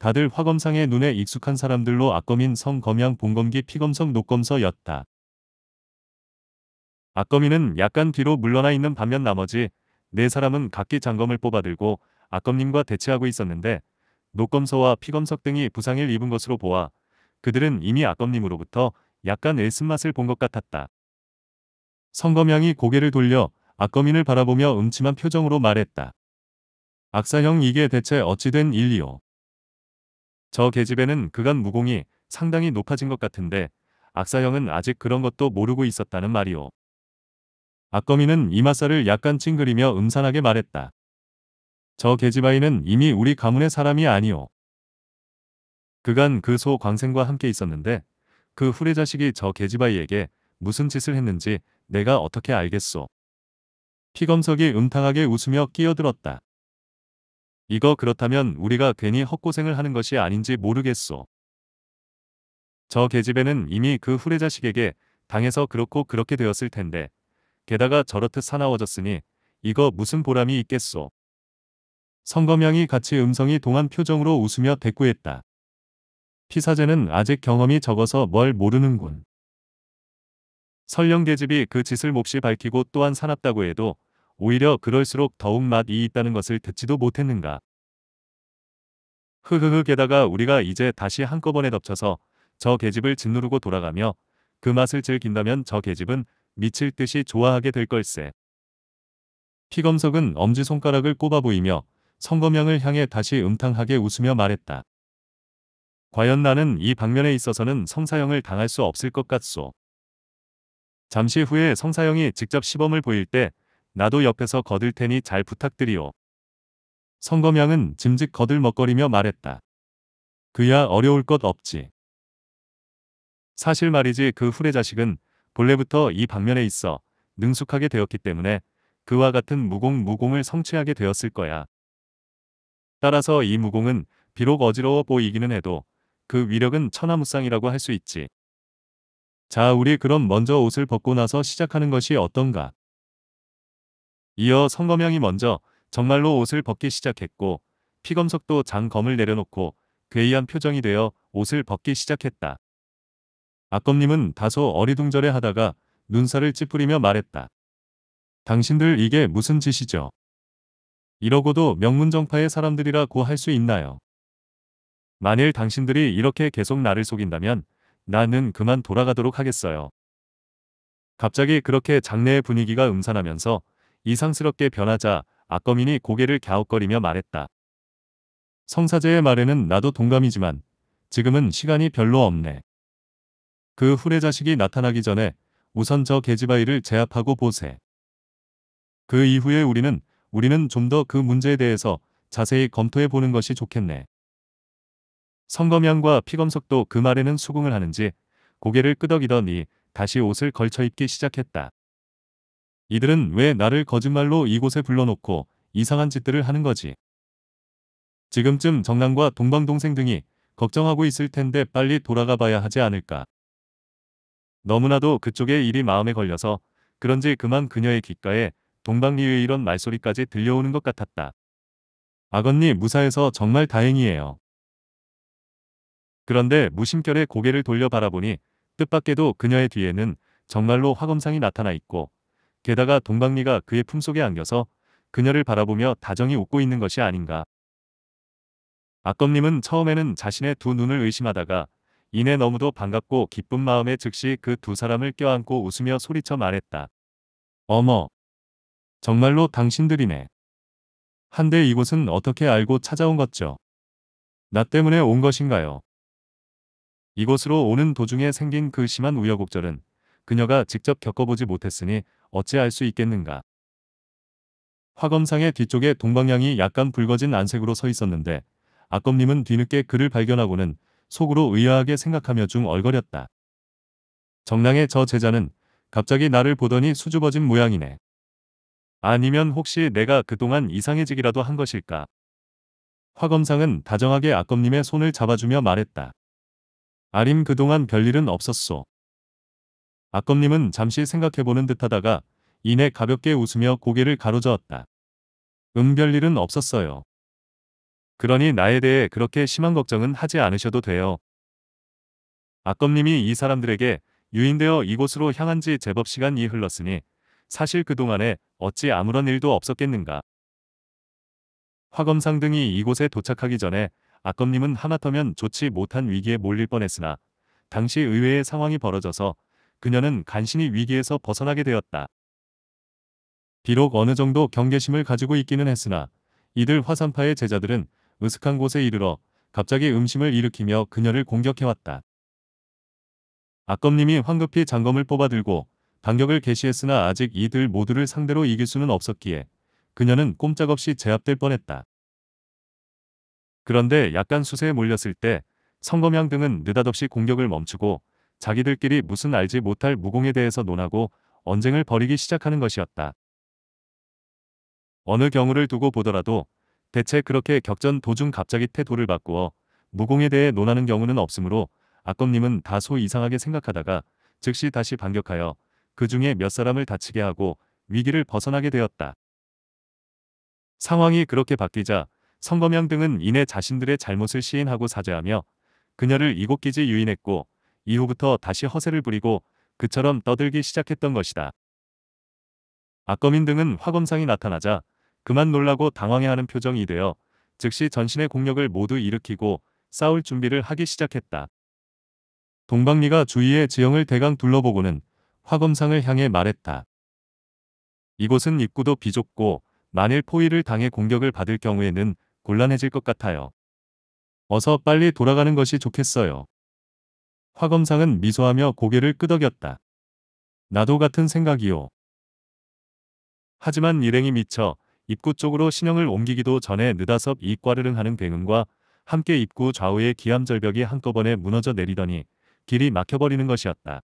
다들 화검상의 눈에 익숙한 사람들로 악검인 성검양 봉검기 피검성 녹검서였다. 악검이는 약간 뒤로 물러나 있는 반면 나머지 네 사람은 각기 장검을 뽑아들고 악검님과 대치하고 있었는데 녹검서와 피검석 등이 부상을 입은 것으로 보아 그들은 이미 악검님으로부터 약간 애쓴 맛을 본 것 같았다. 성검양이 고개를 돌려 악거민을 바라보며 음침한 표정으로 말했다. 악사형 이게 대체 어찌된 일이오. 저 계집애는 그간 무공이 상당히 높아진 것 같은데 악사형은 아직 그런 것도 모르고 있었다는 말이오. 악거미는 이마살을 약간 찡그리며 음산하게 말했다. 저 계집아이는 이미 우리 가문의 사람이 아니오. 그간 그 소 광생과 함께 있었는데 그 후레자식이 저 계집아이에게 무슨 짓을 했는지 내가 어떻게 알겠소. 피검석이 음탕하게 웃으며 끼어들었다. 이거 그렇다면 우리가 괜히 헛고생을 하는 것이 아닌지 모르겠소. 저 계집애는 이미 그 후레자식에게 당해서 그렇고 그렇게 되었을 텐데 게다가 저렇듯 사나워졌으니 이거 무슨 보람이 있겠소. 성검양이 같이 음성이 동한 표정으로 웃으며 대꾸했다. 피사제는 아직 경험이 적어서 뭘 모르는군. 설령 계집이 그 짓을 몹시 밝히고 또한 사납다고 해도 오히려 그럴수록 더욱 맛이 있다는 것을 듣지도 못했는가. 흐흐흐 게다가 우리가 이제 다시 한꺼번에 덮쳐서 저 계집을 짓누르고 돌아가며 그 맛을 즐긴다면 저 계집은 미칠 듯이 좋아하게 될 걸세. 피검석은 엄지손가락을 꼽아 보이며 성검양을 향해 다시 음탕하게 웃으며 말했다. 과연 나는 이 방면에 있어서는 성사형을 당할 수 없을 것 같소. 잠시 후에 성사영이 직접 시범을 보일 때 나도 옆에서 거들 테니 잘 부탁드리오. 성검양은 짐짓 거들먹거리며 말했다. 그야 어려울 것 없지. 사실 말이지 그 후레자식은 본래부터 이 방면에 있어 능숙하게 되었기 때문에 그와 같은 무공무공을 성취하게 되었을 거야. 따라서 이 무공은 비록 어지러워 보이기는 해도 그 위력은 천하무쌍이라고 할 수 있지. 자, 우리 그럼 먼저 옷을 벗고 나서 시작하는 것이 어떤가? 이어 성검형이 먼저 정말로 옷을 벗기 시작했고 피검석도 장검을 내려놓고 괴이한 표정이 되어 옷을 벗기 시작했다. 아검님은 다소 어리둥절해 하다가 눈살을 찌푸리며 말했다. 당신들 이게 무슨 짓이죠? 이러고도 명문정파의 사람들이라고 할 수 있나요? 만일 당신들이 이렇게 계속 나를 속인다면 나는 그만 돌아가도록 하겠어요. 갑자기 그렇게 장례의 분위기가 음산하면서 이상스럽게 변하자 악거민이 고개를 갸웃거리며 말했다. 성사제의 말에는 나도 동감이지만 지금은 시간이 별로 없네. 그 후레자식이 나타나기 전에 우선 저 계집아이를 제압하고 보세. 그 이후에 우리는 우리는 좀 더 그 문제에 대해서 자세히 검토해 보는 것이 좋겠네. 성검양과 피검석도 그 말에는 수긍을 하는지 고개를 끄덕이더니 다시 옷을 걸쳐 입기 시작했다. 이들은 왜 나를 거짓말로 이곳에 불러놓고 이상한 짓들을 하는 거지. 지금쯤 정남과 동방동생 등이 걱정하고 있을 텐데 빨리 돌아가 봐야 하지 않을까. 너무나도 그쪽의 일이 마음에 걸려서 그런지 그만 그녀의 귓가에 동방리의 이런 말소리까지 들려오는 것 같았다. 악언니 무사해서 정말 다행이에요. 그런데 무심결에 고개를 돌려 바라보니 뜻밖에도 그녀의 뒤에는 정말로 화검상이 나타나 있고 게다가 동방리가 그의 품속에 안겨서 그녀를 바라보며 다정히 웃고 있는 것이 아닌가. 아검님은 처음에는 자신의 두 눈을 의심하다가 이내 너무도 반갑고 기쁜 마음에 즉시 그 두 사람을 껴안고 웃으며 소리쳐 말했다. 어머, 정말로 당신들이네. 한데 이곳은 어떻게 알고 찾아온 것죠? 나 때문에 온 것인가요? 이곳으로 오는 도중에 생긴 그 심한 우여곡절은 그녀가 직접 겪어보지 못했으니 어찌 알 수 있겠는가. 화검상의 뒤쪽에 동방향이 약간 붉어진 안색으로 서 있었는데 악검님은 뒤늦게 그를 발견하고는 속으로 의아하게 생각하며 중얼거렸다. 정랑의 저 제자는 갑자기 나를 보더니 수줍어진 모양이네. 아니면 혹시 내가 그동안 이상해지기라도 한 것일까? 화검상은 다정하게 악검님의 손을 잡아주며 말했다. 아림 그동안 별일은 없었소. 아껌님은 잠시 생각해보는 듯하다가 이내 가볍게 웃으며 고개를 가로저었다. 음 별일은 없었어요. 그러니 나에 대해 그렇게 심한 걱정은 하지 않으셔도 돼요. 아껌님이 이 사람들에게 유인되어 이곳으로 향한 지 제법 시간이 흘렀으니 사실 그동안에 어찌 아무런 일도 없었겠는가. 화검상 등이 이곳에 도착하기 전에 악검님은하나터면 좋지 못한 위기에 몰릴 뻔했으나 당시 의외의 상황이 벌어져서 그녀는 간신히 위기에서 벗어나게 되었다. 비록 어느 정도 경계심을 가지고 있기는 했으나 이들 화산파의 제자들은 으슥한 곳에 이르러 갑자기 음심을 일으키며 그녀를 공격해왔다. 악검님이 황급히 장검을 뽑아들고 반격을 개시했으나 아직 이들 모두를 상대로 이길 수는 없었기에 그녀는 꼼짝없이 제압될 뻔했다. 그런데 약간 수세에 몰렸을 때성검양 등은 느닷없이 공격을 멈추고 자기들끼리 무슨 알지 못할 무공에 대해서 논하고 언쟁을 벌이기 시작하는 것이었다. 어느 경우를 두고 보더라도 대체 그렇게 격전 도중 갑자기 태도를 바꾸어 무공에 대해 논하는 경우는 없으므로 악검님은 다소 이상하게 생각하다가 즉시 다시 반격하여 그 중에 몇 사람을 다치게 하고 위기를 벗어나게 되었다. 상황이 그렇게 바뀌자 성검양 등은 이내 자신들의 잘못을 시인하고 사죄하며 그녀를 이곳기지 유인했고 이후부터 다시 허세를 부리고 그처럼 떠들기 시작했던 것이다. 악거민 등은 화검상이 나타나자 그만 놀라고 당황해하는 표정이 되어 즉시 전신의 공력을 모두 일으키고 싸울 준비를 하기 시작했다. 동방미가 주위의 지형을 대강 둘러보고는 화검상을 향해 말했다. 이곳은 입구도 비좁고 만일 포위를 당해 공격을 받을 경우에는 곤란해질 것 같아요. 어서 빨리 돌아가는 것이 좋겠어요. 화검상은 미소하며 고개를 끄덕였다. 나도 같은 생각이요. 하지만 일행이 미쳐 입구 쪽으로 신형을 옮기기도 전에 느닷없이 꽈르릉 하는 뱅음과 함께 입구 좌우의 기암절벽이 한꺼번에 무너져 내리더니 길이 막혀버리는 것이었다.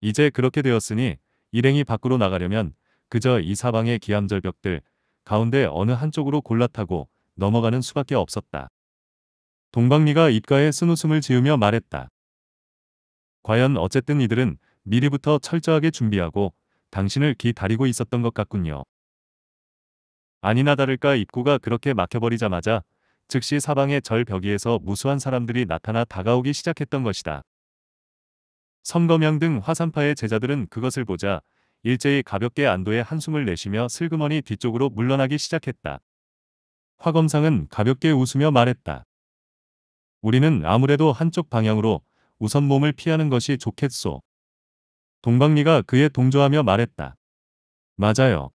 이제 그렇게 되었으니 일행이 밖으로 나가려면 그저 이 사방의 기암절벽들 가운데 어느 한쪽으로 골라타고 넘어가는 수밖에 없었다. 동방미가 입가에 쓴 웃음을 지으며 말했다. 과연 어쨌든 이들은 미리부터 철저하게 준비하고 당신을 기다리고 있었던 것 같군요. 아니나 다를까 입구가 그렇게 막혀버리자마자 즉시 사방의 절벽위에서 무수한 사람들이 나타나 다가오기 시작했던 것이다. 섬검양 등 화산파의 제자들은 그것을 보자 일제히 가볍게 안도의 한숨을 내쉬며 슬그머니 뒤쪽으로 물러나기 시작했다. 화검상은 가볍게 웃으며 말했다. 우리는 아무래도 한쪽 방향으로 우선 몸을 피하는 것이 좋겠소. 동방리가 그에 동조하며 말했다. 맞아요.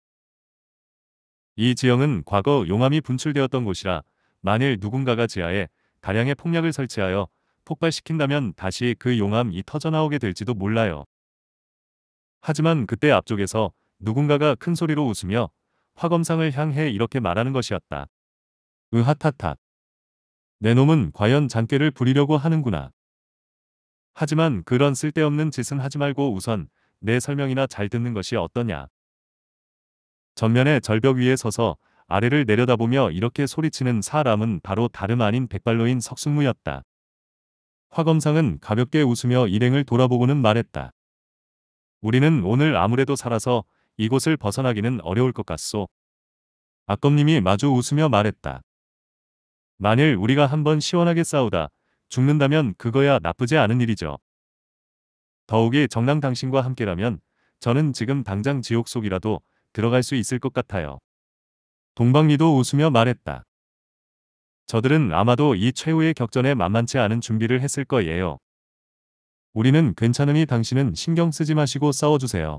이 지형은 과거 용암이 분출되었던 곳이라 만일 누군가가 지하에 다량의 폭약을 설치하여 폭발시킨다면 다시 그 용암이 터져나오게 될지도 몰라요. 하지만 그때 앞쪽에서 누군가가 큰 소리로 웃으며 화검상을 향해 이렇게 말하는 것이었다. 으하타탓. 내 놈은 과연 잔꾀를 부리려고 하는구나. 하지만 그런 쓸데없는 짓은 하지 말고 우선 내 설명이나 잘 듣는 것이 어떠냐. 전면의 절벽 위에 서서 아래를 내려다보며 이렇게 소리치는 사람은 바로 다름 아닌 백발로인 석승무였다. 화검상은 가볍게 웃으며 일행을 돌아보고는 말했다. 우리는 오늘 아무래도 살아서 이곳을 벗어나기는 어려울 것 같소. 아검님이 마주 웃으며 말했다. 만일 우리가 한번 시원하게 싸우다 죽는다면 그거야 나쁘지 않은 일이죠. 더욱이 정랑 당신과 함께라면 저는 지금 당장 지옥 속이라도 들어갈 수 있을 것 같아요. 동방리도 웃으며 말했다. 저들은 아마도 이 최후의 격전에 만만치 않은 준비를 했을 거예요. 우리는 괜찮으니 당신은 신경 쓰지 마시고 싸워주세요.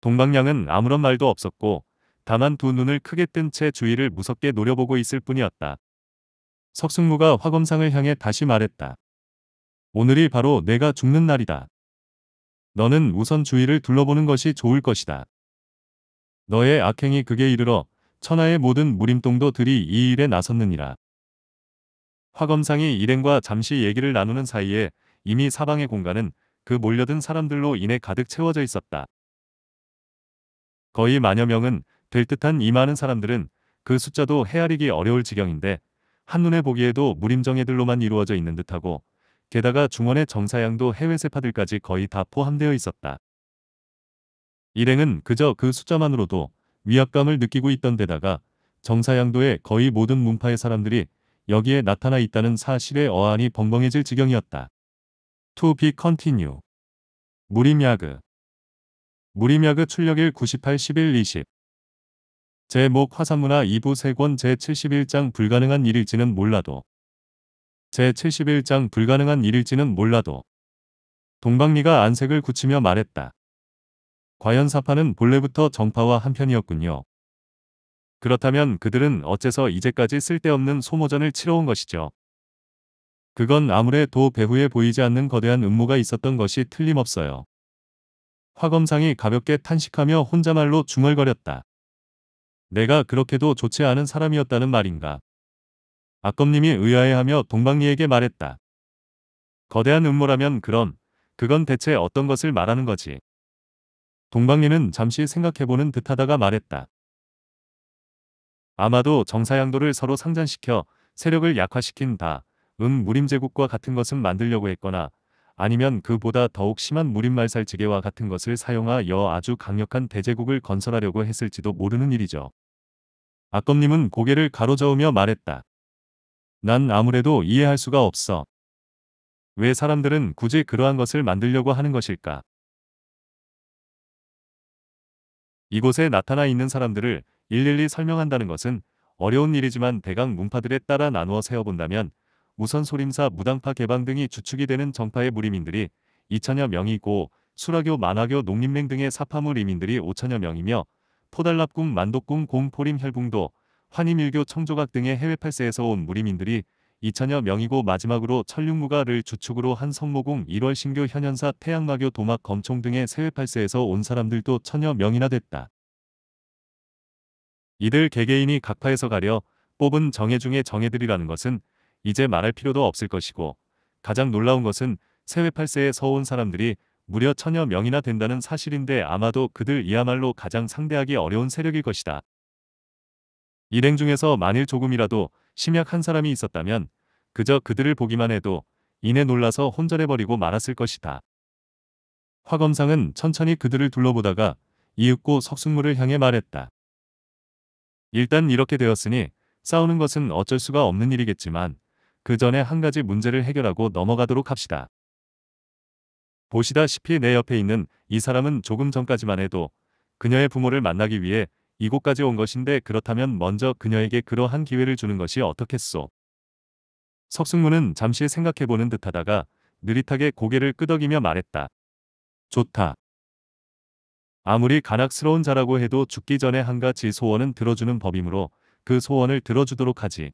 동방양은 아무런 말도 없었고 다만 두 눈을 크게 뜬 채 주위를 무섭게 노려보고 있을 뿐이었다. 석승무가 화검상을 향해 다시 말했다. 오늘이 바로 내가 죽는 날이다. 너는 우선 주위를 둘러보는 것이 좋을 것이다. 너의 악행이 극에 이르러 천하의 모든 무림동도들이 이 일에 나섰느니라. 화검상이 일행과 잠시 얘기를 나누는 사이에 이미 사방의 공간은 그 몰려든 사람들로 인해 가득 채워져 있었다. 거의 만여 명은 될 듯한 이 많은 사람들은 그 숫자도 헤아리기 어려울 지경인데 한눈에 보기에도 무림정예들로만 이루어져 있는 듯하고 게다가 중원의 정사양도 해외 세파들까지 거의 다 포함되어 있었다. 일행은 그저 그 숫자만으로도 위압감을 느끼고 있던 데다가 정사양도의 거의 모든 문파의 사람들이 여기에 나타나 있다는 사실에 어안이 벙벙해질 지경이었다. To be continue. 무림야그. 무림야그 출력일 98, 11, 20. 제목 화산문화 2부 3권 제71장 불가능한 일일지는 몰라도. 제71장 불가능한 일일지는 몰라도. 동방리가 안색을 굳히며 말했다. 과연 사파는 본래부터 정파와 한편이었군요. 그렇다면 그들은 어째서 이제까지 쓸데없는 소모전을 치러온 것이죠. 그건 아무래도 배후에 보이지 않는 거대한 음모가 있었던 것이 틀림없어요. 화검상이 가볍게 탄식하며 혼자말로 중얼거렸다. 내가 그렇게도 좋지 않은 사람이었다는 말인가. 악검님이 의아해하며 동방리에게 말했다. 거대한 음모라면 그럼 그건 대체 어떤 것을 말하는 거지. 동방리는 잠시 생각해보는 듯하다가 말했다. 아마도 정사양도를 서로 상잔시켜 세력을 약화시킨 다은 무림제국과 같은 것은 만들려고 했거나 아니면 그보다 더욱 심한 무림말살 지게와 같은 것을 사용하여 아주 강력한 대제국을 건설하려고 했을지도 모르는 일이죠. 아검님은 고개를 가로저으며 말했다. 난 아무래도 이해할 수가 없어. 왜 사람들은 굳이 그러한 것을 만들려고 하는 것일까? 이곳에 나타나 있는 사람들을 일일이 설명한다는 것은 어려운 일이지만 대강 문파들에 따라 나누어 세어본다면 우선 소림사 무당파 개방 등이 주축이 되는 정파의 무림인들이 2천여 명이고 수라교 만화교 농림맹 등의 사파물이민들이 5천여 명이며 포달랍궁 만독궁 공포림 혈궁도 환임일교 청조각 등의 해외 팔세에서 온무림인들이 2천여 명이고 마지막으로 천륜무가를 주축으로 한 성모궁 1월 신교 현현사 태양마교 도막 검총 등의 세외 팔세에서 온 사람들도 천여 명이나 됐다. 이들 개개인이 각파에서 가려 뽑은 정해 중의 정해들이라는 것은 이제 말할 필요도 없을 것이고 가장 놀라운 것은 세회 8세에 서온 사람들이 무려 천여 명이나 된다는 사실인데 아마도 그들이야말로 가장 상대하기 어려운 세력일 것이다. 일행 중에서 만일 조금이라도 심약 한 사람이 있었다면 그저 그들을 보기만 해도 이내 놀라서 혼절해버리고 말았을 것이다. 화검상은 천천히 그들을 둘러보다가 이윽고 석숙물을 향해 말했다. 일단 이렇게 되었으니 싸우는 것은 어쩔 수가 없는 일이겠지만 그 전에 한 가지 문제를 해결하고 넘어가도록 합시다. 보시다시피 내 옆에 있는 이 사람은 조금 전까지만 해도 그녀의 부모를 만나기 위해 이곳까지 온 것인데 그렇다면 먼저 그녀에게 그러한 기회를 주는 것이 어떻겠소. 석승무는 잠시 생각해보는 듯하다가 느릿하게 고개를 끄덕이며 말했다. 좋다. 아무리 간악스러운 자라고 해도 죽기 전에 한가지 소원은 들어주는 법이므로 그 소원을 들어주도록 하지.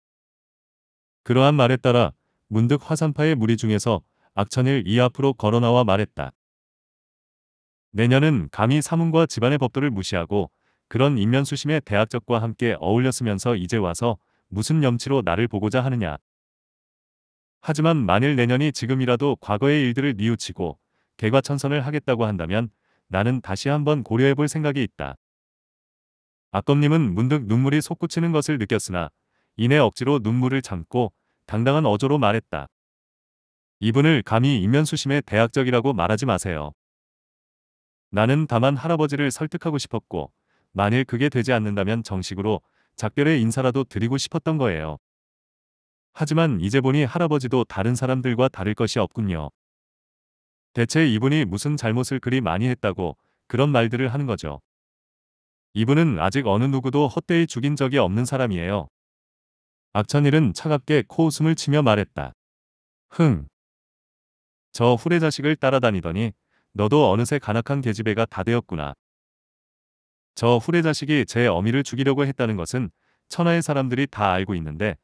그러한 말에 따라 문득 화산파의 무리 중에서 악천일 이 앞으로 걸어나와 말했다. 내년은 감히 사문과 집안의 법도를 무시하고 그런 인면수심의 대학적과 함께 어울렸으면서 이제 와서 무슨 염치로 나를 보고자 하느냐. 하지만 만일 내년이 지금이라도 과거의 일들을 뉘우치고 개과천선을 하겠다고 한다면 나는 다시 한번 고려해볼 생각이 있다. 악검님은 문득 눈물이 솟구치는 것을 느꼈으나 이내 억지로 눈물을 참고 당당한 어조로 말했다. 이분을 감히 임면수심의 대학적이라고 말하지 마세요. 나는 다만 할아버지를 설득하고 싶었고 만일 그게 되지 않는다면 정식으로 작별의 인사라도 드리고 싶었던 거예요. 하지만 이제 보니 할아버지도 다른 사람들과 다를 것이 없군요. 대체 이분이 무슨 잘못을 그리 많이 했다고 그런 말들을 하는 거죠. 이분은 아직 어느 누구도 헛되이 죽인 적이 없는 사람이에요. 악찬일은 차갑게 코웃음을 치며 말했다. 흥. 저 후레자식을 따라다니더니 너도 어느새 간악한 계집애가 다 되었구나. 저 후레자식이 제 어미를 죽이려고 했다는 것은 천하의 사람들이 다 알고 있는데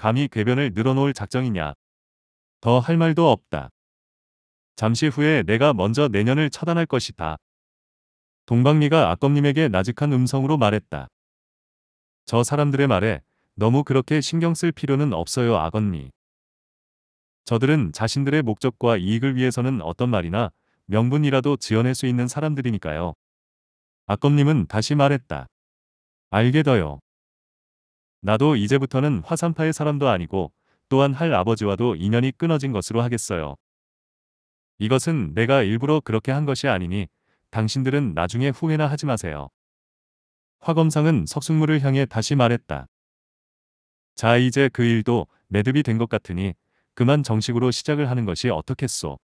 감히 궤변을 늘어놓을 작정이냐. 더 할 말도 없다. 잠시 후에 내가 먼저 내년을 차단할 것이다. 동방미가 악검님에게 나직한 음성으로 말했다. 저 사람들의 말에 너무 그렇게 신경 쓸 필요는 없어요 악언니 저들은 자신들의 목적과 이익을 위해서는 어떤 말이나 명분이라도 지어낼 수 있는 사람들이니까요. 악검님은 다시 말했다. 알게 더요. 나도 이제부터는 화산파의 사람도 아니고 또한 할 아버지와도 인연이 끊어진 것으로 하겠어요. 이것은 내가 일부러 그렇게 한 것이 아니니 당신들은 나중에 후회나 하지 마세요. 화검상은 석승물을 향해 다시 말했다. 자 이제 그 일도 매듭이 된 것 같으니 그만 정식으로 시작을 하는 것이 어떻겠소.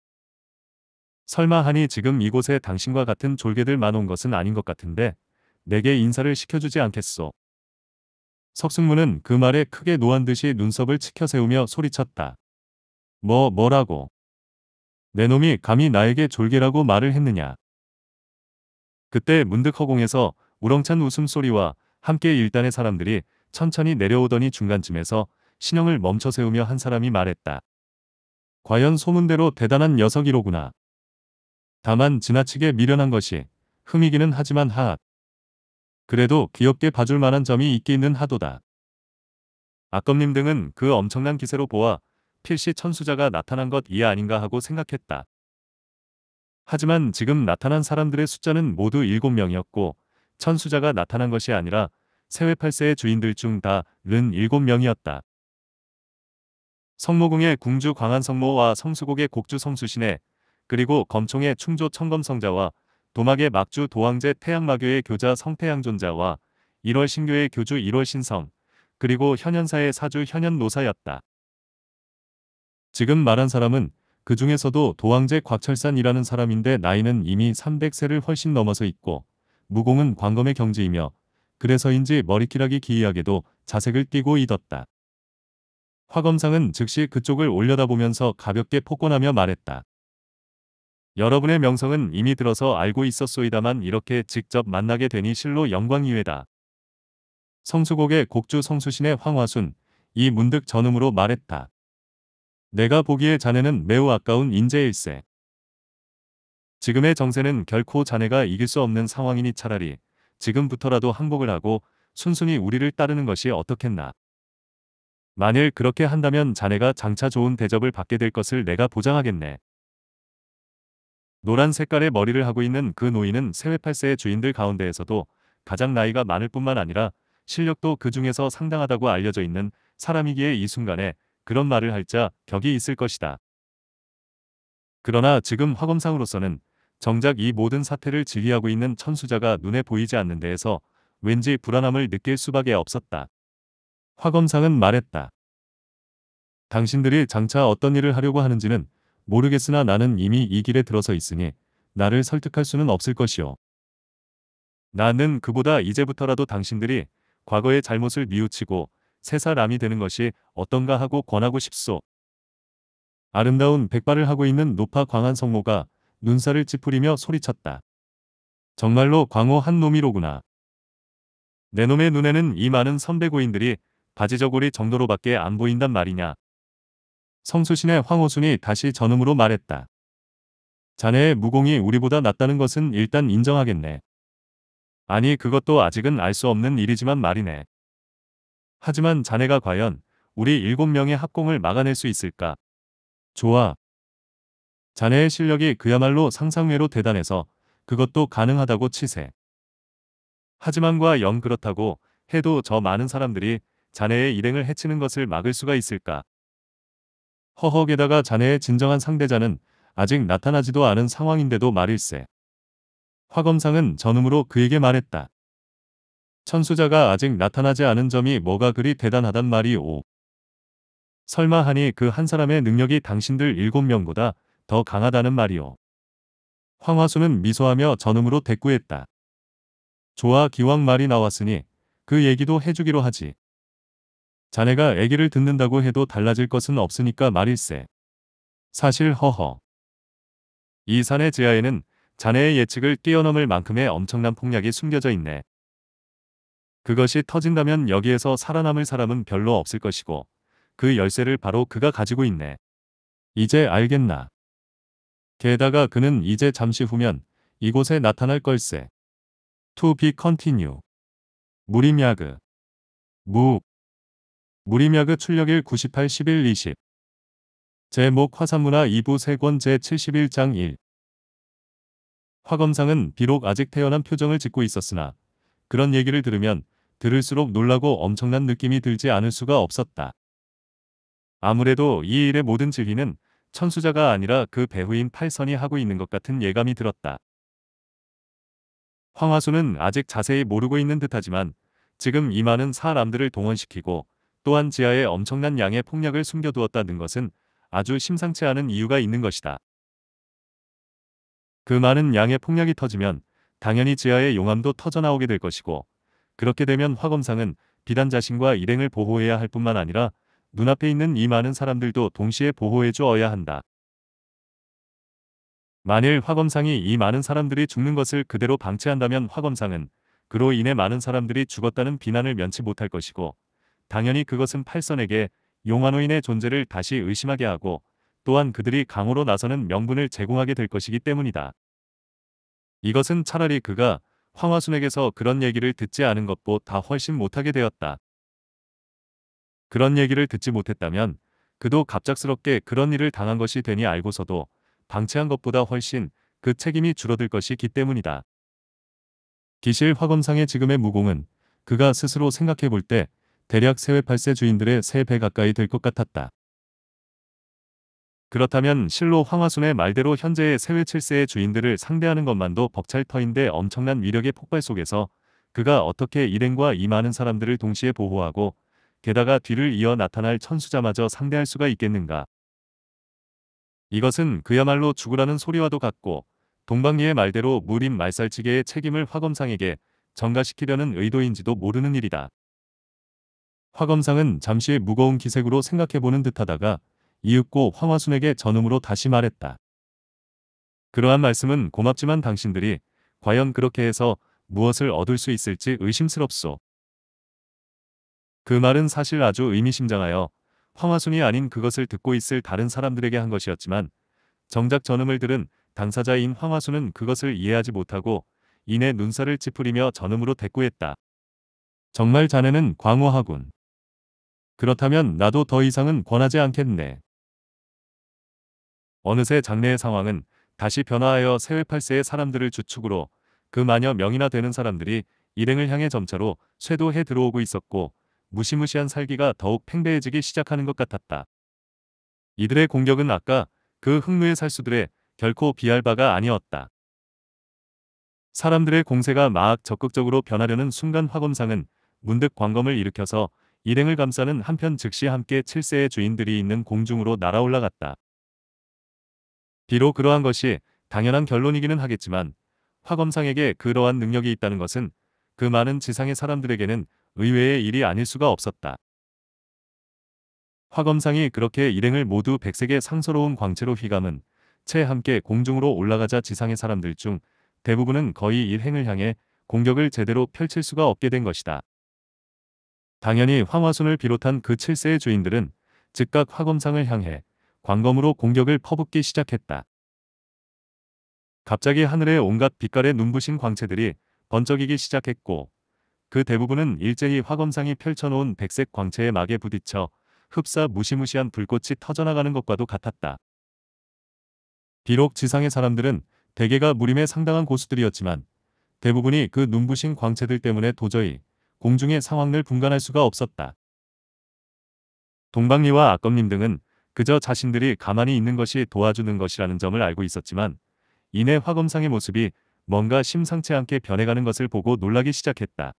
설마 하니 지금 이곳에 당신과 같은 졸개들만 온 것은 아닌 것 같은데 내게 인사를 시켜주지 않겠소. 석승무는그 말에 크게 노한 듯이 눈썹을 치켜세우며 소리쳤다. 뭐 뭐라고. 내 놈이 감히 나에게 졸개라고 말을 했느냐. 그때 문득 허공에서 우렁찬 웃음소리와 함께 일단의 사람들이 천천히 내려오더니 중간쯤에서 신형을 멈춰 세우며 한 사람이 말했다. 과연 소문대로 대단한 녀석이로구나. 다만 지나치게 미련한 것이 흠이기는 하지만 하악 그래도 귀엽게 봐줄 만한 점이 있기 는 하도다. 악검님 등은 그 엄청난 기세로 보아 필시 천수자가 나타난 것 이해 아닌가 하고 생각했다. 하지만 지금 나타난 사람들의 숫자는 모두 7명이었고 천수자가 나타난 것이 아니라 세회 8세의 주인들 중 다는 7명이었다. 성모궁의 궁주 광안성모와 성수곡의 곡주 성수신에 그리고 검총의 충조 청검성자와 도막의 막주 도왕제 태양마교의 교자 성태양존자와 1월 신교의 교주 1월 신성 그리고 현현사의 사주 현현노사였다. 지금 말한 사람은 그 중에서도 도왕제 곽철산이라는 사람인데 나이는 이미 300세를 훨씬 넘어서 있고 무공은 광검의 경지이며 그래서인지 머리키락이 기이하게도 자색을 띠고 잊었다. 화 검상은 즉시 그쪽을 올려다보면서 가볍게 폭권하며 말했다. 여러분의 명성은 이미 들어서 알고 있었소이다만 이렇게 직접 만나게 되니 실로 영광이외다. 성수곡의 곡주 성수신의 황화순, 이 문득 전음으로 말했다. 내가 보기에 자네는 매우 아까운 인재일세. 지금의 정세는 결코 자네가 이길 수 없는 상황이니 차라리 지금부터라도 항복을 하고 순순히 우리를 따르는 것이 어떻겠나. 만일 그렇게 한다면 자네가 장차 좋은 대접을 받게 될 것을 내가 보장하겠네. 노란 색깔의 머리를 하고 있는 그 노인은 세회 8세의 주인들 가운데에서도 가장 나이가 많을 뿐만 아니라 실력도 그 중에서 상당하다고 알려져 있는 사람이기에 이 순간에 그런 말을 할 자 격이 있을 것이다. 그러나 지금 화검상으로서는 정작 이 모든 사태를 지휘하고 있는 천수자가 눈에 보이지 않는 데에서 왠지 불안함을 느낄 수밖에 없었다. 화검상은 말했다. 당신들이 장차 어떤 일을 하려고 하는지는 모르겠으나 나는 이미 이 길에 들어서 있으니 나를 설득할 수는 없을 것이오. 나는 그보다 이제부터라도 당신들이 과거의 잘못을 미우치고 새 사람이 되는 것이 어떤가 하고 권하고 싶소. 아름다운 백발을 하고 있는 노파 광한 성모가 눈살을 찌푸리며 소리쳤다. 정말로 광호 한 놈이로구나. 내 놈의 눈에는 이 많은 선배 고인들이 바지저고리 정도로밖에 안 보인단 말이냐. 성수신의 황호순이 다시 전음으로 말했다. 자네의 무공이 우리보다 낫다는 것은 일단 인정하겠네. 아니 그것도 아직은 알 수 없는 일이지만 말이네. 하지만 자네가 과연 우리 일곱 명의 합공을 막아낼 수 있을까? 좋아, 자네의 실력이 그야말로 상상외로 대단해서 그것도 가능하다고 치세. 하지만과 영 그렇다고 해도 저 많은 사람들이 자네의 일행을 해치는 것을 막을 수가 있을까? 허허 게다가 자네의 진정한 상대자는 아직 나타나지도 않은 상황인데도 말일세. 화검상은 전음으로 그에게 말했다. 천수자가 아직 나타나지 않은 점이 뭐가 그리 대단하단 말이오. 설마 하니 그 한 사람의 능력이 당신들 일곱 명보다 더 강하다는 말이오. 황화수는 미소하며 전음으로 대꾸했다. 좋아 기왕 말이 나왔으니 그 얘기도 해주기로 하지. 자네가 애기를 듣는다고 해도 달라질 것은 없으니까 말일세. 사실 허허. 이 산의 지하에는 자네의 예측을 뛰어넘을 만큼의 엄청난 폭력이 숨겨져 있네. 그것이 터진다면 여기에서 살아남을 사람은 별로 없을 것이고 그 열쇠를 바로 그가 가지고 있네. 이제 알겠나. 게다가 그는 이제 잠시 후면 이곳에 나타날 걸세. To be continue. 무림야그. 무. 무림야그 출력일 98, 11, 20. 제목 화산문화 2부 3권 제71장 1. 화검상은 비록 아직 태어난 표정을 짓고 있었으나 그런 얘기를 들으면 들을수록 놀라고 엄청난 느낌이 들지 않을 수가 없었다. 아무래도 이 일의 모든 질의는 천수자가 아니라 그 배후인 팔선이 하고 있는 것 같은 예감이 들었다. 황화수는 아직 자세히 모르고 있는 듯하지만 지금 이 많은 사람들을 동원시키고 또한 지하에 엄청난 양의 폭력을 숨겨두었다는 것은 아주 심상치 않은 이유가 있는 것이다. 그 많은 양의 폭력이 터지면 당연히 지하의 용암도 터져나오게 될 것이고 그렇게 되면 화검상은 비단 자신과 일행을 보호해야 할 뿐만 아니라 눈앞에 있는 이 많은 사람들도 동시에 보호해 주어야 한다. 만일 화검상이 이 많은 사람들이 죽는 것을 그대로 방치한다면 화검상은 그로 인해 많은 사람들이 죽었다는 비난을 면치 못할 것이고 당연히 그것은 팔선에게 용화노인의 존재를 다시 의심하게 하고 또한 그들이 강호로 나서는 명분을 제공하게 될 것이기 때문이다. 이것은 차라리 그가 황화순에게서 그런 얘기를 듣지 않은 것보다 훨씬 못하게 되었다. 그런 얘기를 듣지 못했다면 그도 갑작스럽게 그런 일을 당한 것이 되니 알고서도 방치한 것보다 훨씬 그 책임이 줄어들 것이기 때문이다. 기실 화검상의 지금의 무공은 그가 스스로 생각해 볼 때 대략 세회 8세 주인들의 세 배 가까이 될 것 같았다. 그렇다면 실로 황화순의 말대로 현재의 세회 7세의 주인들을 상대하는 것만도 벅찰터인데 엄청난 위력의 폭발 속에서 그가 어떻게 일행과 이 많은 사람들을 동시에 보호하고 게다가 뒤를 이어 나타날 천수자마저 상대할 수가 있겠는가. 이것은 그야말로 죽으라는 소리와도 같고 동방리의 말대로 무림 말살치계의 책임을 화검상에게 전가시키려는 의도인지도 모르는 일이다. 화검상은 잠시 무거운 기색으로 생각해보는 듯하다가 이윽고 황화순에게 전음으로 다시 말했다. 그러한 말씀은 고맙지만 당신들이 과연 그렇게 해서 무엇을 얻을 수 있을지 의심스럽소. 그 말은 사실 아주 의미심장하여 황화순이 아닌 그것을 듣고 있을 다른 사람들에게 한 것이었지만 정작 전음을 들은 당사자인 황화순은 그것을 이해하지 못하고 이내 눈살을 찌푸리며 전음으로 대꾸했다. 정말 자네는 광호하군. 그렇다면 나도 더 이상은 권하지 않겠네. 어느새 장래의 상황은 다시 변화하여 세외팔세의 사람들을 주축으로 그 마녀 명이나 되는 사람들이 일행을 향해 점차로 쇄도해 들어오고 있었고 무시무시한 살기가 더욱 팽배해지기 시작하는 것 같았다. 이들의 공격은 아까 그흥루의 살수들의 결코 비할 바가 아니었다. 사람들의 공세가 막 적극적으로 변하려는 순간 화검상은 문득 광검을 일으켜서 일행을 감싸는 한편 즉시 함께 칠세의 주인들이 있는 공중으로 날아올라갔다. 비록 그러한 것이 당연한 결론이기는 하겠지만 화검상에게 그러한 능력이 있다는 것은 그 많은 지상의 사람들에게는 의외의 일이 아닐 수가 없었다. 화검상이 그렇게 일행을 모두 백색의 상서로운 광채로 휘감은 채 함께 공중으로 올라가자 지상의 사람들 중 대부분은 거의 일행을 향해 공격을 제대로 펼칠 수가 없게 된 것이다. 당연히 황화순을 비롯한 그 칠세의 주인들은 즉각 화검상을 향해 광검으로 공격을 퍼붓기 시작했다. 갑자기 하늘에 온갖 빛깔의 눈부신 광채들이 번쩍이기 시작했고 그 대부분은 일제히 화검상이 펼쳐놓은 백색 광채의 막에 부딪혀 흡사 무시무시한 불꽃이 터져나가는 것과도 같았다. 비록 지상의 사람들은 대개가 무림의 상당한 고수들이었지만 대부분이 그 눈부신 광채들 때문에 도저히 공중의 상황을 분간할 수가 없었다. 동방리와 악검님 등은 그저 자신들이 가만히 있는 것이 도와주는 것이라는 점을 알고 있었지만 이내 화검상의 모습이 뭔가 심상치 않게 변해가는 것을 보고 놀라기 시작했다.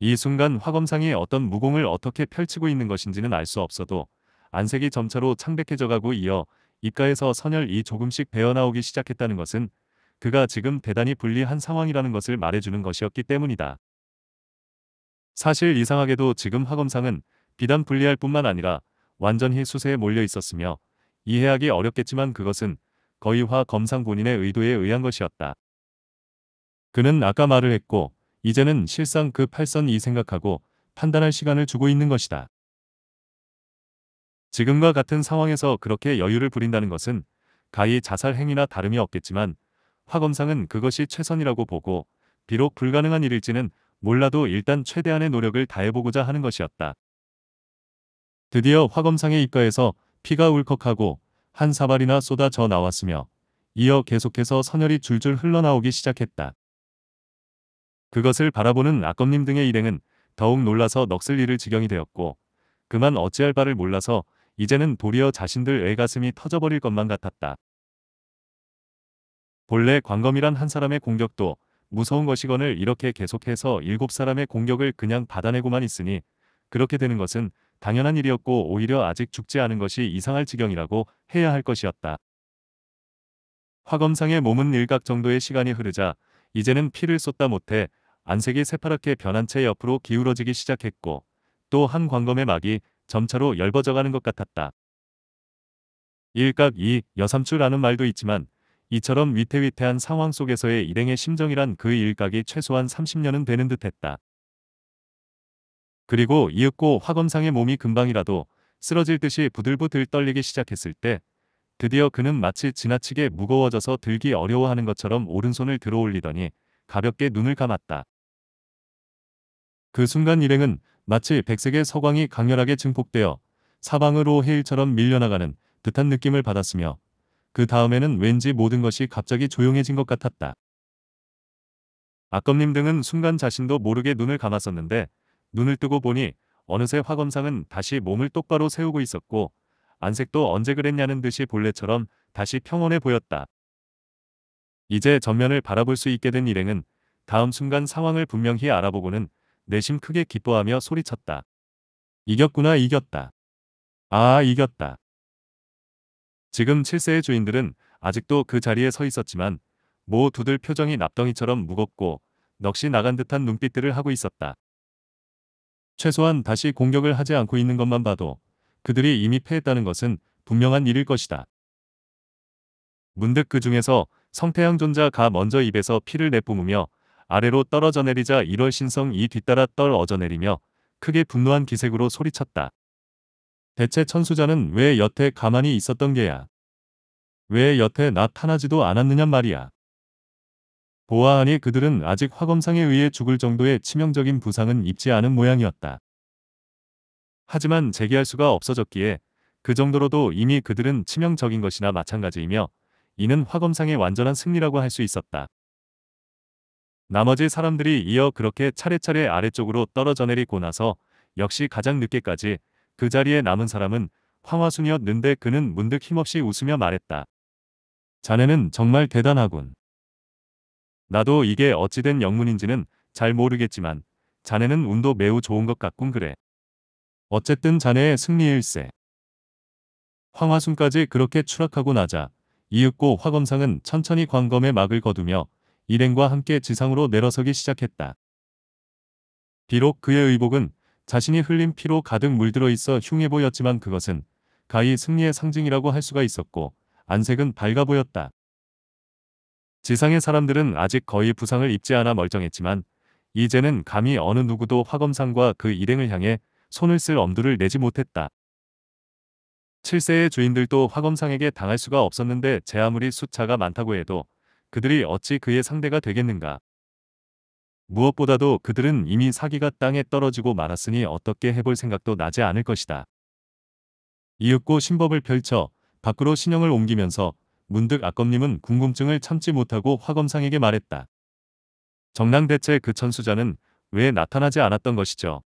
이 순간 화검상이 어떤 무공을 어떻게 펼치고 있는 것인지는 알 수 없어도 안색이 점차로 창백해져가고 이어 입가에서 선혈이 조금씩 배어나오기 시작했다는 것은 그가 지금 대단히 불리한 상황이라는 것을 말해주는 것이었기 때문이다. 사실 이상하게도 지금 화검상은 비단 불리할 뿐만 아니라 완전히 수세에 몰려 있었으며 이해하기 어렵겠지만 그것은 거의 화검상 본인의 의도에 의한 것이었다. 그는 아까 말을 했고 이제는 실상 그팔선이 생각하고 판단할 시간을 주고 있는 것이다. 지금과 같은 상황에서 그렇게 여유를 부린다는 것은 가히 자살 행위나 다름이 없겠지만 화 검상은 그것이 최선이라고 보고 비록 불가능한 일일지는 몰라도 일단 최대한의 노력을 다해보고자 하는 것이었다. 드디어 화 검상의 입가에서 피가 울컥하고 한 사발이나 쏟아져 나왔으며 이어 계속해서 선혈이 줄줄 흘러나오기 시작했다. 그것을 바라보는 악검님 등의 일행은 더욱 놀라서 넋을 잃을 지경이 되었고 그만 어찌할 바를 몰라서 이제는 도리어 자신들 애가슴이 터져버릴 것만 같았다. 본래 광검이란 한 사람의 공격도 무서운 것이건을 이렇게 계속해서 일곱 사람의 공격을 그냥 받아내고만 있으니 그렇게 되는 것은 당연한 일이었고 오히려 아직 죽지 않은 것이 이상할 지경이라고 해야 할 것이었다. 화검상의 몸은 일각 정도의 시간이 흐르자 이제는 피를 쏟다 못해 안색이 새파랗게 변한 채 옆으로 기울어지기 시작했고 또 한 광검의 막이 점차로 얇아져가는 것 같았다. 일각 이 여삼추라는 말도 있지만 이처럼 위태위태한 상황 속에서의 일행의 심정이란 그 일각이 최소한 30년은 되는 듯했다. 그리고 이윽고 화검상의 몸이 금방이라도 쓰러질 듯이 부들부들 떨리기 시작했을 때 드디어 그는 마치 지나치게 무거워져서 들기 어려워하는 것처럼 오른손을 들어올리더니 가볍게 눈을 감았다. 그 순간 일행은 마치 백색의 서광이 강렬하게 증폭되어 사방으로 해일처럼 밀려나가는 듯한 느낌을 받았으며 그 다음에는 왠지 모든 것이 갑자기 조용해진 것 같았다. 아검님 등은 순간 자신도 모르게 눈을 감았었는데 눈을 뜨고 보니 어느새 화검상은 다시 몸을 똑바로 세우고 있었고 안색도 언제 그랬냐는 듯이 본래처럼 다시 평온해 보였다. 이제 전면을 바라볼 수 있게 된 일행은 다음 순간 상황을 분명히 알아보고는 내심 크게 기뻐하며 소리쳤다. 이겼구나 이겼다. 아 이겼다. 지금 7세의 주인들은 아직도 그 자리에 서 있었지만 모 두들 표정이 납덩이처럼 무겁고 넋이 나간 듯한 눈빛들을 하고 있었다. 최소한 다시 공격을 하지 않고 있는 것만 봐도 그들이 이미 패했다는 것은 분명한 일일 것이다. 문득 그 중에서 성태양 존자가 먼저 입에서 피를 내뿜으며 아래로 떨어져 내리자 1월 신성이 뒤따라 떨어져 내리며 크게 분노한 기색으로 소리쳤다. 대체 천수자는 왜 여태 가만히 있었던 게야? 왜 여태 나타나지도않았느냐 말이야. 보아하니 그들은 아직 화검상에 의해 죽을 정도의 치명적인 부상은 입지 않은 모양이었다. 하지만 재기할 수가 없어졌기에 그 정도로도 이미 그들은 치명적인 것이나 마찬가지이며 이는 화검상의 완전한 승리라고 할 수 있었다. 나머지 사람들이 이어 그렇게 차례차례 아래쪽으로 떨어져 내리고 나서 역시 가장 늦게까지 그 자리에 남은 사람은 황화순이었는데 그는 문득 힘없이 웃으며 말했다. 자네는 정말 대단하군. 나도 이게 어찌된 영문인지는 잘 모르겠지만 자네는 운도 매우 좋은 것 같군 그래. 어쨌든 자네의 승리일세. 황화순까지 그렇게 추락하고 나자 이윽고 화검상은 천천히 광검의 막을 거두며 일행과 함께 지상으로 내려서기 시작했다. 비록 그의 의복은 자신이 흘린 피로 가득 물들어 있어 흉해 보였지만 그것은 가히 승리의 상징이라고 할 수가 있었고 안색은 밝아 보였다. 지상의 사람들은 아직 거의 부상을 입지 않아 멀쩡했지만 이제는 감히 어느 누구도 화검상과 그 일행을 향해 손을 쓸 엄두를 내지 못했다. 7세의 주인들도 화검상에게 당할 수가 없었는데 제 아무리 수차가 많다고 해도 그들이 어찌 그의 상대가 되겠는가. 무엇보다도 그들은 이미 사기가 땅에 떨어지고 말았으니 어떻게 해볼 생각도 나지 않을 것이다. 이윽고 신법을 펼쳐 밖으로 신형을 옮기면서 문득 악검님은 궁금증을 참지 못하고 화검상에게 말했다. 정랑대체 그 천수자는 왜 나타나지 않았던 것이죠?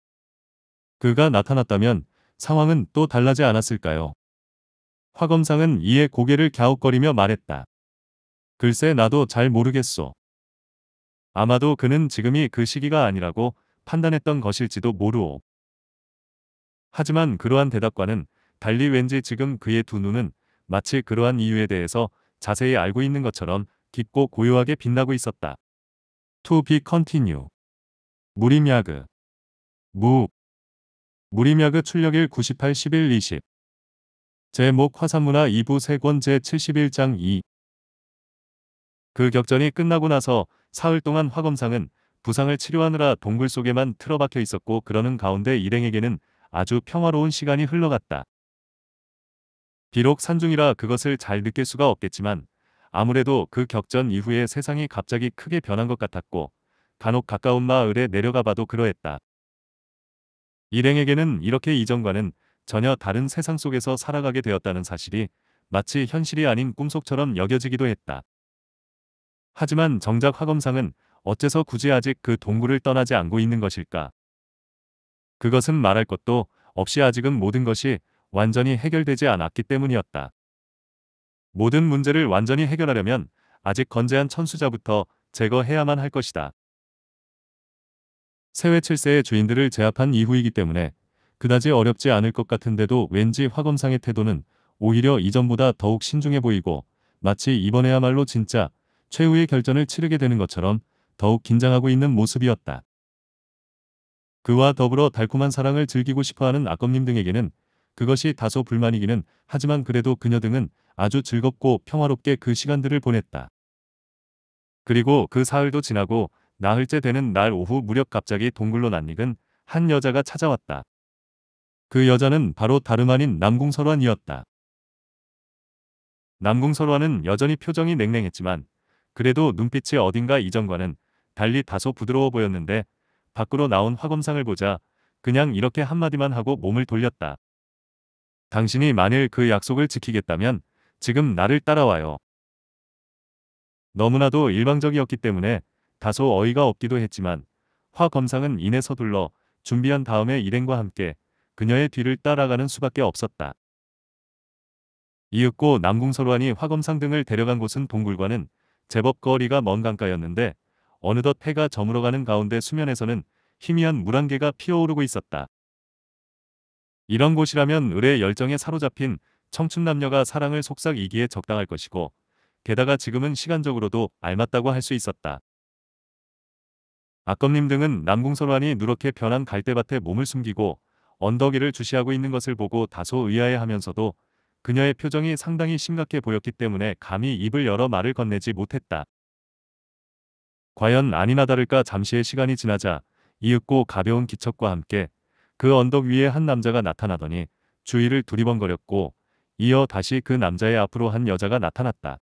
그가 나타났다면 상황은 또 달라지 않았을까요? 화검상은 이에 고개를 갸웃거리며 말했다. 글쎄 나도 잘 모르겠소. 아마도 그는 지금이 그 시기가 아니라고 판단했던 것일지도 모르오. 하지만 그러한 대답과는 달리 왠지 지금 그의 두 눈은 마치 그러한 이유에 대해서 자세히 알고 있는 것처럼 깊고 고요하게 빛나고 있었다. To be continue. 무림야그. 무. 무림야그 출력일 98, 11, 20. 제목 화산문화 2부 세권 제71장 2. 그 격전이 끝나고 나서 사흘 동안 화검상은 부상을 치료하느라 동굴 속에만 틀어박혀 있었고 그러는 가운데 일행에게는 아주 평화로운 시간이 흘러갔다. 비록 산중이라 그것을 잘 느낄 수가 없겠지만 아무래도 그 격전 이후에 세상이 갑자기 크게 변한 것 같았고 간혹 가까운 마을에 내려가 봐도 그러했다. 일행에게는 이렇게 이전과는 전혀 다른 세상 속에서 살아가게 되었다는 사실이 마치 현실이 아닌 꿈속처럼 여겨지기도 했다. 하지만 정작 화검상은 어째서 굳이 아직 그 동굴을 떠나지 않고 있는 것일까? 그것은 말할 것도 없이 아직은 모든 것이 완전히 해결되지 않았기 때문이었다. 모든 문제를 완전히 해결하려면 아직 건재한 천수자부터 제거해야만 할 것이다. 세외 7세의 주인들을 제압한 이후이기 때문에 그다지 어렵지 않을 것 같은데도 왠지 화검상의 태도는 오히려 이전보다 더욱 신중해 보이고 마치 이번에야말로 진짜 최후의 결전을 치르게 되는 것처럼 더욱 긴장하고 있는 모습이었다. 그와 더불어 달콤한 사랑을 즐기고 싶어하는 아검님 등에게는 그것이 다소 불만이기는 하지만 그래도 그녀 등은 아주 즐겁고 평화롭게 그 시간들을 보냈다. 그리고 그 사흘도 지나고 나흘째 되는 날 오후 무렵 갑자기 동굴로 낯익은 한 여자가 찾아왔다. 그 여자는 바로 다름 아닌 남궁설환이었다. 남궁설환은 여전히 표정이 냉랭했지만 그래도 눈빛이 어딘가 이전과는 달리 다소 부드러워 보였는데 밖으로 나온 화검상을 보자 그냥 이렇게 한마디만 하고 몸을 돌렸다. 당신이 만일 그 약속을 지키겠다면 지금 나를 따라와요. 너무나도 일방적이었기 때문에 다소 어이가 없기도 했지만 화 검상은 인에 서둘러 준비한 다음에 일행과 함께 그녀의 뒤를 따라가는 수밖에 없었다. 이윽고 남궁서로안이 화검상 등을 데려간 곳은 동굴과는 제법 거리가 먼 강가였는데 어느덧 해가 저물어가는 가운데 수면에서는 희미한 물안개가 피어오르고 있었다. 이런 곳이라면 을의 열정에 사로잡힌 청춘 남녀가 사랑을 속삭이기에 적당할 것이고 게다가 지금은 시간적으로도 알맞다고 할 수 있었다. 악검님 등은 남궁설환이 누렇게 변한 갈대밭에 몸을 숨기고 언덕이를 주시하고 있는 것을 보고 다소 의아해하면서도 그녀의 표정이 상당히 심각해 보였기 때문에 감히 입을 열어 말을 건네지 못했다. 과연 아니나 다를까 잠시의 시간이 지나자 이윽고 가벼운 기척과 함께 그 언덕 위에 한 남자가 나타나더니 주위를 두리번거렸고 이어 다시 그 남자의 앞으로 한 여자가 나타났다.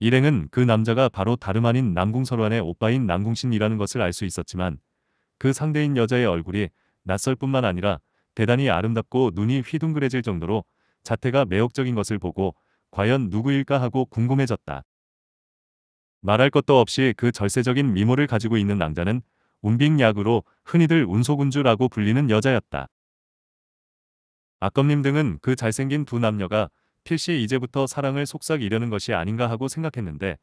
일행은 그 남자가 바로 다름 아닌 남궁설환의 오빠인 남궁신이라는 것을 알 수 있었지만 그 상대인 여자의 얼굴이 낯설 뿐만 아니라 대단히 아름답고 눈이 휘둥그레질 정도로 자태가 매혹적인 것을 보고 과연 누구일까 하고 궁금해졌다. 말할 것도 없이 그 절세적인 미모를 가지고 있는 남자는 운빙약으로 흔히들 운소군주라고 불리는 여자였다. 악검님 등은 그 잘생긴 두 남녀가 필시 이제부터 사랑을 속삭이려는 것이 아닌가 하고 생각했는데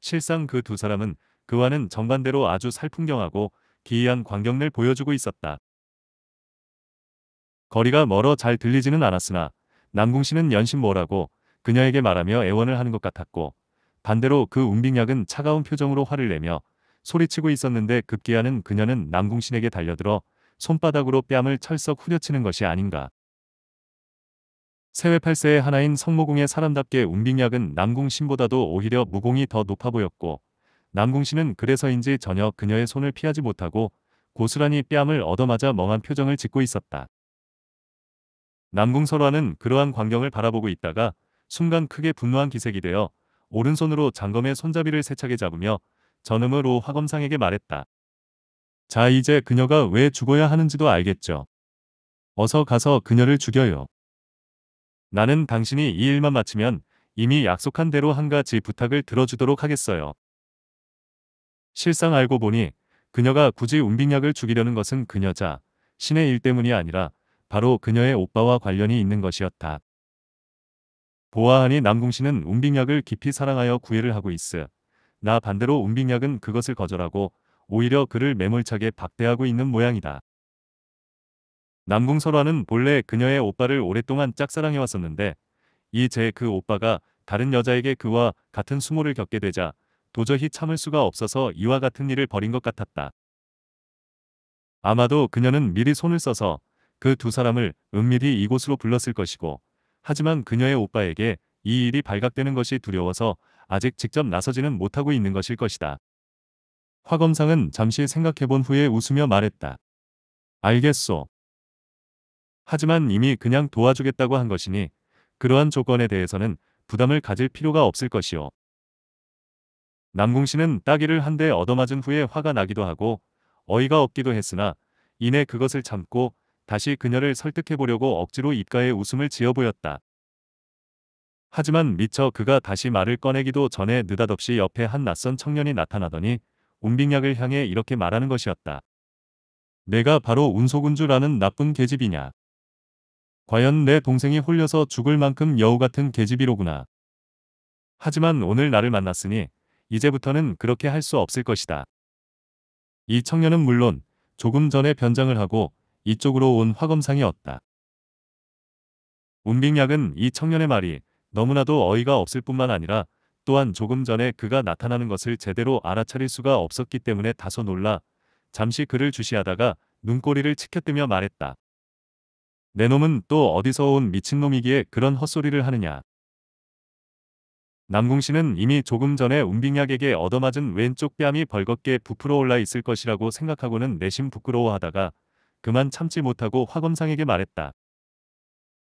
실상 그 두 사람은 그와는 정반대로 아주 살풍경하고 기이한 광경을 보여주고 있었다. 거리가 멀어 잘 들리지는 않았으나 남궁 씨는 연신 뭐라고 그녀에게 말하며 애원을 하는 것 같았고 반대로 그 운빙약은 차가운 표정으로 화를 내며 소리치고 있었는데 급기야는 그녀는 남궁신에게 달려들어 손바닥으로 뺨을 철썩 후려치는 것이 아닌가. 세외 8세의 하나인 성모공의 사람답게 운빙약은 남궁신보다도 오히려 무공이 더 높아 보였고 남궁신은 그래서인지 전혀 그녀의 손을 피하지 못하고 고스란히 뺨을 얻어맞아 멍한 표정을 짓고 있었다. 남궁설화는 그러한 광경을 바라보고 있다가 순간 크게 분노한 기색이 되어 오른손으로 장검의 손잡이를 세차게 잡으며 전음으로 화검상에게 말했다. 자 이제 그녀가 왜 죽어야 하는지도 알겠죠. 어서 가서 그녀를 죽여요. 나는 당신이 이 일만 마치면 이미 약속한 대로 한 가지 부탁을 들어주도록 하겠어요. 실상 알고 보니 그녀가 굳이 운빙약을 죽이려는 것은 그녀자, 신의 일 때문이 아니라 바로 그녀의 오빠와 관련이 있는 것이었다. 보아하니 남궁신은 운빙약을 깊이 사랑하여 구애를 하고 있어. 나 반대로 운빙약은 그것을 거절하고 오히려 그를 매몰차게 박대하고 있는 모양이다. 남궁설화는 본래 그녀의 오빠를 오랫동안 짝사랑해왔었는데 이제 그 오빠가 다른 여자에게 그와 같은 수모를 겪게 되자 도저히 참을 수가 없어서 이와 같은 일을 벌인 것 같았다. 아마도 그녀는 미리 손을 써서 그두 사람을 은밀히 이곳으로 불렀을 것이고 하지만 그녀의 오빠에게 이 일이 발각되는 것이 두려워서 아직 직접 나서지는 못하고 있는 것일 것이다. 화 검상은 잠시 생각해본 후에 웃으며 말했다. 알겠소. 하지만 이미 그냥 도와주겠다고 한 것이니 그러한 조건에 대해서는 부담을 가질 필요가 없을 것이오. 남궁 씨는 따기를 한 대 얻어맞은 후에 화가 나기도 하고 어이가 없기도 했으나 이내 그것을 참고 다시 그녀를 설득해보려고 억지로 입가에 웃음을 지어 보였다. 하지만 미처 그가 다시 말을 꺼내기도 전에 느닷없이 옆에 한 낯선 청년이 나타나더니 운빙약을 향해 이렇게 말하는 것이었다. 내가 바로 운소군주라는 나쁜 계집이냐. 과연 내 동생이 홀려서 죽을 만큼 여우 같은 계집이로구나. 하지만 오늘 나를 만났으니 이제부터는 그렇게 할 수 없을 것이다. 이 청년은 물론 조금 전에 변장을 하고 이쪽으로 온 화검상이었다. 운빙약은 이 청년의 말이 너무나도 어이가 없을 뿐만 아니라 또한 조금 전에 그가 나타나는 것을 제대로 알아차릴 수가 없었기 때문에 다소 놀라 잠시 그를 주시하다가 눈꼬리를 치켜뜨며 말했다. 내 놈은 또 어디서 온 미친놈이기에 그런 헛소리를 하느냐. 남궁 씨는 이미 조금 전에 운빙약에게 얻어맞은 왼쪽 뺨이 벌겋게 부풀어 올라 있을 것이라고 생각하고는 내심 부끄러워하다가 그만 참지 못하고 화검상에게 말했다.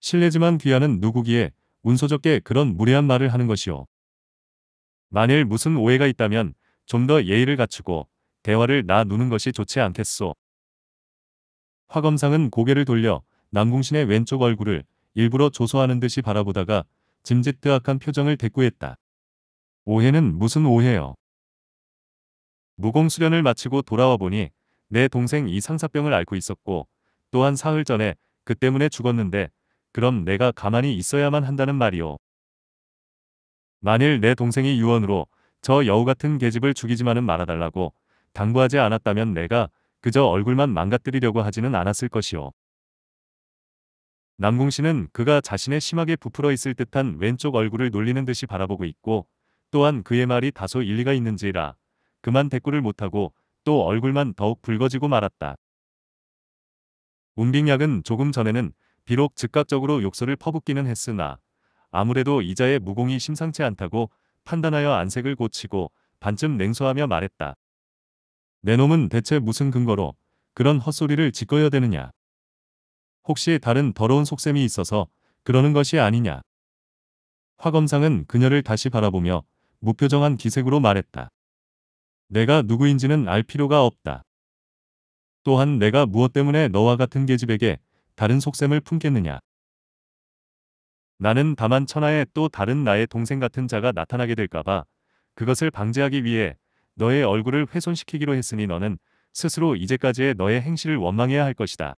실례지만 귀하는 누구기에 운소적게 그런 무례한 말을 하는 것이오. 만일 무슨 오해가 있다면 좀 더 예의를 갖추고 대화를 나누는 것이 좋지 않겠소. 화검상은 고개를 돌려 남궁신의 왼쪽 얼굴을 일부러 조소하는 듯이 바라보다가 짐짓뜨악한 표정을 대꾸했다. 오해는 무슨 오해요. 무공수련을 마치고 돌아와 보니 내 동생 이 상사병을 앓고 있었고 또한 사흘 전에 그 때문에 죽었는데 그럼 내가 가만히 있어야만 한다는 말이오. 만일 내 동생이 유언으로 저 여우 같은 계집을 죽이지만은 말아달라고 당부하지 않았다면 내가 그저 얼굴만 망가뜨리려고 하지는 않았을 것이오. 남궁 씨는 그가 자신의 심하게 부풀어 있을 듯한 왼쪽 얼굴을 놀리는 듯이 바라보고 있고 또한 그의 말이 다소 일리가 있는지라 그만 대꾸를 못하고 또 얼굴만 더욱 붉어지고 말았다. 운빙약은 조금 전에는 비록 즉각적으로 욕설을 퍼붓기는 했으나 아무래도 이자의 무공이 심상치 않다고 판단하여 안색을 고치고 반쯤 냉소하며 말했다. 내 놈은 대체 무슨 근거로 그런 헛소리를 짓거려 되느냐 혹시 다른 더러운 속셈이 있어서 그러는 것이 아니냐. 화검상은 그녀를 다시 바라보며 무표정한 기색으로 말했다. 내가 누구인지는 알 필요가 없다. 또한 내가 무엇 때문에 너와 같은 계집에게 다른 속셈을 품겠느냐. 나는 다만 천하에 또 다른 나의 동생 같은 자가 나타나게 될까봐 그것을 방지하기 위해 너의 얼굴을 훼손시키기로 했으니 너는 스스로 이제까지의 너의 행실을 원망해야 할 것이다.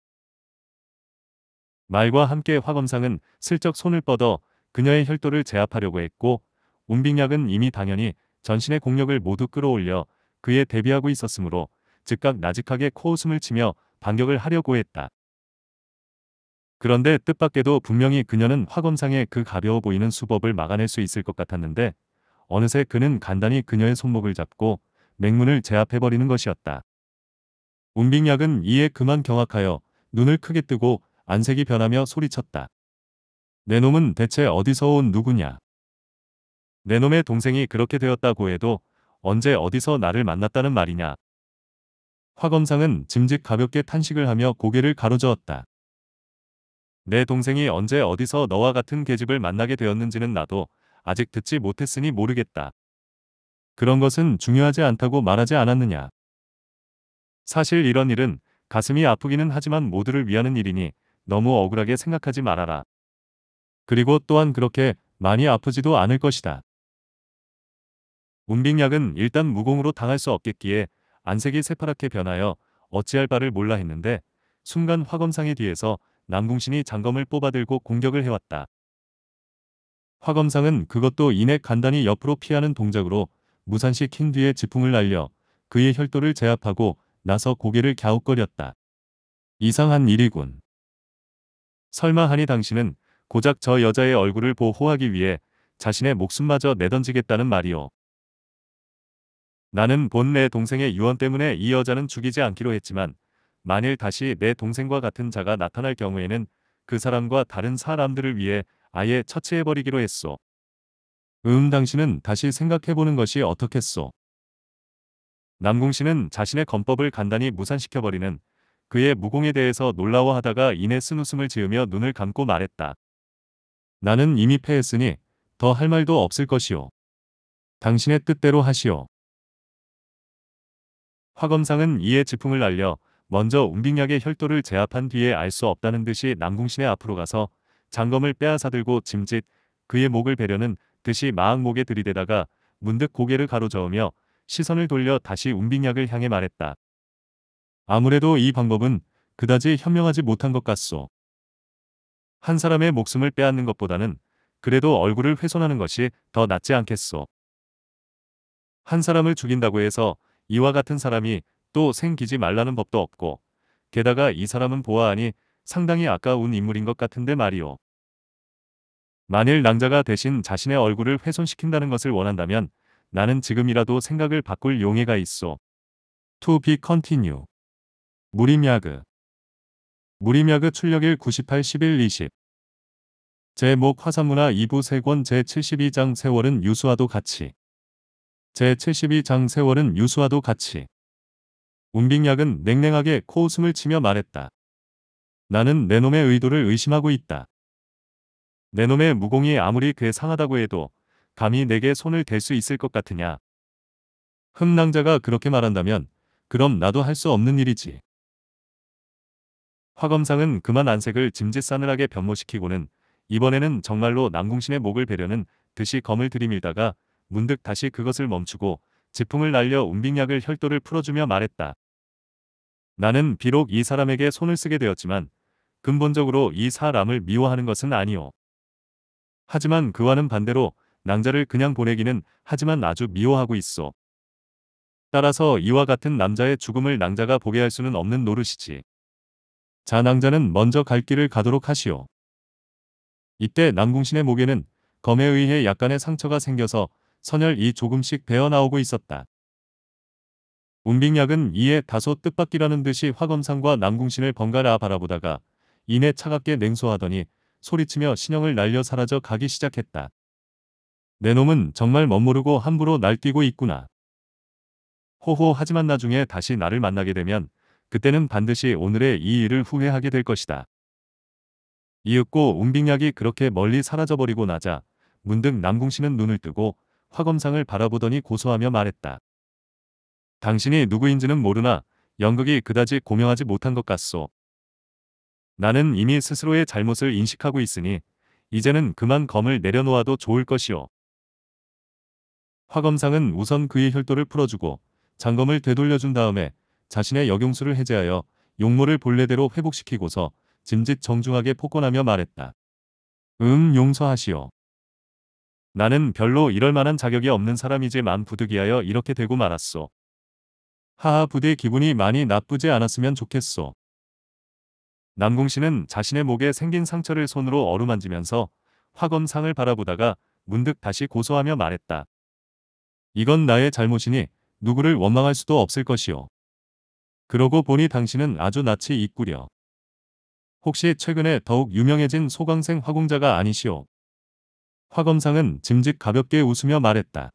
말과 함께 화검상은 슬쩍 손을 뻗어 그녀의 혈도를 제압하려고 했고 운빙약은 이미 당연히 전신의 공력을 모두 끌어올려 그에 대비하고 있었으므로 즉각 나직하게 코웃음을 치며 반격을 하려고 했다. 그런데 뜻밖에도 분명히 그녀는 화검상의 그 가벼워 보이는 수법을 막아낼 수 있을 것 같았는데 어느새 그는 간단히 그녀의 손목을 잡고 맹문을 제압해버리는 것이었다. 운빙약은 이에 그만 경악하여 눈을 크게 뜨고 안색이 변하며 소리쳤다. 내 놈은 대체 어디서 온 누구냐? 내 놈의 동생이 그렇게 되었다고 해도 언제 어디서 나를 만났다는 말이냐. 화검상은 짐짓 가볍게 탄식을 하며 고개를 가로저었다. 내 동생이 언제 어디서 너와 같은 계집을 만나게 되었는지는 나도 아직 듣지 못했으니 모르겠다. 그런 것은 중요하지 않다고 말하지 않았느냐. 사실 이런 일은 가슴이 아프기는 하지만 모두를 위하는 일이니 너무 억울하게 생각하지 말아라. 그리고 또한 그렇게 많이 아프지도 않을 것이다. 운빙약은 일단 무공으로 당할 수 없겠기에 안색이 새파랗게 변하여 어찌할 바를 몰라 했는데 순간 화검상의 뒤에서 남궁신이 장검을 뽑아들고 공격을 해왔다. 화검상은 그것도 인해 간단히 옆으로 피하는 동작으로 무산시 킹 뒤에 지풍을 날려 그의 혈도를 제압하고 나서 고개를 갸웃거렸다. 이상한 일이군. 설마 하니 당신은 고작 저 여자의 얼굴을 보호하기 위해 자신의 목숨마저 내던지겠다는 말이오. 나는 본 내 동생의 유언 때문에 이 여자는 죽이지 않기로 했지만 만일 다시 내 동생과 같은 자가 나타날 경우에는 그 사람과 다른 사람들을 위해 아예 처치해버리기로 했소. 음 당신은 다시 생각해보는 것이 어떻겠소. 남궁 씨는 자신의 건법을 간단히 무산시켜버리는 그의 무공에 대해서 놀라워하다가 이내 쓴 웃음을 지으며 눈을 감고 말했다. 나는 이미 패했으니 더 할 말도 없을 것이오. 당신의 뜻대로 하시오. 화검상은 이에 지풍을 날려 먼저 운빙약의 혈도를 제압한 뒤에 알 수 없다는 듯이 남궁신의 앞으로 가서 장검을 빼앗아 들고 짐짓 그의 목을 베려는 듯이 마악목에 들이대다가 문득 고개를 가로저으며 시선을 돌려 다시 운빙약을 향해 말했다. 아무래도 이 방법은 그다지 현명하지 못한 것 같소. 한 사람의 목숨을 빼앗는 것보다는 그래도 얼굴을 훼손하는 것이 더 낫지 않겠소. 한 사람을 죽인다고 해서 이와 같은 사람이 또 생기지 말라는 법도 없고 게다가 이 사람은 보아하니 상당히 아까운 인물인 것 같은데 말이오. 만일 낭자가 대신 자신의 얼굴을 훼손시킨다는 것을 원한다면 나는 지금이라도 생각을 바꿀 용해가 있어. To be continue. 무림야그 무림야그 출력일 98 11 20 제목 화산문화 2부 세권 제72장 세월은 유수와도 같이 제72장 세월은 유수와도 같이. 운빙약은 냉랭하게 코웃음을 치며 말했다. 나는 내 놈의 의도를 의심하고 있다. 내 놈의 무공이 아무리 괴상하다고 해도 감히 내게 손을 댈 수 있을 것 같으냐. 흠낭자가 그렇게 말한다면 그럼 나도 할 수 없는 일이지. 화검상은 그만 안색을 짐짓 싸늘하게 변모시키고는 이번에는 정말로 남궁신의 목을 베려는 듯이 검을 들이밀다가 문득 다시 그것을 멈추고 지풍을 날려 운빙약을 혈도를 풀어주며 말했다. 나는 비록 이 사람에게 손을 쓰게 되었지만 근본적으로 이 사람을 미워하는 것은 아니오. 하지만 그와는 반대로 남자를 그냥 보내기는 하지만 아주 미워하고 있어. 따라서 이와 같은 남자의 죽음을 낭자가 보게 할 수는 없는 노릇이지. 자 낭자는 먼저 갈 길을 가도록 하시오. 이때 남궁신의 목에는 검에 의해 약간의 상처가 생겨서 선열이 조금씩 배어나오고 있었다. 운빙약은 이에 다소 뜻밖이라는 듯이 화검상과 남궁신을 번갈아 바라보다가 이내 차갑게 냉소하더니 소리치며 신형을 날려 사라져 가기 시작했다. 내 놈은 정말 멋모르고 함부로 날뛰고 있구나. 호호 하지만 나중에 다시 나를 만나게 되면 그때는 반드시 오늘의 이 일을 후회하게 될 것이다. 이윽고 운빙약이 그렇게 멀리 사라져버리고 나자 문득 남궁신은 눈을 뜨고 화 검상을 바라보더니 고소하며 말했다. 당신이 누구인지는 모르나 연극이 그다지 고명하지 못한 것 같소. 나는 이미 스스로의 잘못을 인식하고 있으니 이제는 그만 검을 내려놓아도 좋을 것이오. 화 검상은 우선 그의 혈도를 풀어주고 장검을 되돌려준 다음에 자신의 역용수를 해제하여 용모를 본래대로 회복시키고서 짐짓 정중하게 폭언하며 말했다. 음 용서하시오. 나는 별로 이럴 만한 자격이 없는 사람이지만 부득이하여 이렇게 되고 말았소. 하하 부디 기분이 많이 나쁘지 않았으면 좋겠소. 남궁 씨는 자신의 목에 생긴 상처를 손으로 어루만지면서 화검상을 바라보다가 문득 다시 고소하며 말했다. 이건 나의 잘못이니 누구를 원망할 수도 없을 것이오. 그러고 보니 당신은 아주 낯이 익구려. 혹시 최근에 더욱 유명해진 소강생 화공자가 아니시오. 화 검상은 짐짓 가볍게 웃으며 말했다.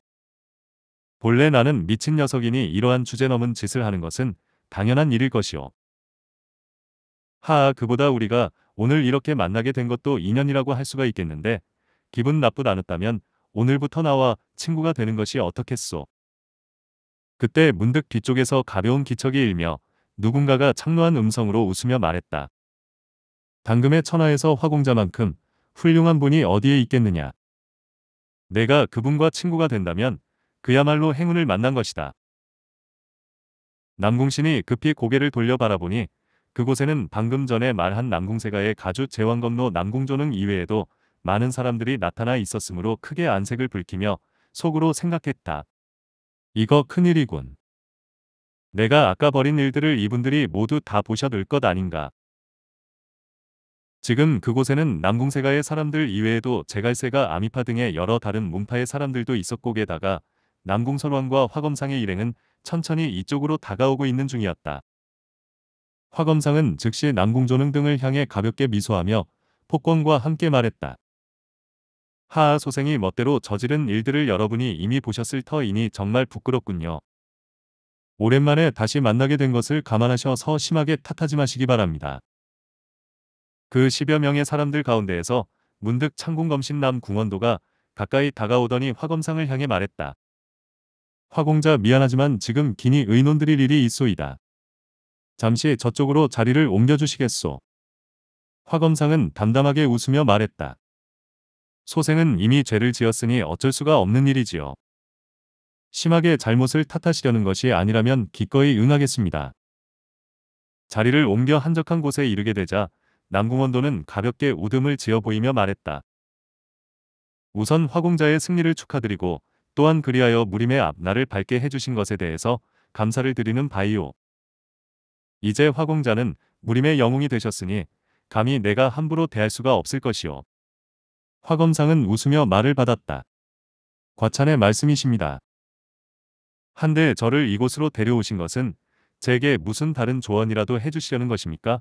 본래 나는 미친 녀석이니 이러한 주제 넘은 짓을 하는 것은 당연한 일일 것이오. 하아 그보다 우리가 오늘 이렇게 만나게 된 것도 인연이라고 할 수가 있겠는데 기분 나쁘지 않았다면 오늘부터 나와 친구가 되는 것이 어떻겠소. 그때 문득 뒤쪽에서 가벼운 기척이 일며 누군가가 창노한 음성으로 웃으며 말했다. 당금의 천하에서 화공자만큼 훌륭한 분이 어디에 있겠느냐. 내가 그분과 친구가 된다면 그야말로 행운을 만난 것이다. 남궁신이 급히 고개를 돌려 바라보니 그곳에는 방금 전에 말한 남궁세가의 가주 제왕검로 남궁조능 이외에도 많은 사람들이 나타나 있었으므로 크게 안색을 불키며 속으로 생각했다. 이거 큰일이군. 내가 아까 버린 일들을 이분들이 모두 다 보셔둘 것 아닌가. 지금 그곳에는 남궁세가의 사람들 이외에도 제갈세가 아미파 등의 여러 다른 문파의 사람들도 있었고 게다가 남궁설왕과 화검상의 일행은 천천히 이쪽으로 다가오고 있는 중이었다. 화검상은 즉시 남궁조능 등을 향해 가볍게 미소하며 폭권과 함께 말했다. 하하 소생이 멋대로 저지른 일들을 여러분이 이미 보셨을 터이니 정말 부끄럽군요. 오랜만에 다시 만나게 된 것을 감안하셔서 심하게 탓하지 마시기 바랍니다. 그 10여 명의 사람들 가운데에서 문득 창궁검신 남 궁원도가 가까이 다가오더니 화검상을 향해 말했다. 화공자 미안하지만 지금 기니 의논드릴 일이 있소이다. 잠시 저쪽으로 자리를 옮겨주시겠소. 화검상은 담담하게 웃으며 말했다. 소생은 이미 죄를 지었으니 어쩔 수가 없는 일이지요. 심하게 잘못을 탓하시려는 것이 아니라면 기꺼이 응하겠습니다. 자리를 옮겨 한적한 곳에 이르게 되자 남궁원도는 가볍게 웃음을 지어 보이며 말했다. 우선 화공자의 승리를 축하드리고 또한 그리하여 무림의 앞날을 밝게 해주신 것에 대해서 감사를 드리는 바이오. 이제 화공자는 무림의 영웅이 되셨으니 감히 내가 함부로 대할 수가 없을 것이오. 화검상은 웃으며 말을 받았다. 과찬의 말씀이십니다. 한데 저를 이곳으로 데려오신 것은 제게 무슨 다른 조언이라도 해주시려는 것입니까?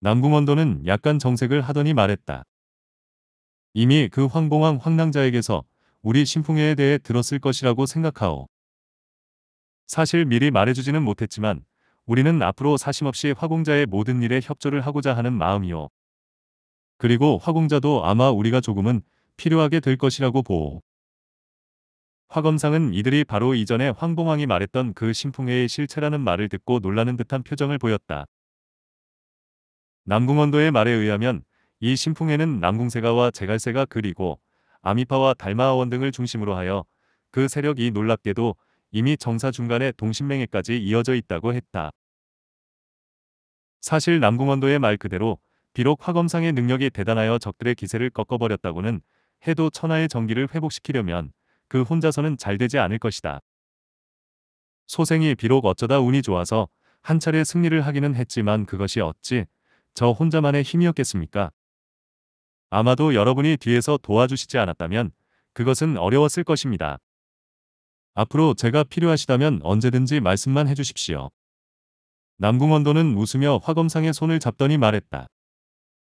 남궁원도는 약간 정색을 하더니 말했다. 이미 그 황봉왕 황낭자에게서 우리 신풍회에 대해 들었을 것이라고 생각하오. 사실 미리 말해주지는 못했지만 우리는 앞으로 사심없이 화공자의 모든 일에 협조를 하고자 하는 마음이오. 그리고 화공자도 아마 우리가 조금은 필요하게 될 것이라고 보오. 화검상은 이들이 바로 이전에 황봉왕이 말했던 그 신풍회의 실체라는 말을 듣고 놀라는 듯한 표정을 보였다. 남궁원도의 말에 의하면 이 신풍에는 남궁세가와 제갈세가 그리고 아미파와 달마하원 등을 중심으로 하여 그 세력이 놀랍게도 이미 정사 중간에 동신맹에까지 이어져 있다고 했다. 사실 남궁원도의 말 그대로 비록 화검상의 능력이 대단하여 적들의 기세를 꺾어버렸다고는 해도 천하의 정기를 회복시키려면 그 혼자서는 잘 되지 않을 것이다. 소생이 비록 어쩌다 운이 좋아서 한 차례 승리를 하기는 했지만 그것이 어찌 저 혼자만의 힘이었겠습니까? 아마도 여러분이 뒤에서 도와주시지 않았다면 그것은 어려웠을 것입니다. 앞으로 제가 필요하시다면 언제든지 말씀만 해주십시오. 남궁원도는 웃으며 화검상의 손을 잡더니 말했다.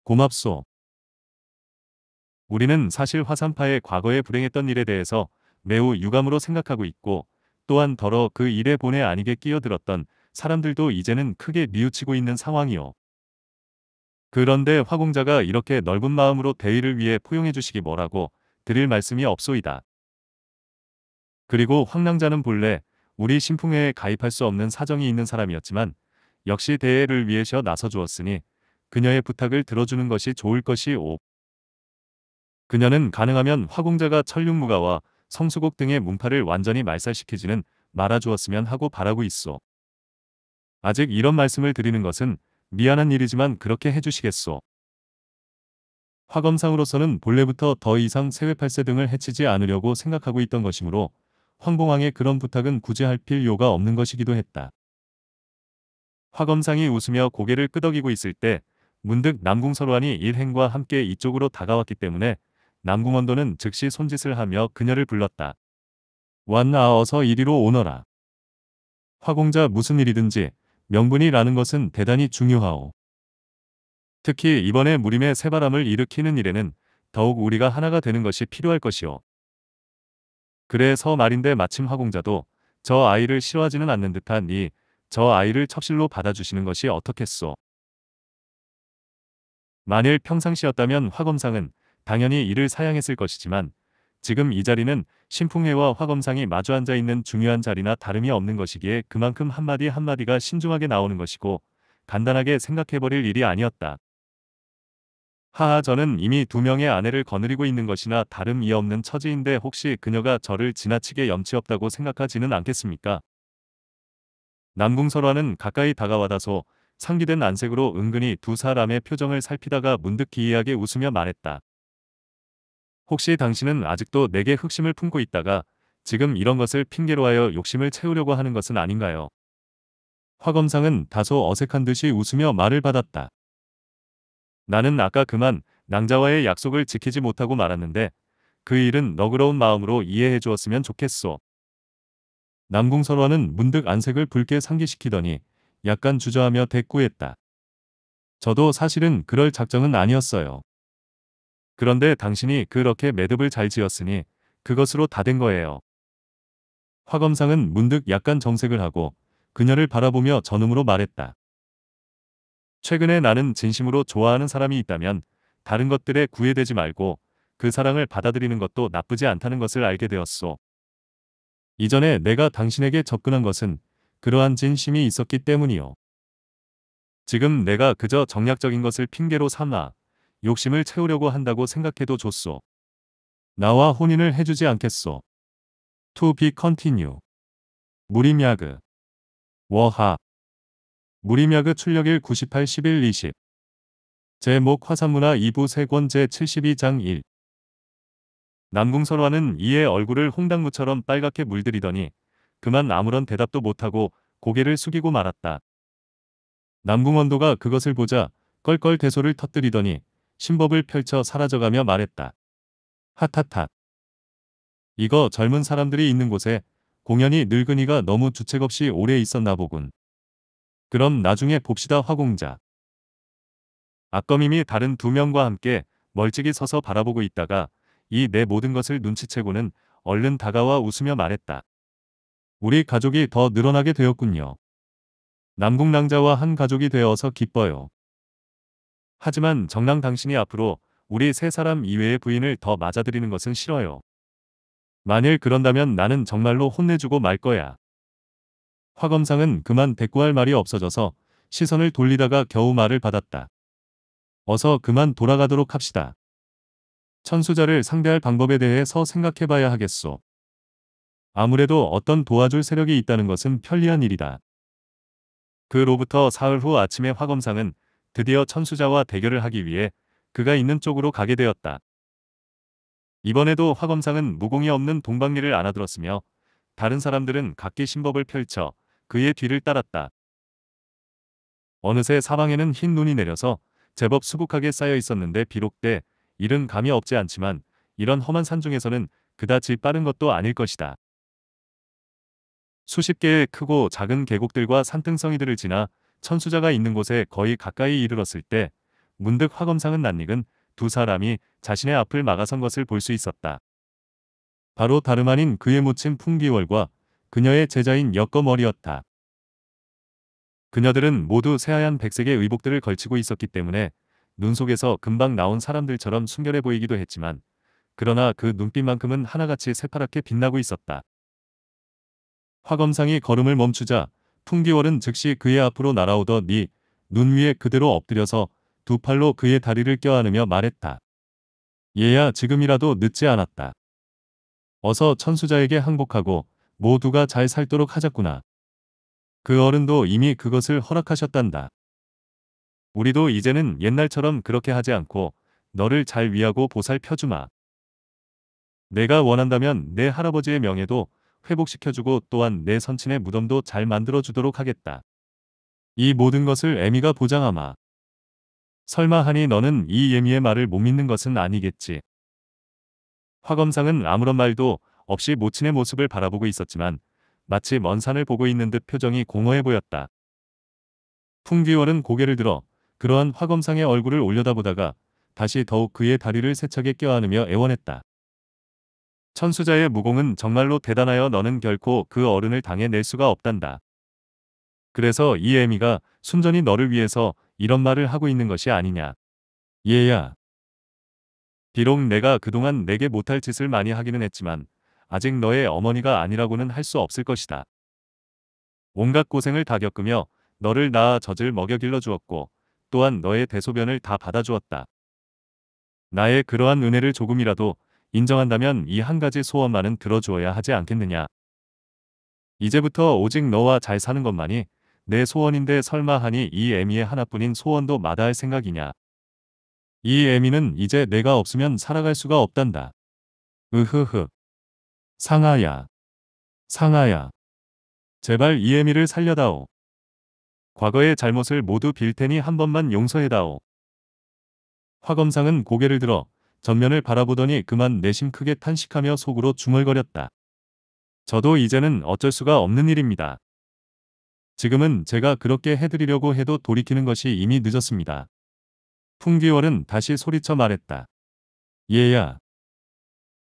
고맙소. 우리는 사실 화산파의 과거에 불행했던 일에 대해서 매우 유감으로 생각하고 있고 또한 더러 그 일에 본의 아니게 끼어들었던 사람들도 이제는 크게 미우치고 있는 상황이오. 그런데 화공자가 이렇게 넓은 마음으로 대의를 위해 포용해 주시기 뭐라고 드릴 말씀이 없소이다. 그리고 황랑자는 본래 우리 신풍회에 가입할 수 없는 사정이 있는 사람이었지만 역시 대의를 위해서 나서 주었으니 그녀의 부탁을 들어주는 것이 좋을 것이 오. 그녀는 가능하면 화공자가 천륜무가와 성수곡 등의 문파를 완전히 말살시키지는 말아주었으면 하고 바라고 있어. 아직 이런 말씀을 드리는 것은 미안한 일이지만 그렇게 해주시겠소. 화검상으로서는 본래부터 더 이상 세외팔세 등을 해치지 않으려고 생각하고 있던 것이므로 황봉왕의 그런 부탁은 굳이 할 필요가 없는 것이기도 했다. 화검상이 웃으며 고개를 끄덕이고 있을 때 문득 남궁설환이 일행과 함께 이쪽으로 다가왔기 때문에 남궁원도는 즉시 손짓을 하며 그녀를 불렀다. 완나 어서 이리로 오너라. 화공자 무슨 일이든지 명분이라는 것은 대단히 중요하오. 특히 이번에 무림의 새바람을 일으키는 일에는 더욱 우리가 하나가 되는 것이 필요할 것이오. 그래서 말인데 마침 화공자도 저 아이를 싫어하지는 않는 듯한 이 저 아이를 첩실로 받아주시는 것이 어떻겠소. 만일 평상시였다면 화검상은 당연히 이를 사양했을 것이지만 지금 이 자리는 신풍회와 화검상이 마주 앉아 있는 중요한 자리나 다름이 없는 것이기에 그만큼 한마디 한마디가 신중하게 나오는 것이고 간단하게 생각해버릴 일이 아니었다. 하하 저는 이미 두 명의 아내를 거느리고 있는 것이나 다름이 없는 처지인데 혹시 그녀가 저를 지나치게 염치없다고 생각하지는 않겠습니까? 남궁설화는 가까이 다가와다소 상기된 안색으로 은근히 두 사람의 표정을 살피다가 문득 기이하게 웃으며 말했다. 혹시 당신은 아직도 내게 흑심을 품고 있다가 지금 이런 것을 핑계로 하여 욕심을 채우려고 하는 것은 아닌가요? 화 검상은 다소 어색한 듯이 웃으며 말을 받았다. 나는 아까 그만 낭자와의 약속을 지키지 못하고 말았는데 그 일은 너그러운 마음으로 이해해 주었으면 좋겠소. 남궁설화는 문득 안색을 붉게 상기시키더니 약간 주저하며 대꾸했다. 저도 사실은 그럴 작정은 아니었어요. 그런데 당신이 그렇게 매듭을 잘 지었으니 그것으로 다 된 거예요. 화검상은 문득 약간 정색을 하고 그녀를 바라보며 전음으로 말했다. 최근에 나는 진심으로 좋아하는 사람이 있다면 다른 것들에 구애되지 말고 그 사랑을 받아들이는 것도 나쁘지 않다는 것을 알게 되었소. 이전에 내가 당신에게 접근한 것은 그러한 진심이 있었기 때문이요. 지금 내가 그저 정략적인 것을 핑계로 삼아 욕심을 채우려고 한다고 생각해도 좋소. 나와 혼인을 해주지 않겠소. To be continue. 무림야그. 워하. 무림야그 출력일 98, 11, 20. 제목 화산문화 2부 세권 제72장 1. 남궁설화는 이에 얼굴을 홍당무처럼 빨갛게 물들이더니 그만 아무런 대답도 못하고 고개를 숙이고 말았다. 남궁원도가 그것을 보자 껄껄 대소를 터뜨리더니 신법을 펼쳐 사라져가며 말했다. 하타타. 이거 젊은 사람들이 있는 곳에 공연이 늙은이가 너무 주책없이 오래 있었나 보군. 그럼 나중에 봅시다 화공자. 아검임이 다른 두 명과 함께 멀찍이 서서 바라보고 있다가 이 내 모든 것을 눈치채고는 얼른 다가와 웃으며 말했다. 우리 가족이 더 늘어나게 되었군요. 남궁랑자와 한 가족이 되어서 기뻐요. 하지만 정랑 당신이 앞으로 우리 세 사람 이외의 부인을 더 맞아들이는 것은 싫어요. 만일 그런다면 나는 정말로 혼내주고 말 거야. 화 검상은 그만 대꾸할 말이 없어져서 시선을 돌리다가 겨우 말을 받았다. 어서 그만 돌아가도록 합시다. 천수자를 상대할 방법에 대해서 생각해봐야 하겠소. 아무래도 어떤 도와줄 세력이 있다는 것은 편리한 일이다. 그로부터 사흘 후 아침에 화검상은 드디어 천수자와 대결을 하기 위해 그가 있는 쪽으로 가게 되었다. 이번에도 화검상은 무공이 없는 동방리를 안아들었으며 다른 사람들은 각기 신법을 펼쳐 그의 뒤를 따랐다. 어느새 사방에는 흰 눈이 내려서 제법 수북하게 쌓여 있었는데 비록때 이른 감이 없지 않지만 이런 험한 산중에서는 그다지 빠른 것도 아닐 것이다. 수십 개의 크고 작은 계곡들과 산등성이들을 지나 천수자가 있는 곳에 거의 가까이 이르렀을 때 문득 화검상은 낯익은 두 사람이 자신의 앞을 막아선 것을 볼 수 있었다. 바로 다름 아닌 그의 모친 풍기월과 그녀의 제자인 엮어머리였다. 그녀들은 모두 새하얀 백색의 의복들을 걸치고 있었기 때문에 눈 속에서 금방 나온 사람들처럼 순결해 보이기도 했지만 그러나 그 눈빛만큼은 하나같이 새파랗게 빛나고 있었다. 화검상이 걸음을 멈추자 풍기월은 즉시 그의 앞으로 날아오더니 눈 위에 그대로 엎드려서 두 팔로 그의 다리를 껴안으며 말했다. 얘야 지금이라도 늦지 않았다. 어서 천수자에게 항복하고 모두가 잘 살도록 하자꾸나. 그 어른도 이미 그것을 허락하셨단다. 우리도 이제는 옛날처럼 그렇게 하지 않고 너를 잘 위하고 보살펴주마. 내가 원한다면 내 할아버지의 명예도 회복시켜주고 또한 내 선친의 무덤도 잘 만들어주도록 하겠다. 이 모든 것을 에미가 보장하마. 설마 하니 너는 이 예미의 말을 못 믿는 것은 아니겠지. 화검상은 아무런 말도 없이 모친의 모습을 바라보고 있었지만 마치 먼 산을 보고 있는 듯 표정이 공허해 보였다. 풍귀월은 고개를 들어 그러한 화검상의 얼굴을 올려다보다가 다시 더욱 그의 다리를 세척에 껴안으며 애원했다. 천수자의 무공은 정말로 대단하여 너는 결코 그 어른을 당해낼 수가 없단다. 그래서 이 애미가 순전히 너를 위해서 이런 말을 하고 있는 것이 아니냐. 얘야. 비록 내가 그동안 내게 못할 짓을 많이 하기는 했지만 아직 너의 어머니가 아니라고는 할 수 없을 것이다. 온갖 고생을 다 겪으며 너를 낳아 젖을 먹여 길러주었고 또한 너의 대소변을 다 받아주었다. 나의 그러한 은혜를 조금이라도 인정한다면 이 한 가지 소원만은 들어주어야 하지 않겠느냐. 이제부터 오직 너와 잘 사는 것만이 내 소원인데 설마 하니 이 애미의 하나뿐인 소원도 마다할 생각이냐. 이 애미는 이제 내가 없으면 살아갈 수가 없단다. 으흐흐. 상아야. 상아야. 제발 이 애미를 살려다오. 과거의 잘못을 모두 빌 테니 한 번만 용서해다오. 화검상은 고개를 들어 전면을 바라보더니 그만 내심 크게 탄식하며 속으로 중얼거렸다. 저도 이제는 어쩔 수가 없는 일입니다. 지금은 제가 그렇게 해드리려고 해도 돌이키는 것이 이미 늦었습니다. 풍기월은 다시 소리쳐 말했다. 얘야.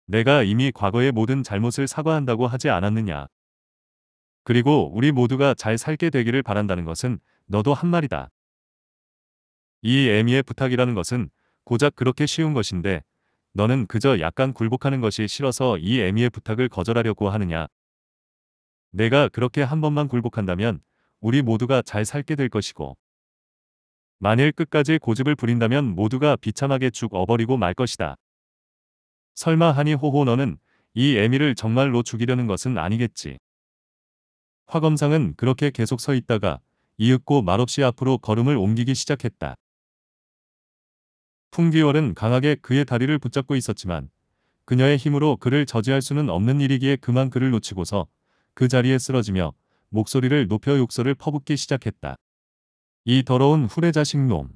내가 이미 과거의 모든 잘못을 사과한다고 하지 않았느냐. 그리고 우리 모두가 잘 살게 되기를 바란다는 것은 너도 한 말이다. 이 애미의 부탁이라는 것은 고작 그렇게 쉬운 것인데 너는 그저 약간 굴복하는 것이 싫어서 이 애미의 부탁을 거절하려고 하느냐. 내가 그렇게 한 번만 굴복한다면 우리 모두가 잘 살게 될 것이고 만일 끝까지 고집을 부린다면 모두가 비참하게 죽어버리고 말 것이다. 설마 하니 호호 너는 이 애미를 정말로 죽이려는 것은 아니겠지. 화검상은 그렇게 계속 서 있다가 이윽고 말없이 앞으로 걸음을 옮기기 시작했다. 풍기월은 강하게 그의 다리를 붙잡고 있었지만 그녀의 힘으로 그를 저지할 수는 없는 일이기에 그만 그를 놓치고서 그 자리에 쓰러지며 목소리를 높여 욕설을 퍼붓기 시작했다. 이 더러운 후레자식 놈.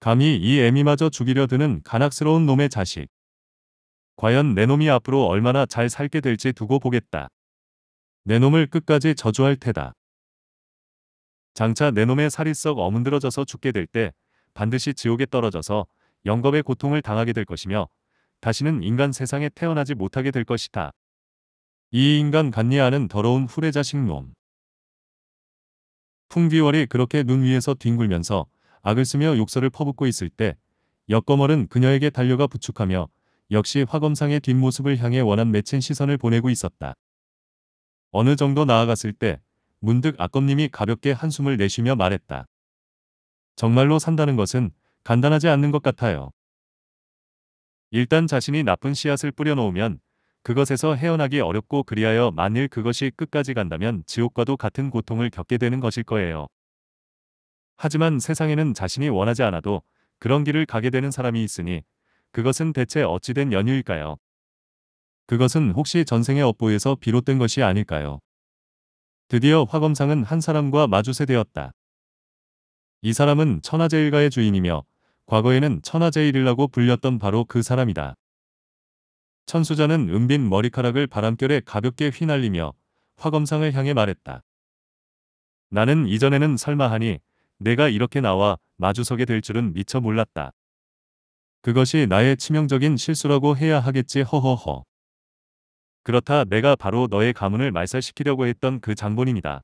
감히 이 애미마저 죽이려 드는 간악스러운 놈의 자식. 과연 내 놈이 앞으로 얼마나 잘 살게 될지 두고 보겠다. 내 놈을 끝까지 저주할 테다. 장차 내 놈의 살이 썩어문들어져서 죽게 될때 반드시 지옥에 떨어져서 영겁의 고통을 당하게 될 것이며 다시는 인간 세상에 태어나지 못하게 될 것이다. 이 인간 간니아는 더러운 후레자식 놈. 풍비월이 그렇게 눈 위에서 뒹굴면서 악을 쓰며 욕설을 퍼붓고 있을 때 역거멀은 그녀에게 달려가 부축하며 역시 화검상의 뒷모습을 향해 원한 맺힌 시선을 보내고 있었다. 어느 정도 나아갔을 때 문득 악검님이 가볍게 한숨을 내쉬며 말했다. 정말로 산다는 것은 간단하지 않는 것 같아요. 일단 자신이 나쁜 씨앗을 뿌려놓으면 그것에서 헤어나기 어렵고 그리하여 만일 그것이 끝까지 간다면 지옥과도 같은 고통을 겪게 되는 것일 거예요. 하지만 세상에는 자신이 원하지 않아도 그런 길을 가게 되는 사람이 있으니 그것은 대체 어찌된 연유일까요? 그것은 혹시 전생의 업보에서 비롯된 것이 아닐까요? 드디어 화검상은 한 사람과 마주세되었다. 이 사람은 천하제일가의 주인이며 과거에는 천하제일이라고 불렸던 바로 그 사람이다. 천수자는 은빈 머리카락을 바람결에 가볍게 휘날리며 화검상을 향해 말했다. 나는 이전에는 설마하니 내가 이렇게 나와 마주서게 될 줄은 미처 몰랐다. 그것이 나의 치명적인 실수라고 해야 하겠지 허허허. 그렇다 내가 바로 너의 가문을 말살시키려고 했던 그 장본입니다.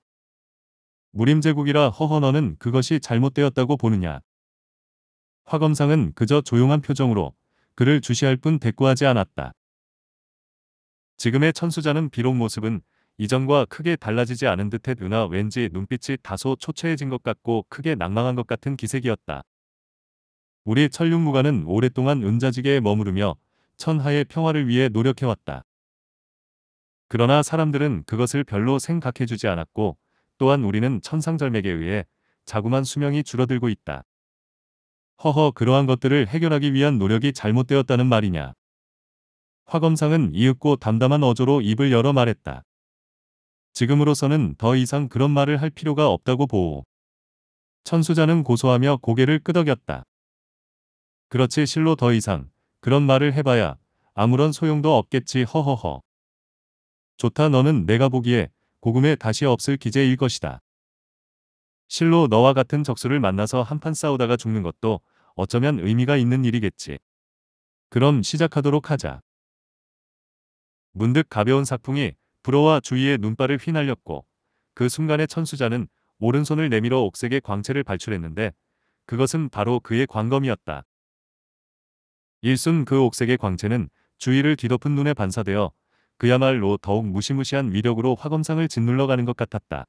무림제국이라 허허너는 그것이 잘못되었다고 보느냐. 화검상은 그저 조용한 표정으로 그를 주시할 뿐 대꾸하지 않았다. 지금의 천수자는 비록 모습은 이전과 크게 달라지지 않은 듯해 누나 왠지 눈빛이 다소 초췌해진 것 같고 크게 낭망한 것 같은 기색이었다. 우리 천륜무관은 오랫동안 은자지계에 머무르며 천하의 평화를 위해 노력해왔다. 그러나 사람들은 그것을 별로 생각해주지 않았고 또한 우리는 천상절맥에 의해 자구만 수명이 줄어들고 있다. 허허 그러한 것들을 해결하기 위한 노력이 잘못되었다는 말이냐. 화검상은 이윽고 담담한 어조로 입을 열어 말했다. 지금으로서는 더 이상 그런 말을 할 필요가 없다고 보오. 천수자는 고소하며 고개를 끄덕였다. 그렇지 실로 더 이상 그런 말을 해봐야 아무런 소용도 없겠지 허허허. 좋다 너는 내가 보기에 고금에 다시 없을 기제일 것이다. 실로 너와 같은 적수를 만나서 한판 싸우다가 죽는 것도 어쩌면 의미가 있는 일이겠지. 그럼 시작하도록 하자. 문득 가벼운 사풍이 불어와 주위의 눈발을 휘날렸고 그 순간에 천수자는 오른손을 내밀어 옥색의 광채를 발출했는데 그것은 바로 그의 광검이었다. 일순 그 옥색의 광채는 주위를 뒤덮은 눈에 반사되어 그야말로 더욱 무시무시한 위력으로 화검상을 짓눌러가는 것 같았다.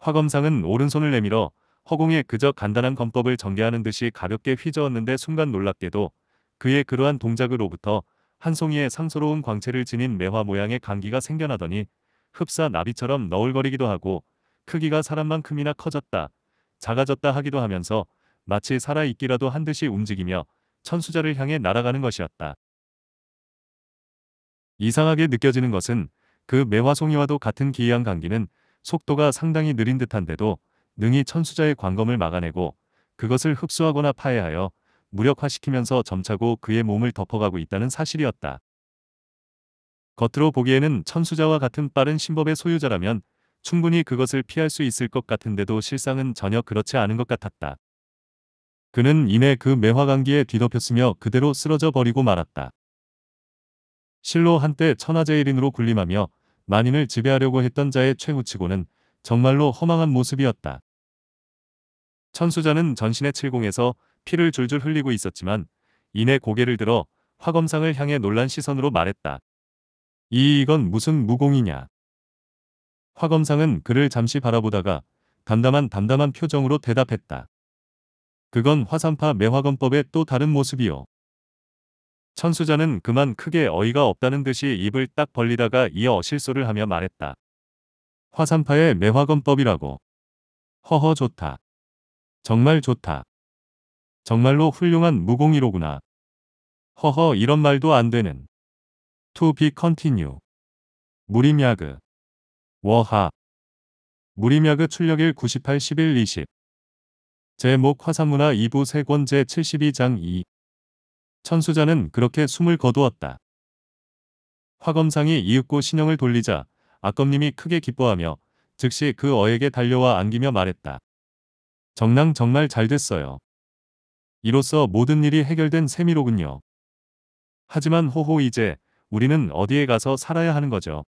화검상은 오른손을 내밀어 허공에 그저 간단한 검법을 전개하는 듯이 가볍게 휘저었는데 순간 놀랍게도 그의 그러한 동작으로부터 한 송이의 상소로운 광채를 지닌 매화 모양의 감기가 생겨나더니 흡사 나비처럼 너울거리기도 하고 크기가 사람만큼이나 커졌다 작아졌다 하기도 하면서 마치 살아있기라도 한 듯이 움직이며 천수자를 향해 날아가는 것이었다. 이상하게 느껴지는 것은 그 매화송이와도 같은 기이한 감기는 속도가 상당히 느린 듯한데도 능히 천수자의 광검을 막아내고 그것을 흡수하거나 파해하여 무력화시키면서 점차고 그의 몸을 덮어가고 있다는 사실이었다. 겉으로 보기에는 천수자와 같은 빠른 신법의 소유자라면 충분히 그것을 피할 수 있을 것 같은데도 실상은 전혀 그렇지 않은 것 같았다. 그는 이내 그 매화감기에 뒤덮였으며 그대로 쓰러져 버리고 말았다. 실로 한때 천하제일인으로 군림하며 만인을 지배하려고 했던 자의 최후치고는 정말로 허망한 모습이었다. 천수자는 전신의 칠공에서 피를 줄줄 흘리고 있었지만 이내 고개를 들어 화검상을 향해 놀란 시선으로 말했다. 이 이건 무슨 무공이냐. 화검상은 그를 잠시 바라보다가 담담한 담담한 표정으로 대답했다. 그건 화산파 매화검법의 또 다른 모습이요. 천수자는 그만 크게 어이가 없다는 듯이 입을 딱 벌리다가 이어 실소를 하며 말했다. 화산파의 매화검법이라고. 허허 좋다. 정말 좋다. 정말로 훌륭한 무공이로구나. 허허 이런 말도 안 되는. To be continue. 무림야그. 워하. 무림야그 출력일 98, 11, 20. 제목 화산문화 2부 세권 제72장 2. 천수자는 그렇게 숨을 거두었다. 화검상이 이윽고 신형을 돌리자 악검님이 크게 기뻐하며 즉시 그 어에게 달려와 안기며 말했다. 정랑 정말 잘 됐어요. 이로써 모든 일이 해결된 셈이로군요. 하지만 호호 이제 우리는 어디에 가서 살아야 하는 거죠.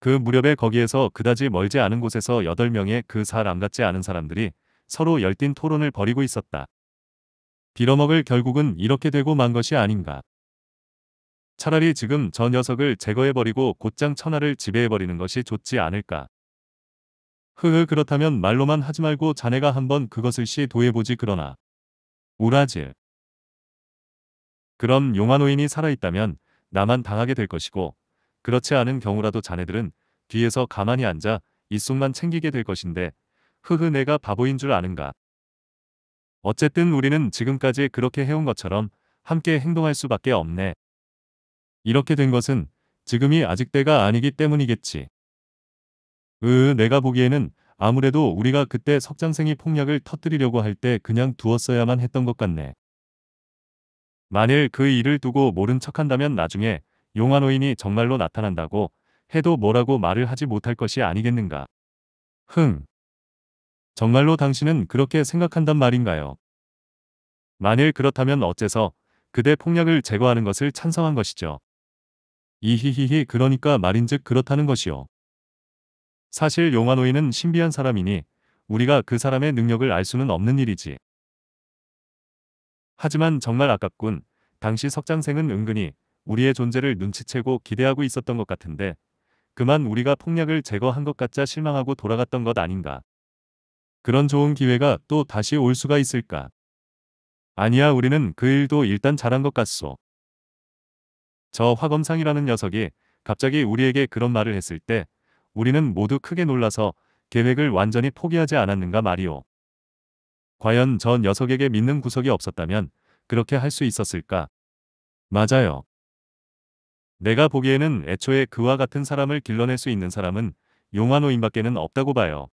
그 무렵에 거기에서 그다지 멀지 않은 곳에서 8명의 그 사람 같지 않은 사람들이 서로 열띤 토론을 벌이고 있었다. 빌어먹을 결국은 이렇게 되고 만 것이 아닌가. 차라리 지금 저 녀석을 제거해버리고 곧장 천하를 지배해버리는 것이 좋지 않을까. 흐흐 그렇다면 말로만 하지 말고 자네가 한번 그것을 시도해보지 그러나. 우라질. 그럼 용화노인이 살아있다면 나만 당하게 될 것이고 그렇지 않은 경우라도 자네들은 뒤에서 가만히 앉아 이속만 챙기게 될 것인데 흐흐 내가 바보인 줄 아는가. 어쨌든 우리는 지금까지 그렇게 해온 것처럼 함께 행동할 수밖에 없네. 이렇게 된 것은 지금이 아직 때가 아니기 때문이겠지. 으, 내가 보기에는 아무래도 우리가 그때 석장생이 폭력을 터뜨리려고 할 때 그냥 두었어야만 했던 것 같네. 만일 그 일을 두고 모른 척한다면 나중에 용화노인이 정말로 나타난다고 해도 뭐라고 말을 하지 못할 것이 아니겠는가. 흥. 정말로 당신은 그렇게 생각한단 말인가요? 만일 그렇다면 어째서 그대 폭력을 제거하는 것을 찬성한 것이죠. 이히히히 그러니까 말인즉 그렇다는 것이요. 사실 용화노인은 신비한 사람이니 우리가 그 사람의 능력을 알 수는 없는 일이지. 하지만 정말 아깝군. 당시 석장생은 은근히 우리의 존재를 눈치채고 기대하고 있었던 것 같은데 그만 우리가 폭력을 제거한 것 같자 실망하고 돌아갔던 것 아닌가. 그런 좋은 기회가 또 다시 올 수가 있을까? 아니야 우리는 그 일도 일단 잘한 것 같소. 저 화검상이라는 녀석이 갑자기 우리에게 그런 말을 했을 때 우리는 모두 크게 놀라서 계획을 완전히 포기하지 않았는가 말이오. 과연 저 녀석에게 믿는 구석이 없었다면 그렇게 할 수 있었을까? 맞아요. 내가 보기에는 애초에 그와 같은 사람을 길러낼 수 있는 사람은 용화노인밖에는 없다고 봐요.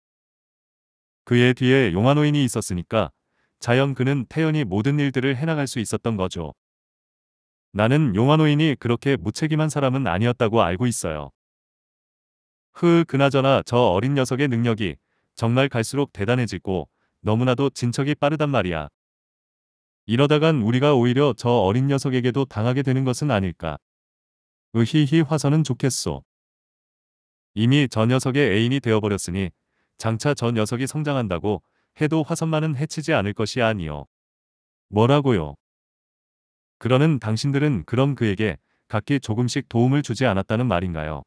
그의 뒤에 용화노인이 있었으니까 자연 그는 태연이 모든 일들을 해나갈 수 있었던 거죠. 나는 용화노인이 그렇게 무책임한 사람은 아니었다고 알고 있어요. 흐 그나저나 저 어린 녀석의 능력이 정말 갈수록 대단해지고 너무나도 진척이 빠르단 말이야. 이러다간 우리가 오히려 저 어린 녀석에게도 당하게 되는 것은 아닐까. 으히히 화서는 좋겠소. 이미 저 녀석의 애인이 되어버렸으니 장차 저 녀석이 성장한다고 해도 화선만은 해치지 않을 것이 아니요. 뭐라고요? 그러는 당신들은 그럼 그에게 각기 조금씩 도움을 주지 않았다는 말인가요?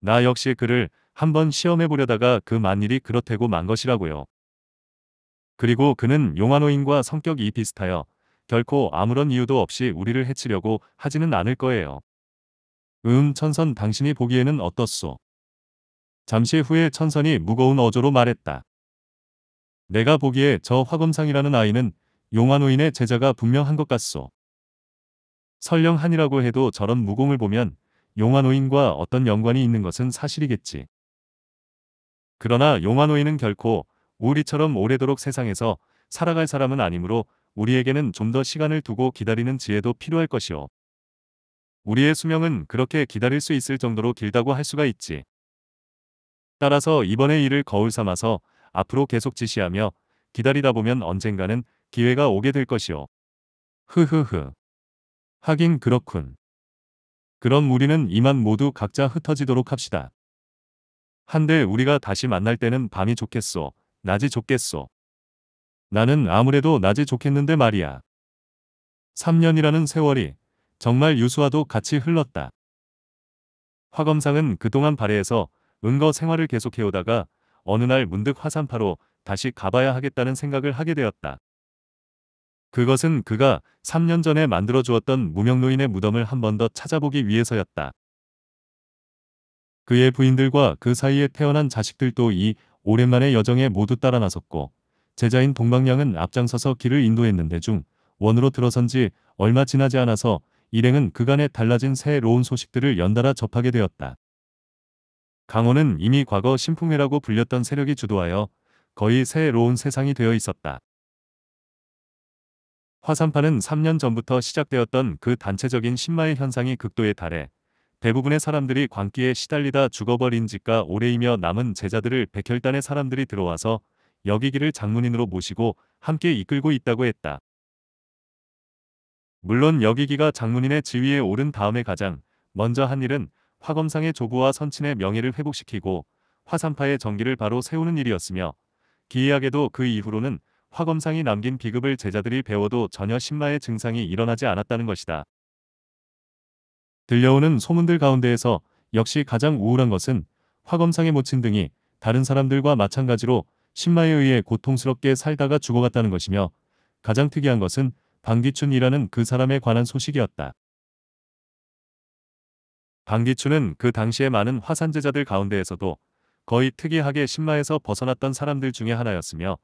나 역시 그를 한번 시험해 보려다가 그 만일이 그렇대고 만 것이라고요. 그리고 그는 용화노인과 성격이 비슷하여 결코 아무런 이유도 없이 우리를 해치려고 하지는 않을 거예요. 음 천선 당신이 보기에는 어떻소? 잠시 후에 천선이 무거운 어조로 말했다. 내가 보기에 저 화검상이라는 아이는 용화노인의 제자가 분명한 것 같소. 설령 한이라고 해도 저런 무공을 보면 용화노인과 어떤 연관이 있는 것은 사실이겠지. 그러나 용화노인은 결코 우리처럼 오래도록 세상에서 살아갈 사람은 아니므로 우리에게는 좀 더 시간을 두고 기다리는 지혜도 필요할 것이오. 우리의 수명은 그렇게 기다릴 수 있을 정도로 길다고 할 수가 있지. 따라서 이번에 일을 거울 삼아서 앞으로 계속 지시하며 기다리다 보면 언젠가는 기회가 오게 될 것이오. 흐흐흐. 하긴 그렇군. 그럼 우리는 이만 모두 각자 흩어지도록 합시다. 한데 우리가 다시 만날 때는 밤이 좋겠소, 낮이 좋겠소. 나는 아무래도 낮이 좋겠는데 말이야. 3년이라는 세월이 정말 유수와도 같이 흘렀다. 화검상은 그동안 발해에서 은거 생활을 계속해오다가 어느 날 문득 화산파로 다시 가봐야 하겠다는 생각을 하게 되었다. 그것은 그가 3년 전에 만들어 주었던 무명노인의 무덤을 한 번 더 찾아보기 위해서였다. 그의 부인들과 그 사이에 태어난 자식들도 이 오랜만의 여정에 모두 따라 나섰고 제자인 동방량은 앞장서서 길을 인도했는데 중 원으로 들어선 지 얼마 지나지 않아서 일행은 그간에 달라진 새로운 소식들을 연달아 접하게 되었다. 강호는 이미 과거 신풍회라고 불렸던 세력이 주도하여 거의 새로운 세상이 되어 있었다. 화산파는 3년 전부터 시작되었던 그 단체적인 신마의 현상이 극도에 달해 대부분의 사람들이 광기에 시달리다 죽어버린 지가 오래이며 남은 제자들을 백혈단의 사람들이 들어와서 여기기를 장문인으로 모시고 함께 이끌고 있다고 했다. 물론 여기기가 장문인의 지위에 오른 다음에 가장 먼저 한 일은 화검상의 조부와 선친의 명예를 회복시키고 화산파의 정기를 바로 세우는 일이었으며 기이하게도 그 이후로는 화검상이 남긴 비급을 제자들이 배워도 전혀 신마의 증상이 일어나지 않았다는 것이다. 들려오는 소문들 가운데에서 역시 가장 우울한 것은 화검상의 모친 등이 다른 사람들과 마찬가지로 신마에 의해 고통스럽게 살다가 죽어갔다는 것이며 가장 특이한 것은 방귀춘이라는그 사람에 관한 소식이었다. 방기춘은 그 당시에 많은 화산제자들 가운데에서도 거의 특이하게 신마에서 벗어났던 사람들 중에 하나였으며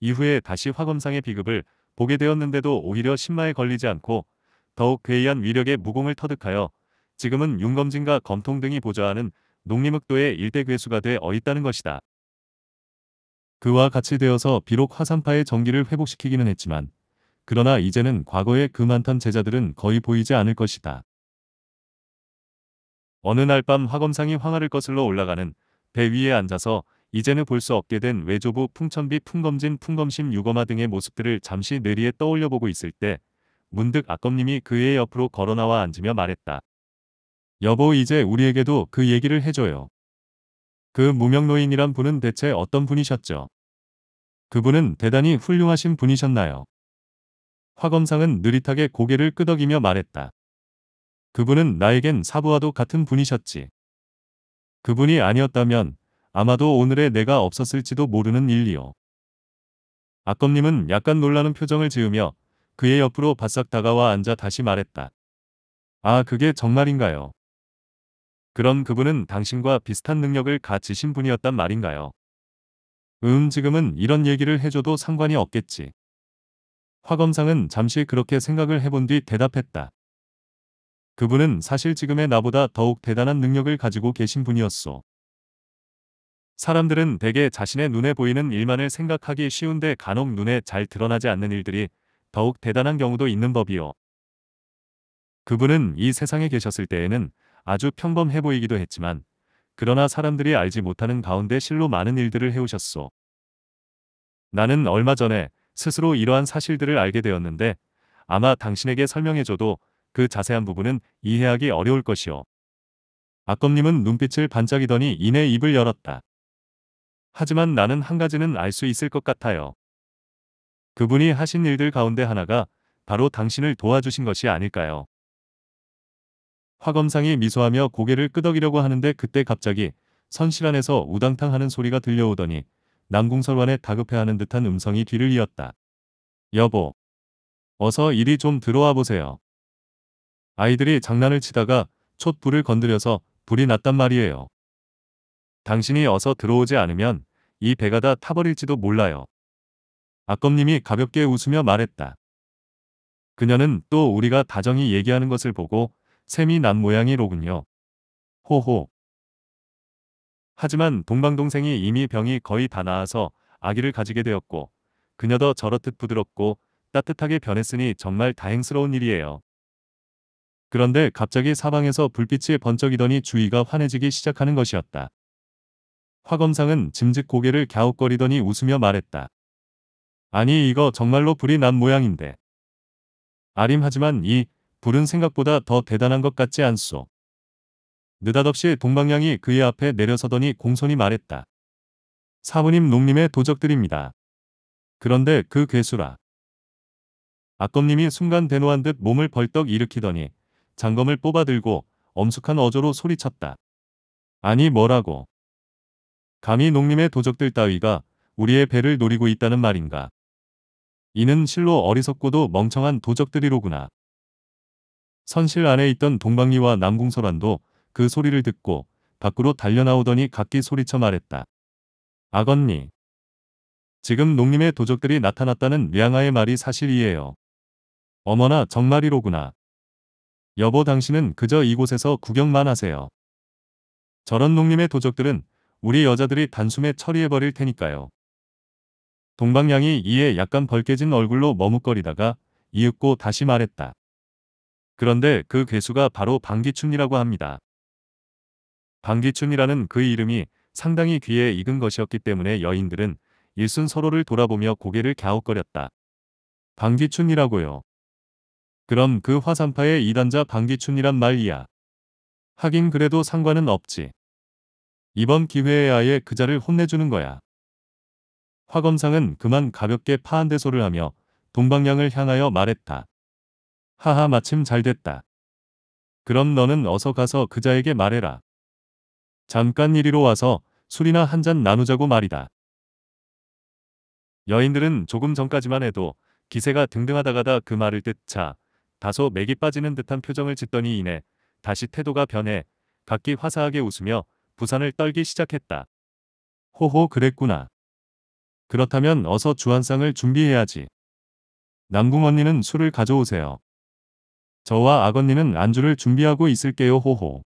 이후에 다시 화검상의 비급을 보게 되었는데도 오히려 신마에 걸리지 않고 더욱 괴이한 위력의 무공을 터득하여 지금은 윤검진과 검통 등이 보좌하는 농림흑도의 일대 괴수가 되 어있다는 것이다. 그와 같이 되어서 비록 화산파의 정기를 회복시키기는 했지만 그러나 이제는 과거의그 많던 제자들은 거의 보이지 않을 것이다. 어느 날 밤 화검상이 황하를 거슬러 올라가는 배 위에 앉아서 이제는 볼 수 없게 된 외조부 풍천비 풍검진 풍검심 유검화 등의 모습들을 잠시 내리에 떠올려보고 있을 때 문득 악검님이 그의 옆으로 걸어나와 앉으며 말했다. 여보 이제 우리에게도 그 얘기를 해줘요. 그 무명노인이란 분은 대체 어떤 분이셨죠? 그분은 대단히 훌륭하신 분이셨나요? 화검상은 느릿하게 고개를 끄덕이며 말했다. 그분은 나에겐 사부와도 같은 분이셨지. 그분이 아니었다면 아마도 오늘의 내가 없었을지도 모르는 일이요. 아검님은 약간 놀라는 표정을 지으며 그의 옆으로 바싹 다가와 앉아 다시 말했다. 아 그게 정말인가요? 그럼 그분은 당신과 비슷한 능력을 가지신 분이었단 말인가요? 음 지금은 이런 얘기를 해줘도 상관이 없겠지. 화검상은 잠시 그렇게 생각을 해본 뒤 대답했다. 그분은 사실 지금의 나보다 더욱 대단한 능력을 가지고 계신 분이었소. 사람들은 대개 자신의 눈에 보이는 일만을 생각하기 쉬운데 간혹 눈에 잘 드러나지 않는 일들이 더욱 대단한 경우도 있는 법이요. 그분은 이 세상에 계셨을 때에는 아주 평범해 보이기도 했지만 그러나 사람들이 알지 못하는 가운데 실로 많은 일들을 해오셨소. 나는 얼마 전에 스스로 이러한 사실들을 알게 되었는데 아마 당신에게 설명해줘도 그 자세한 부분은 이해하기 어려울 것이오. 악검님은 눈빛을 반짝이더니 이내 입을 열었다. 하지만 나는 한 가지는 알 수 있을 것 같아요. 그분이 하신 일들 가운데 하나가 바로 당신을 도와주신 것이 아닐까요? 화검상이 미소하며 고개를 끄덕이려고 하는데 그때 갑자기 선실 안에서 우당탕 하는 소리가 들려오더니 남궁설완에 다급해하는 듯한 음성이 뒤를 이었다. 여보, 어서 이리 좀 들어와 보세요. 아이들이 장난을 치다가 촛불을 건드려서 불이 났단 말이에요. 당신이 어서 들어오지 않으면 이 배가 다 타버릴지도 몰라요. 아검님이 가볍게 웃으며 말했다. 그녀는 또 우리가 다정히 얘기하는 것을 보고 샘이 난 모양이로군요. 호호. 하지만 동방동생이 이미 병이 거의 다 나아서 아기를 가지게 되었고 그녀도 저렇듯 부드럽고 따뜻하게 변했으니 정말 다행스러운 일이에요. 그런데 갑자기 사방에서 불빛이 번쩍이더니 주위가 환해지기 시작하는 것이었다. 화 검상은 짐짓 고개를 갸웃거리더니 웃으며 말했다. 아니 이거 정말로 불이 난 모양인데. 아림하지만 이 불은 생각보다 더 대단한 것 같지 않소. 느닷없이 동방향이 그의 앞에 내려서더니 공손히 말했다. 사부님 농님의 도적들입니다. 그런데 그 괴수라. 악검님이 순간 대노한 듯 몸을 벌떡 일으키더니 장검을 뽑아들고 엄숙한 어조로 소리쳤다. 아니 뭐라고. 감히 농림의 도적들 따위가 우리의 배를 노리고 있다는 말인가. 이는 실로 어리석고도 멍청한 도적들이로구나. 선실 안에 있던 동방리와 남궁설환도 그 소리를 듣고 밖으로 달려나오더니 각기 소리쳐 말했다. 악언니. 지금 농림의 도적들이 나타났다는 량아의 말이 사실이에요. 어머나 정말이로구나. 여보 당신은 그저 이곳에서 구경만 하세요. 저런 농림의 도적들은 우리 여자들이 단숨에 처리해버릴 테니까요. 동방양이 이에 약간 벌깨진 얼굴로 머뭇거리다가 이윽고 다시 말했다. 그런데 그 괴수가 바로 방기춘이라고 합니다. 방기춘이라는 그 이름이 상당히 귀에 익은 것이었기 때문에 여인들은 일순 서로를 돌아보며 고개를 갸웃거렸다. 방기춘이라고요. 그럼 그 화산파의 이단자 방기춘이란 말이야. 하긴 그래도 상관은 없지. 이번 기회에 아예 그자를 혼내주는 거야. 화검상은 그만 가볍게 파한대소를 하며 동방향을 향하여 말했다. 하하 마침 잘 됐다. 그럼 너는 어서 가서 그자에게 말해라. 잠깐 이리로 와서 술이나 한 잔 나누자고 말이다. 여인들은 조금 전까지만 해도 기세가 등등하다가다 그 말을 듣자 다소 맥이 빠지는 듯한 표정을 짓더니 이내 다시 태도가 변해 각기 화사하게 웃으며 부산을 떨기 시작했다. 호호 그랬구나. 그렇다면 어서 주한상을 준비해야지. 남궁 언니는 술을 가져오세요. 저와 악 언니는 안주를 준비하고 있을게요 호호.